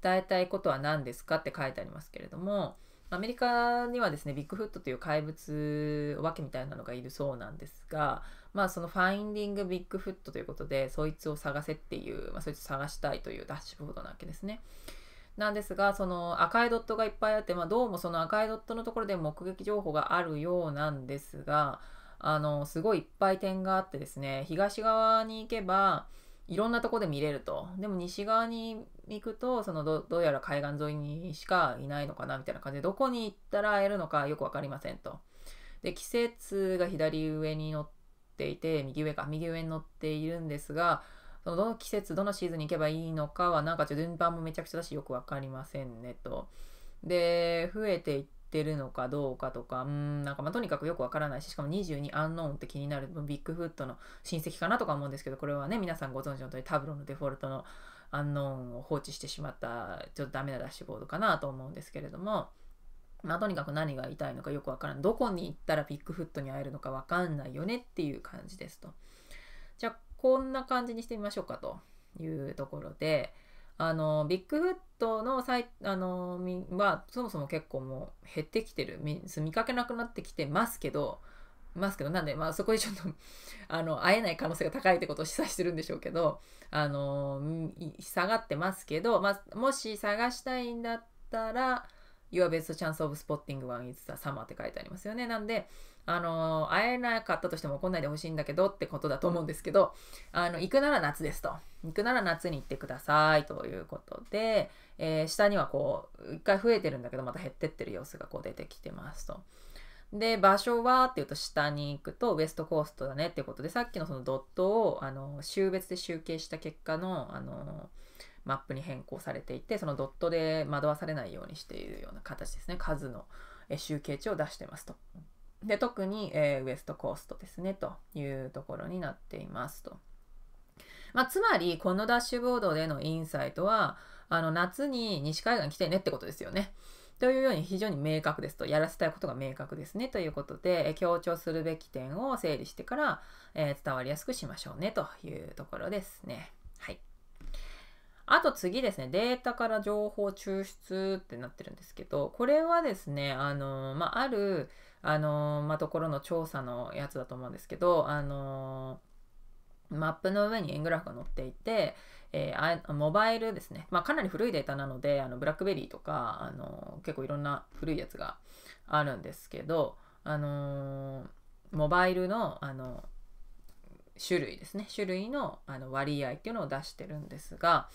伝えたいことは何ですかって書いてありますけれども、アメリカにはですね、ビッグフットという怪物お化けみたいなのがいるそうなんですが、まあそのファインディングビッグフットということで、そいつを探せっていう、まあ、そいつを探したいというダッシュボードなわけですね。なんですが、その赤いドットがいっぱいあって、まあ、どうもその赤いドットのところで目撃情報があるようなんですが、あの、すごいいっぱい点があってですね、東側に行けば、いろんなとこで見れると。でも西側に行くと、そのどどうやら海岸沿いにしかいないのかなみたいな感じで、どこに行ったら会えるのかよく分かりませんと。で、季節が左上に乗っていて、右上か、右上に載っているんですが、そのどの季節、どのシーズンに行けばいいのかは、なんか順番もめちゃくちゃだし、よく分かりませんねと。で、増えていってるのかどうかとか、うん、なんかまあとにかくよくわからないし、しかも22アンノーンって気になる、ビッグフットの親戚かなとか思うんですけど、これはね、皆さんご存知の通り、タブロのデフォルトのアンノーンを放置してしまった、ちょっとダメなダッシュボードかなと思うんですけれども、まあ、とにかく何が痛いのかよくわからんどこに行ったらビッグフットに会えるのかわかんないよねっていう感じですとじゃあこんな感じにしてみましょうかというところであのビッグフットのサイあのはそもそも結構もう減ってきてる見見かけなくなってきてますけどますけどなんで、まあ、そこでちょっと あの会えない可能性が高いってことを示唆してるんでしょうけどあの下がってますけど、まあ、もし探したいんだったら Your best chance of spotting one is the summer って書いてありますよね。なんで、あのー、会えなかったとしても来ないでほしいんだけどってことだと思うんですけど、あの、行くなら夏ですと。行くなら夏に行ってくださいということで、えー、下にはこう、一回増えてるんだけど、また減ってってる様子がこう出てきてますと。で、場所はっていうと下に行くとウェストコーストだねってことで、さっきのそのドットを、あの、週別で集計した結果の、あのーマップに変更されていてそのドットで惑わされないようにしているような形ですね数の集計値を出してますと。で特に、えー、ウエストコーストですねというところになっていますと。まあ、つまりこのダッシュボードでのインサイトはあの夏に西海岸来てねってことですよね。というように非常に明確ですとやらせたいことが明確ですねということで強調するべき点を整理してから、えー、伝わりやすくしましょうねというところですね。あと次ですね、データから情報抽出ってなってるんですけど、これはですね、あの、まあ、ある、あの、まあ、ところの調査のやつだと思うんですけど、あの、マップの上に円グラフが載っていて、えー、あモバイルですね、まあ、かなり古いデータなのであのブラックベリーとかあの結構いろんな古いやつがあるんですけど、あのー、モバイルの、あの種類ですね種類のあの割合っていうのを出してるんですが、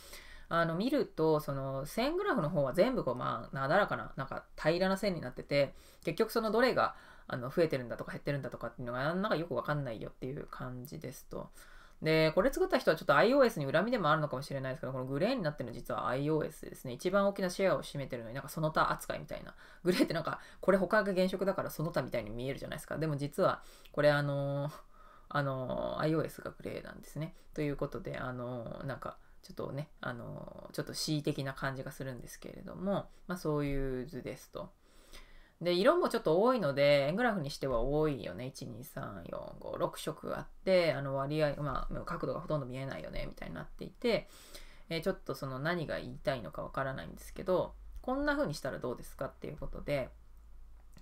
あの見るとその線グラフの方は全部こうまあなだらかななんか平らな線になってて結局そのどれがあの増えてるんだとか減ってるんだとかっていうのがなんかよくわかんないよっていう感じですと。で、これ作った人はちょっと iOS に恨みでもあるのかもしれないですけど、このグレーになってるの実は iOS ですね。一番大きなシェアを占めてるのになんかその他扱いみたいな。グレーってなんかこれ他が原色だからその他みたいに見えるじゃないですか。でも実はこれあのー、あのー、iOS がグレーなんですね。ということで、あのー、なんかちょっとね、あのちょっと恣意的な感じがするんですけれども、まあ、そういう図ですと。で色もちょっと多いので円グラフにしては多いよね123456色あってあの割合、まあ、角度がほとんど見えないよねみたいになっていて、えー、ちょっとその何が言いたいのかわからないんですけどこんな風にしたらどうですかっていうことで、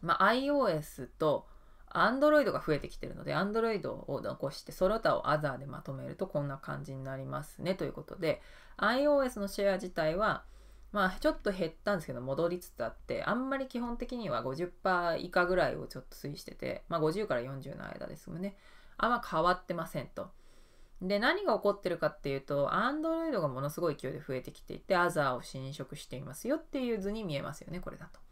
まあ、iOS とアンドロイドが増えてきてるので、アンドロイドを残して、その他をアザーでまとめるとこんな感じになりますねということで、iOS のシェア自体は、まあちょっと減ったんですけど、戻りつつあって、あんまり基本的には50%以下ぐらいをちょっと推移してて、まあ50から40の間ですもんね。あんま変わってませんと。で、何が起こってるかっていうと、Android がものすごい勢いで増えてきていて、アザーを侵食していますよっていう図に見えますよね、これだと。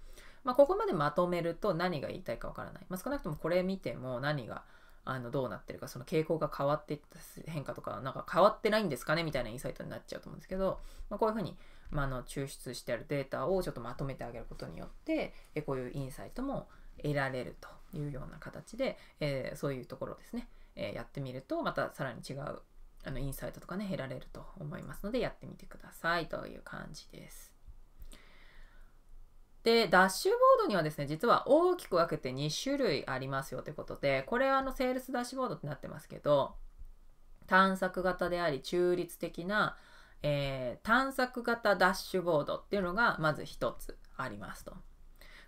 まあ、ここまでまとめると何が言いたいかわからない、まあ、少なくともこれ見ても何があのどうなってるかその傾向が変わっていった変化とかなんか変わってないんですかねみたいなインサイトになっちゃうと思うんですけど、まあ、こういうふうに、まあ、の抽出してあるデータをちょっとまとめてあげることによってえこういうインサイトも得られるというような形で、えー、そういうところですね、えー、やってみるとまたさらに違うあのインサイトとかね得られると思いますのでやってみてくださいという感じです。で、ダッシュボードにはですね、実は大きく分けて2種類ありますよということで、これはあのセールスダッシュボードってなってますけど、探索型であり中立的な、えー、探索型ダッシュボードっていうのがまず1つありますと。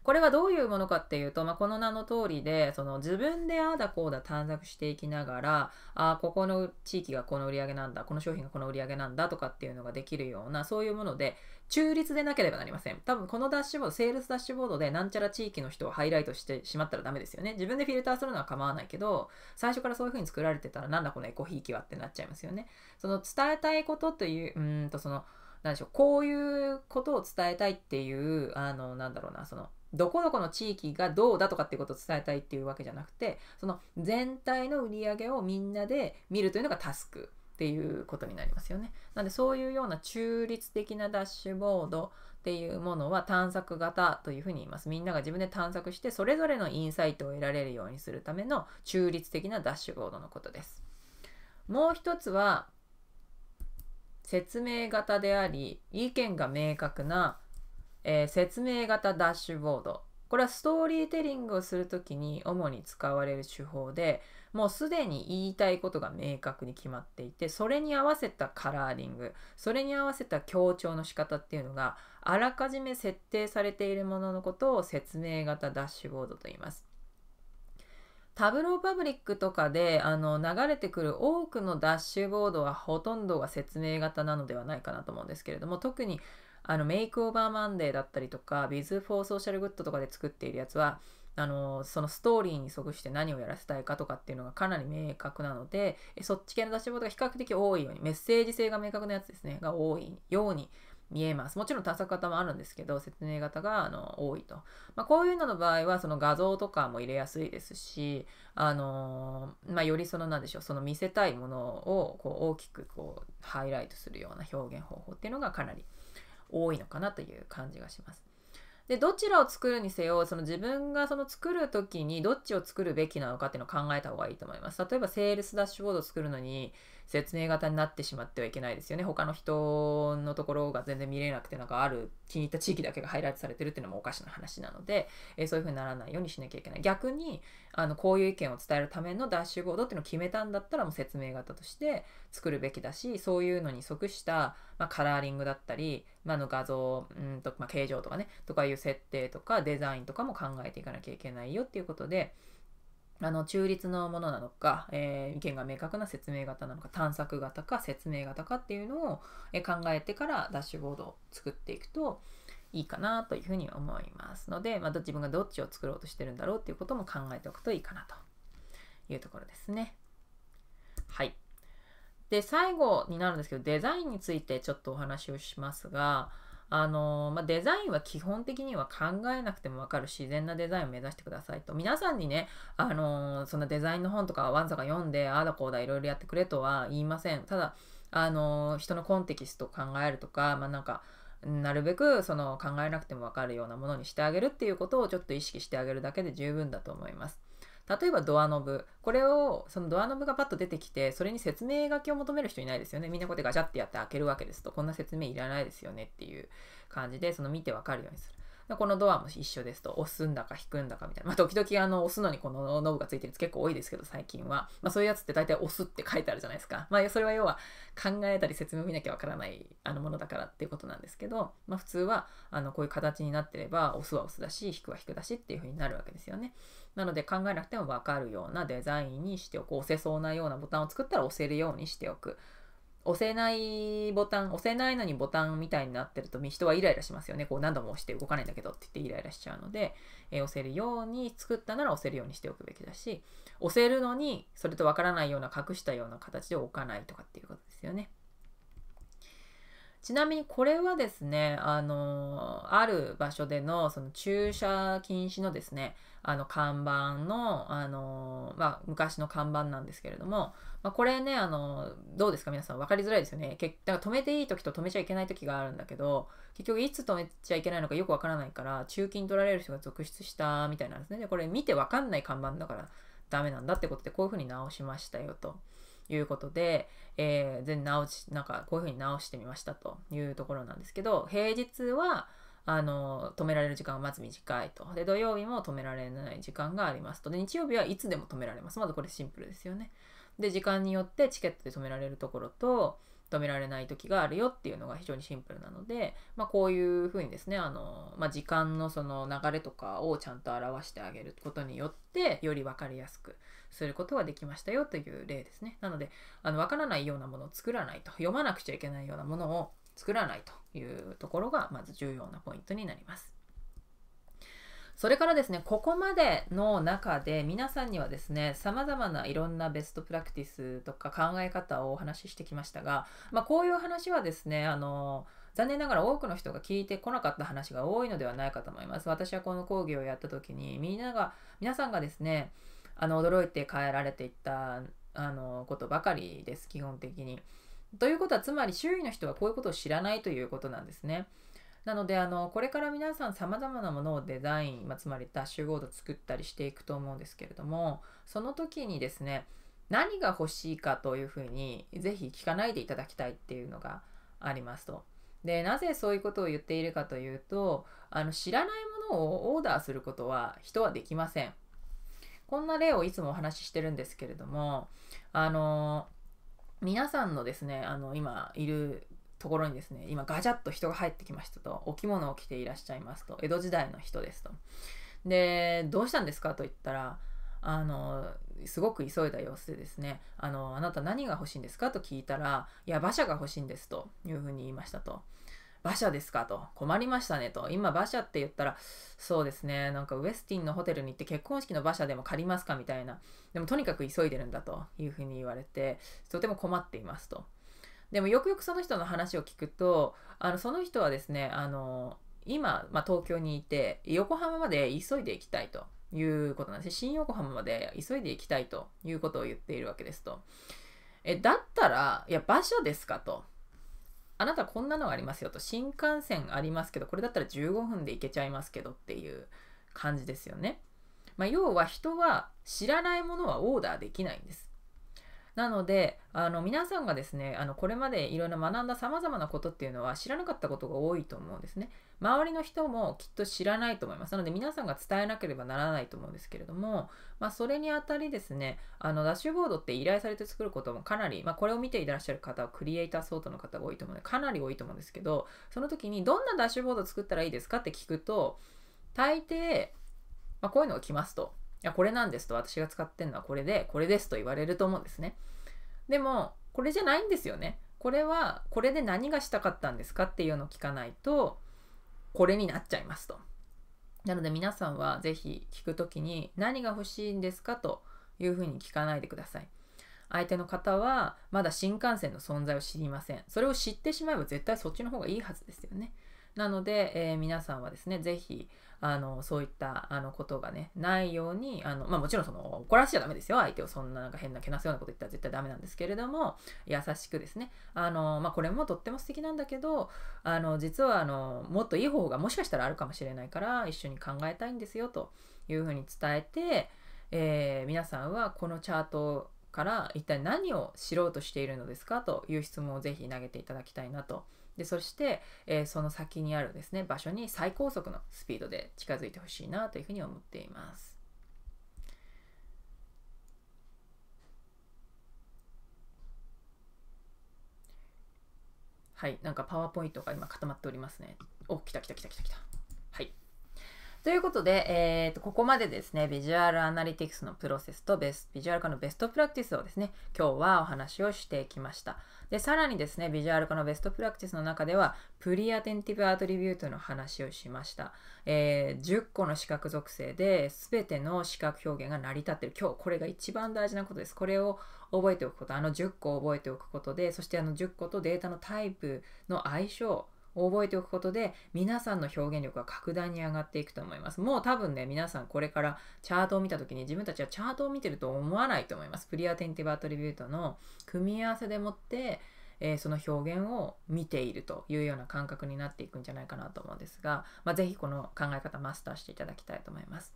これはどういうものかっていうと、まあ、この名の通りでその自分でああだこうだ探索していきながらあここの地域がこの売り上げなんだこの商品がこの売り上げなんだとかっていうのができるようなそういうもので中立でなければなりません多分このダッシュボードセールスダッシュボードでなんちゃら地域の人をハイライトしてしまったらダメですよね自分でフィルターするのは構わないけど最初からそういう風に作られてたらなんだこのエコひいきはってなっちゃいますよねその伝えたいことといううんとその何でしょうこういうことを伝えたいっていうあのなんだろうなそのどこどこの地域がどうだとかっていうことを伝えたいっていうわけじゃなくてその全体の売り上げをみんなで見るというのがタスクっていうことになりますよね。なんでそういうような中立的なダッシュボードっていうものは探索型というふうに言います。みんなが自分で探索してそれぞれのインサイトを得られるようにするための中立的なダッシュボードのことです。もう一つは説明型であり意見が明確なえー、説明型ダッシュボードこれはストーリーテリングをする時に主に使われる手法でもうすでに言いたいことが明確に決まっていてそれに合わせたカラーリングそれに合わせた強調の仕方っていうのがあらかじめ設定されているもののことを説明型ダッシュボードと言います。タブローパブリックとかであの流れてくる多くのダッシュボードはほとんどが説明型なのではないかなと思うんですけれども特にあのメイクオーバーマンデーだったりとか、ビズフォーソーシャルグッドとかで作っているやつは、あのそのストーリーに即して何をやらせたいかとかっていうのがかなり明確なのでそっち系の出し物が比較的多いようにメッセージ性が明確なやつですねが多いように見えます。もちろん多作型もあるんですけど、説明型があの多いと。まあ、こういうのの場合は、その画像とかも入れやすいですし、あのー、まあ、よりその、なんでしょう、その見せたいものをこう大きくこうハイライトするような表現方法っていうのがかなり多いのかなという感じがします。でどちらを作るにせよその自分がその作る時にどっちを作るべきなのかっていうのを考えた方がいいと思います。例えばセールスダッシュボードを作るのに説明型になってしまってはいけないですよね他の人のところが全然見れなくてなんかある気に入った地域だけがハイライトされてるっていうのもおかしな話なので、えー、そういうふうにならないようにしなきゃいけない逆にあのこういう意見を伝えるためのダッシュボードっていうのを決めたんだったらもう説明型として作るべきだしそういうのに即した、まあ、カラーリングだったり、まあ、の画像うんと、まあ、形状とかねとかいう設定とかデザインとかも考えていかなきゃいけないよっていうことで。あの中立のものなのか、えー、意見が明確な説明型なのか探索型か説明型かっていうのを、え考えてからダッシュボードを作っていくといいかなというふうに思いますので、まあ、自分がどっちを作ろうとしてるんだろうっていうことも考えておくといいかなというところですね。はい。で最後になるんですけどデザインについてちょっとお話をしますがあのまあ、デザインは基本的には考えなくても分かる自然なデザインを目指してくださいと皆さんにね、あのそのデザインの本とかわんさか読んでああだこうだいろいろやってくれとは言いませんただ、あの人のコンテキストを考えるとか、まあ、なんかなるべくその考えなくても分かるようなものにしてあげるっていうことをちょっと意識してあげるだけで十分だと思います。例えばドアノブこれをそのドアノブがパッと出てきてそれに説明書きを求める人いないですよねみんなこうやってガチャってやって開けるわけですとこんな説明いらないですよねっていう感じでその見てわかるようにする。このドアも一緒ですと押すんだか引くんだかみたいな、まあ、時々あの押すのにこのノブがついてるやつ結構多いですけど最近は、まあ、そういうやつって大体押すって書いてあるじゃないですか、まあ、それは要は考えたり説明を見なきゃわからないあのものだからっていうことなんですけど、まあ、普通はあのこういう形になってれば押すは押すだし引くは引くだしっていうふうになるわけですよね。なので考えなくても分かるようなデザインにしておく。押せそうなようなボタンを作ったら押せるようにしておく。押せないボタン、押せないのにボタンみたいになってると人はイライラしますよね。こう何度も押して動かないんだけどって言ってイライラしちゃうので、えー、押せるように作ったなら押せるようにしておくべきだし、押せるのにそれとわからないような隠したような形で置かないとかっていうことですよね。ちなみにこれはですね、あの、ある場所でのその駐車禁止のですね、あの看板の、あの、まあ、昔の看板なんですけれども、まあ、これね、あの、どうですか皆さん分かりづらいですよね。結だから止めていい時と止めちゃいけない時があるんだけど、結局いつ止めちゃいけないのかよくわからないから、中金取られる人が続出したみたいなんですね。で、これ見てわかんない看板だからダメなんだってことで、こういうふうに直しましたよと。いうことで、えー、全直し、なんかこういうふうに直してみましたというところなんですけど、平日は、あの、止められる時間がまず短いと。で、土曜日も止められない時間がありますと。で、日曜日はいつでも止められます。まずこれシンプルですよね。で、時間によってチケットで止められるところと、止められない時があるよっていうのが非常にシンプルなので、まあ、こういうふうにですねあの、まあ、時間のその流れとかをちゃんと表してあげることによってより分かりやすくすることができましたよという例ですね。なので、あの、わからないようなものを作らないと、読まなくちゃいけないようなものを作らないというところが、まず重要なポイントになります。それからですね、ここまでの中で皆さんにはですね、様々ないろんなベストプラクティスとか考え方をお話ししてきましたが、まあ、こういう話はですね、あの、残念ながら多くの人が聞いてこなかった話が多いのではないかと思います。私はこの講義をやった時に、みんなが、皆さんがですね、あの驚いて変えられていったあのことばかりです基本的に。ということはつまり周囲の人はこういうことを知らないということなんですね。なのであのこれから皆さんさまざまなものをデザイン、まあ、つまりダッシュボード作ったりしていくと思うんですけれどもその時にですね何が欲しいかというふうにぜひ聞かないでいただきたいっていうのがありますと。でなぜそういうことを言っているかというとあの知らないものをオーダーすることは人はできません。こんな例をいつもお話ししてるんですけれどもあの皆さんのですねあの今いるところにですね今ガチャッと人が入ってきましたとお着物を着ていらっしゃいますと江戸時代の人ですとでどうしたんですかと言ったらあのすごく急いだ様子でですねあのあなた何が欲しいんですかと聞いたらいや馬車が欲しいんですというふうに言いましたと馬車ですかと困りましたねと今馬車って言ったらそうですねなんかウエスティンのホテルに行って結婚式の馬車でも借りますかみたいなでもとにかく急いでるんだというふうに言われてとても困っていますとでもよくよくその人の話を聞くとあのその人はですねあの今、まあ、東京にいて横浜まで急いで行きたいということなんです新横浜まで急いで行きたいということを言っているわけですとえだったらいや馬車ですかとあなたこんなのありますよと新幹線ありますけどこれだったら15分で行けちゃいますけどっていう感じですよね。まあ、要は人は知らないものはオーダーできないんです。なのであの皆さんがですねあのこれまでいろいろ学んださまざまなことっていうのは知らなかったことが多いと思うんですね。周りの人もきっと知らないと思います。なので皆さんが伝えなければならないと思うんですけれども、まあ、それにあたりですねあのダッシュボードって依頼されて作ることもかなり、まあ、これを見ていらっしゃる方はクリエイター相当の方が多いと思うのでかなり多いと思うんですけどその時にどんなダッシュボード作ったらいいですかって聞くと大抵、まあ、こういうのが来ますと。や、これなんですと、私が使ってるのはこれで、これですと言われると思うんですね。でも、これじゃないんですよね。これは、これで何がしたかったんですかっていうのを聞かないと、これになっちゃいますと。なので皆さんは是非聞く時に何が欲しいんですかというふうに聞かないでください。相手の方はまだ新幹線の存在を知りません。それを知ってしまえば絶対そっちの方がいいはずですよね。なので、えー、皆さんはですね、是非あのそういったあのことがねないようにあの、まあ、もちろんその怒らせちゃダメですよ相手をそんななんか変なけなすようなこと言ったら絶対ダメなんですけれども優しくですねあの、まあ、これもとっても素敵なんだけどあの実はあのもっといい方法がもしかしたらあるかもしれないから一緒に考えたいんですよというふうに伝えて、えー、皆さんはこのチャートから一体何を知ろうとしているのですかという質問をぜひ投げていただきたいなとでそして、えー、その先にあるですね場所に最高速のスピードで近づいてほしいなというふうに思っています。はい、なんかパワーポイントが今固まっておりますね。お、来た来た来た来た来た。はい。ということで、えー、とここまでですね、ビジュアルアナリティクスのプロセスとベスビジュアル化のベストプラクティスをですね、今日はお話をしてきました。で、さらにですね、ビジュアル化のベストプラクティスの中では、プリアテンティブアトリビュートの話をしました。えー、10個の視覚属性で、全ての視覚表現が成り立ってる。今日、これが一番大事なことです。これを覚えておくこと、あの10個を覚えておくことで、そしてあの10個とデータのタイプの相性、覚えておくことで皆さんの表現力が格段に上がっていくと思います。もう多分ね、皆さんこれからチャートを見た時に自分たちはチャートを見てると思わないと思います。プリアテンティブアトリビュートの組み合わせでもって、えー、その表現を見ているというような感覚になっていくんじゃないかなと思うんですが、まあ、是非この考え方マスターしていただきたいと思います。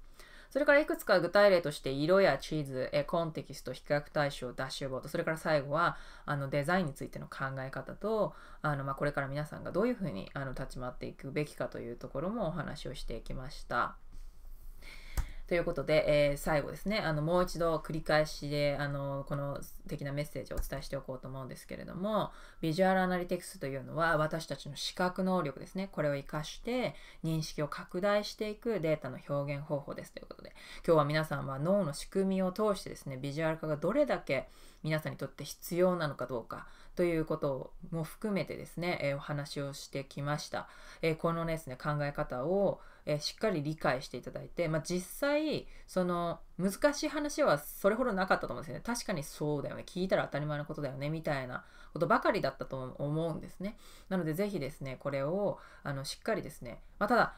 それからいくつか具体例として色や地図、えコンテキスト、比較対象、ダッシュボード、それから最後はあのデザインについての考え方と、あのまあ、これから皆さんがどういうふうにあの立ち回っていくべきかというところもお話をしていきました。ということで、えー、最後ですねあのもう一度繰り返しであのこの的なメッセージをお伝えしておこうと思うんですけれどもビジュアルアナリティクスというのは私たちの視覚能力ですねこれを活かして認識を拡大していくデータの表現方法ですということで今日は皆さんは脳の仕組みを通してですねビジュアル化がどれだけ皆さんにとって必要なのかどうかということも含めてですね、えー、お話をしてきました。えー、このですね考え方を、えしっかり理解していただいて、まあ、実際その難しい話はそれほどなかったと思うんですよね。確かにそうだよね聞いたら当たり前のことだよねみたいなことばかりだったと思うんですね。なので是非ですねこれをあのしっかりですね、まあ、ただ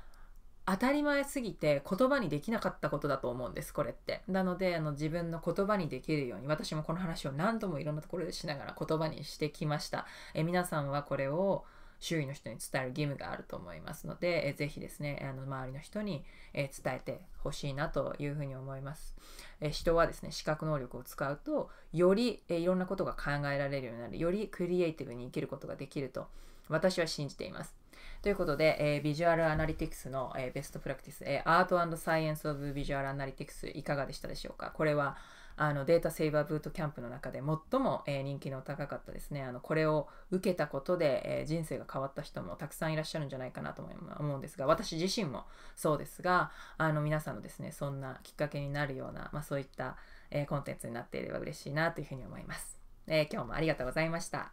当たり前すぎて言葉にできなかったことだと思うんですこれってなのであの自分の言葉にできるように私もこの話を何度もいろんなところでしながら言葉にしてきましたえ皆さんはこれを周囲の人に伝える義務があると思いますので、えー、ぜひですねあの周りの人に、え伝えてほしいなというふうに思います、え人はですね視覚能力を使うとより、えいろんなことが考えられるようになるよりクリエイティブに生きることができると私は信じていますということで、えー、ビジュアルアナリティクスの、えー、ベストプラクティス、えー、アートサイエンス・オブ・ビジュアル・アナリティクスいかがでしたでしょうかこれはあのデータセイバーブートキャンプの中で最も、えー、人気の高かったですねあのこれを受けたことで、えー、人生が変わった人もたくさんいらっしゃるんじゃないかなと思うんですが私自身もそうですがあの皆さんのですねそんなきっかけになるような、まあ、そういった、えー、コンテンツになっていれば嬉しいなというふうに思います、え今日もありがとうございました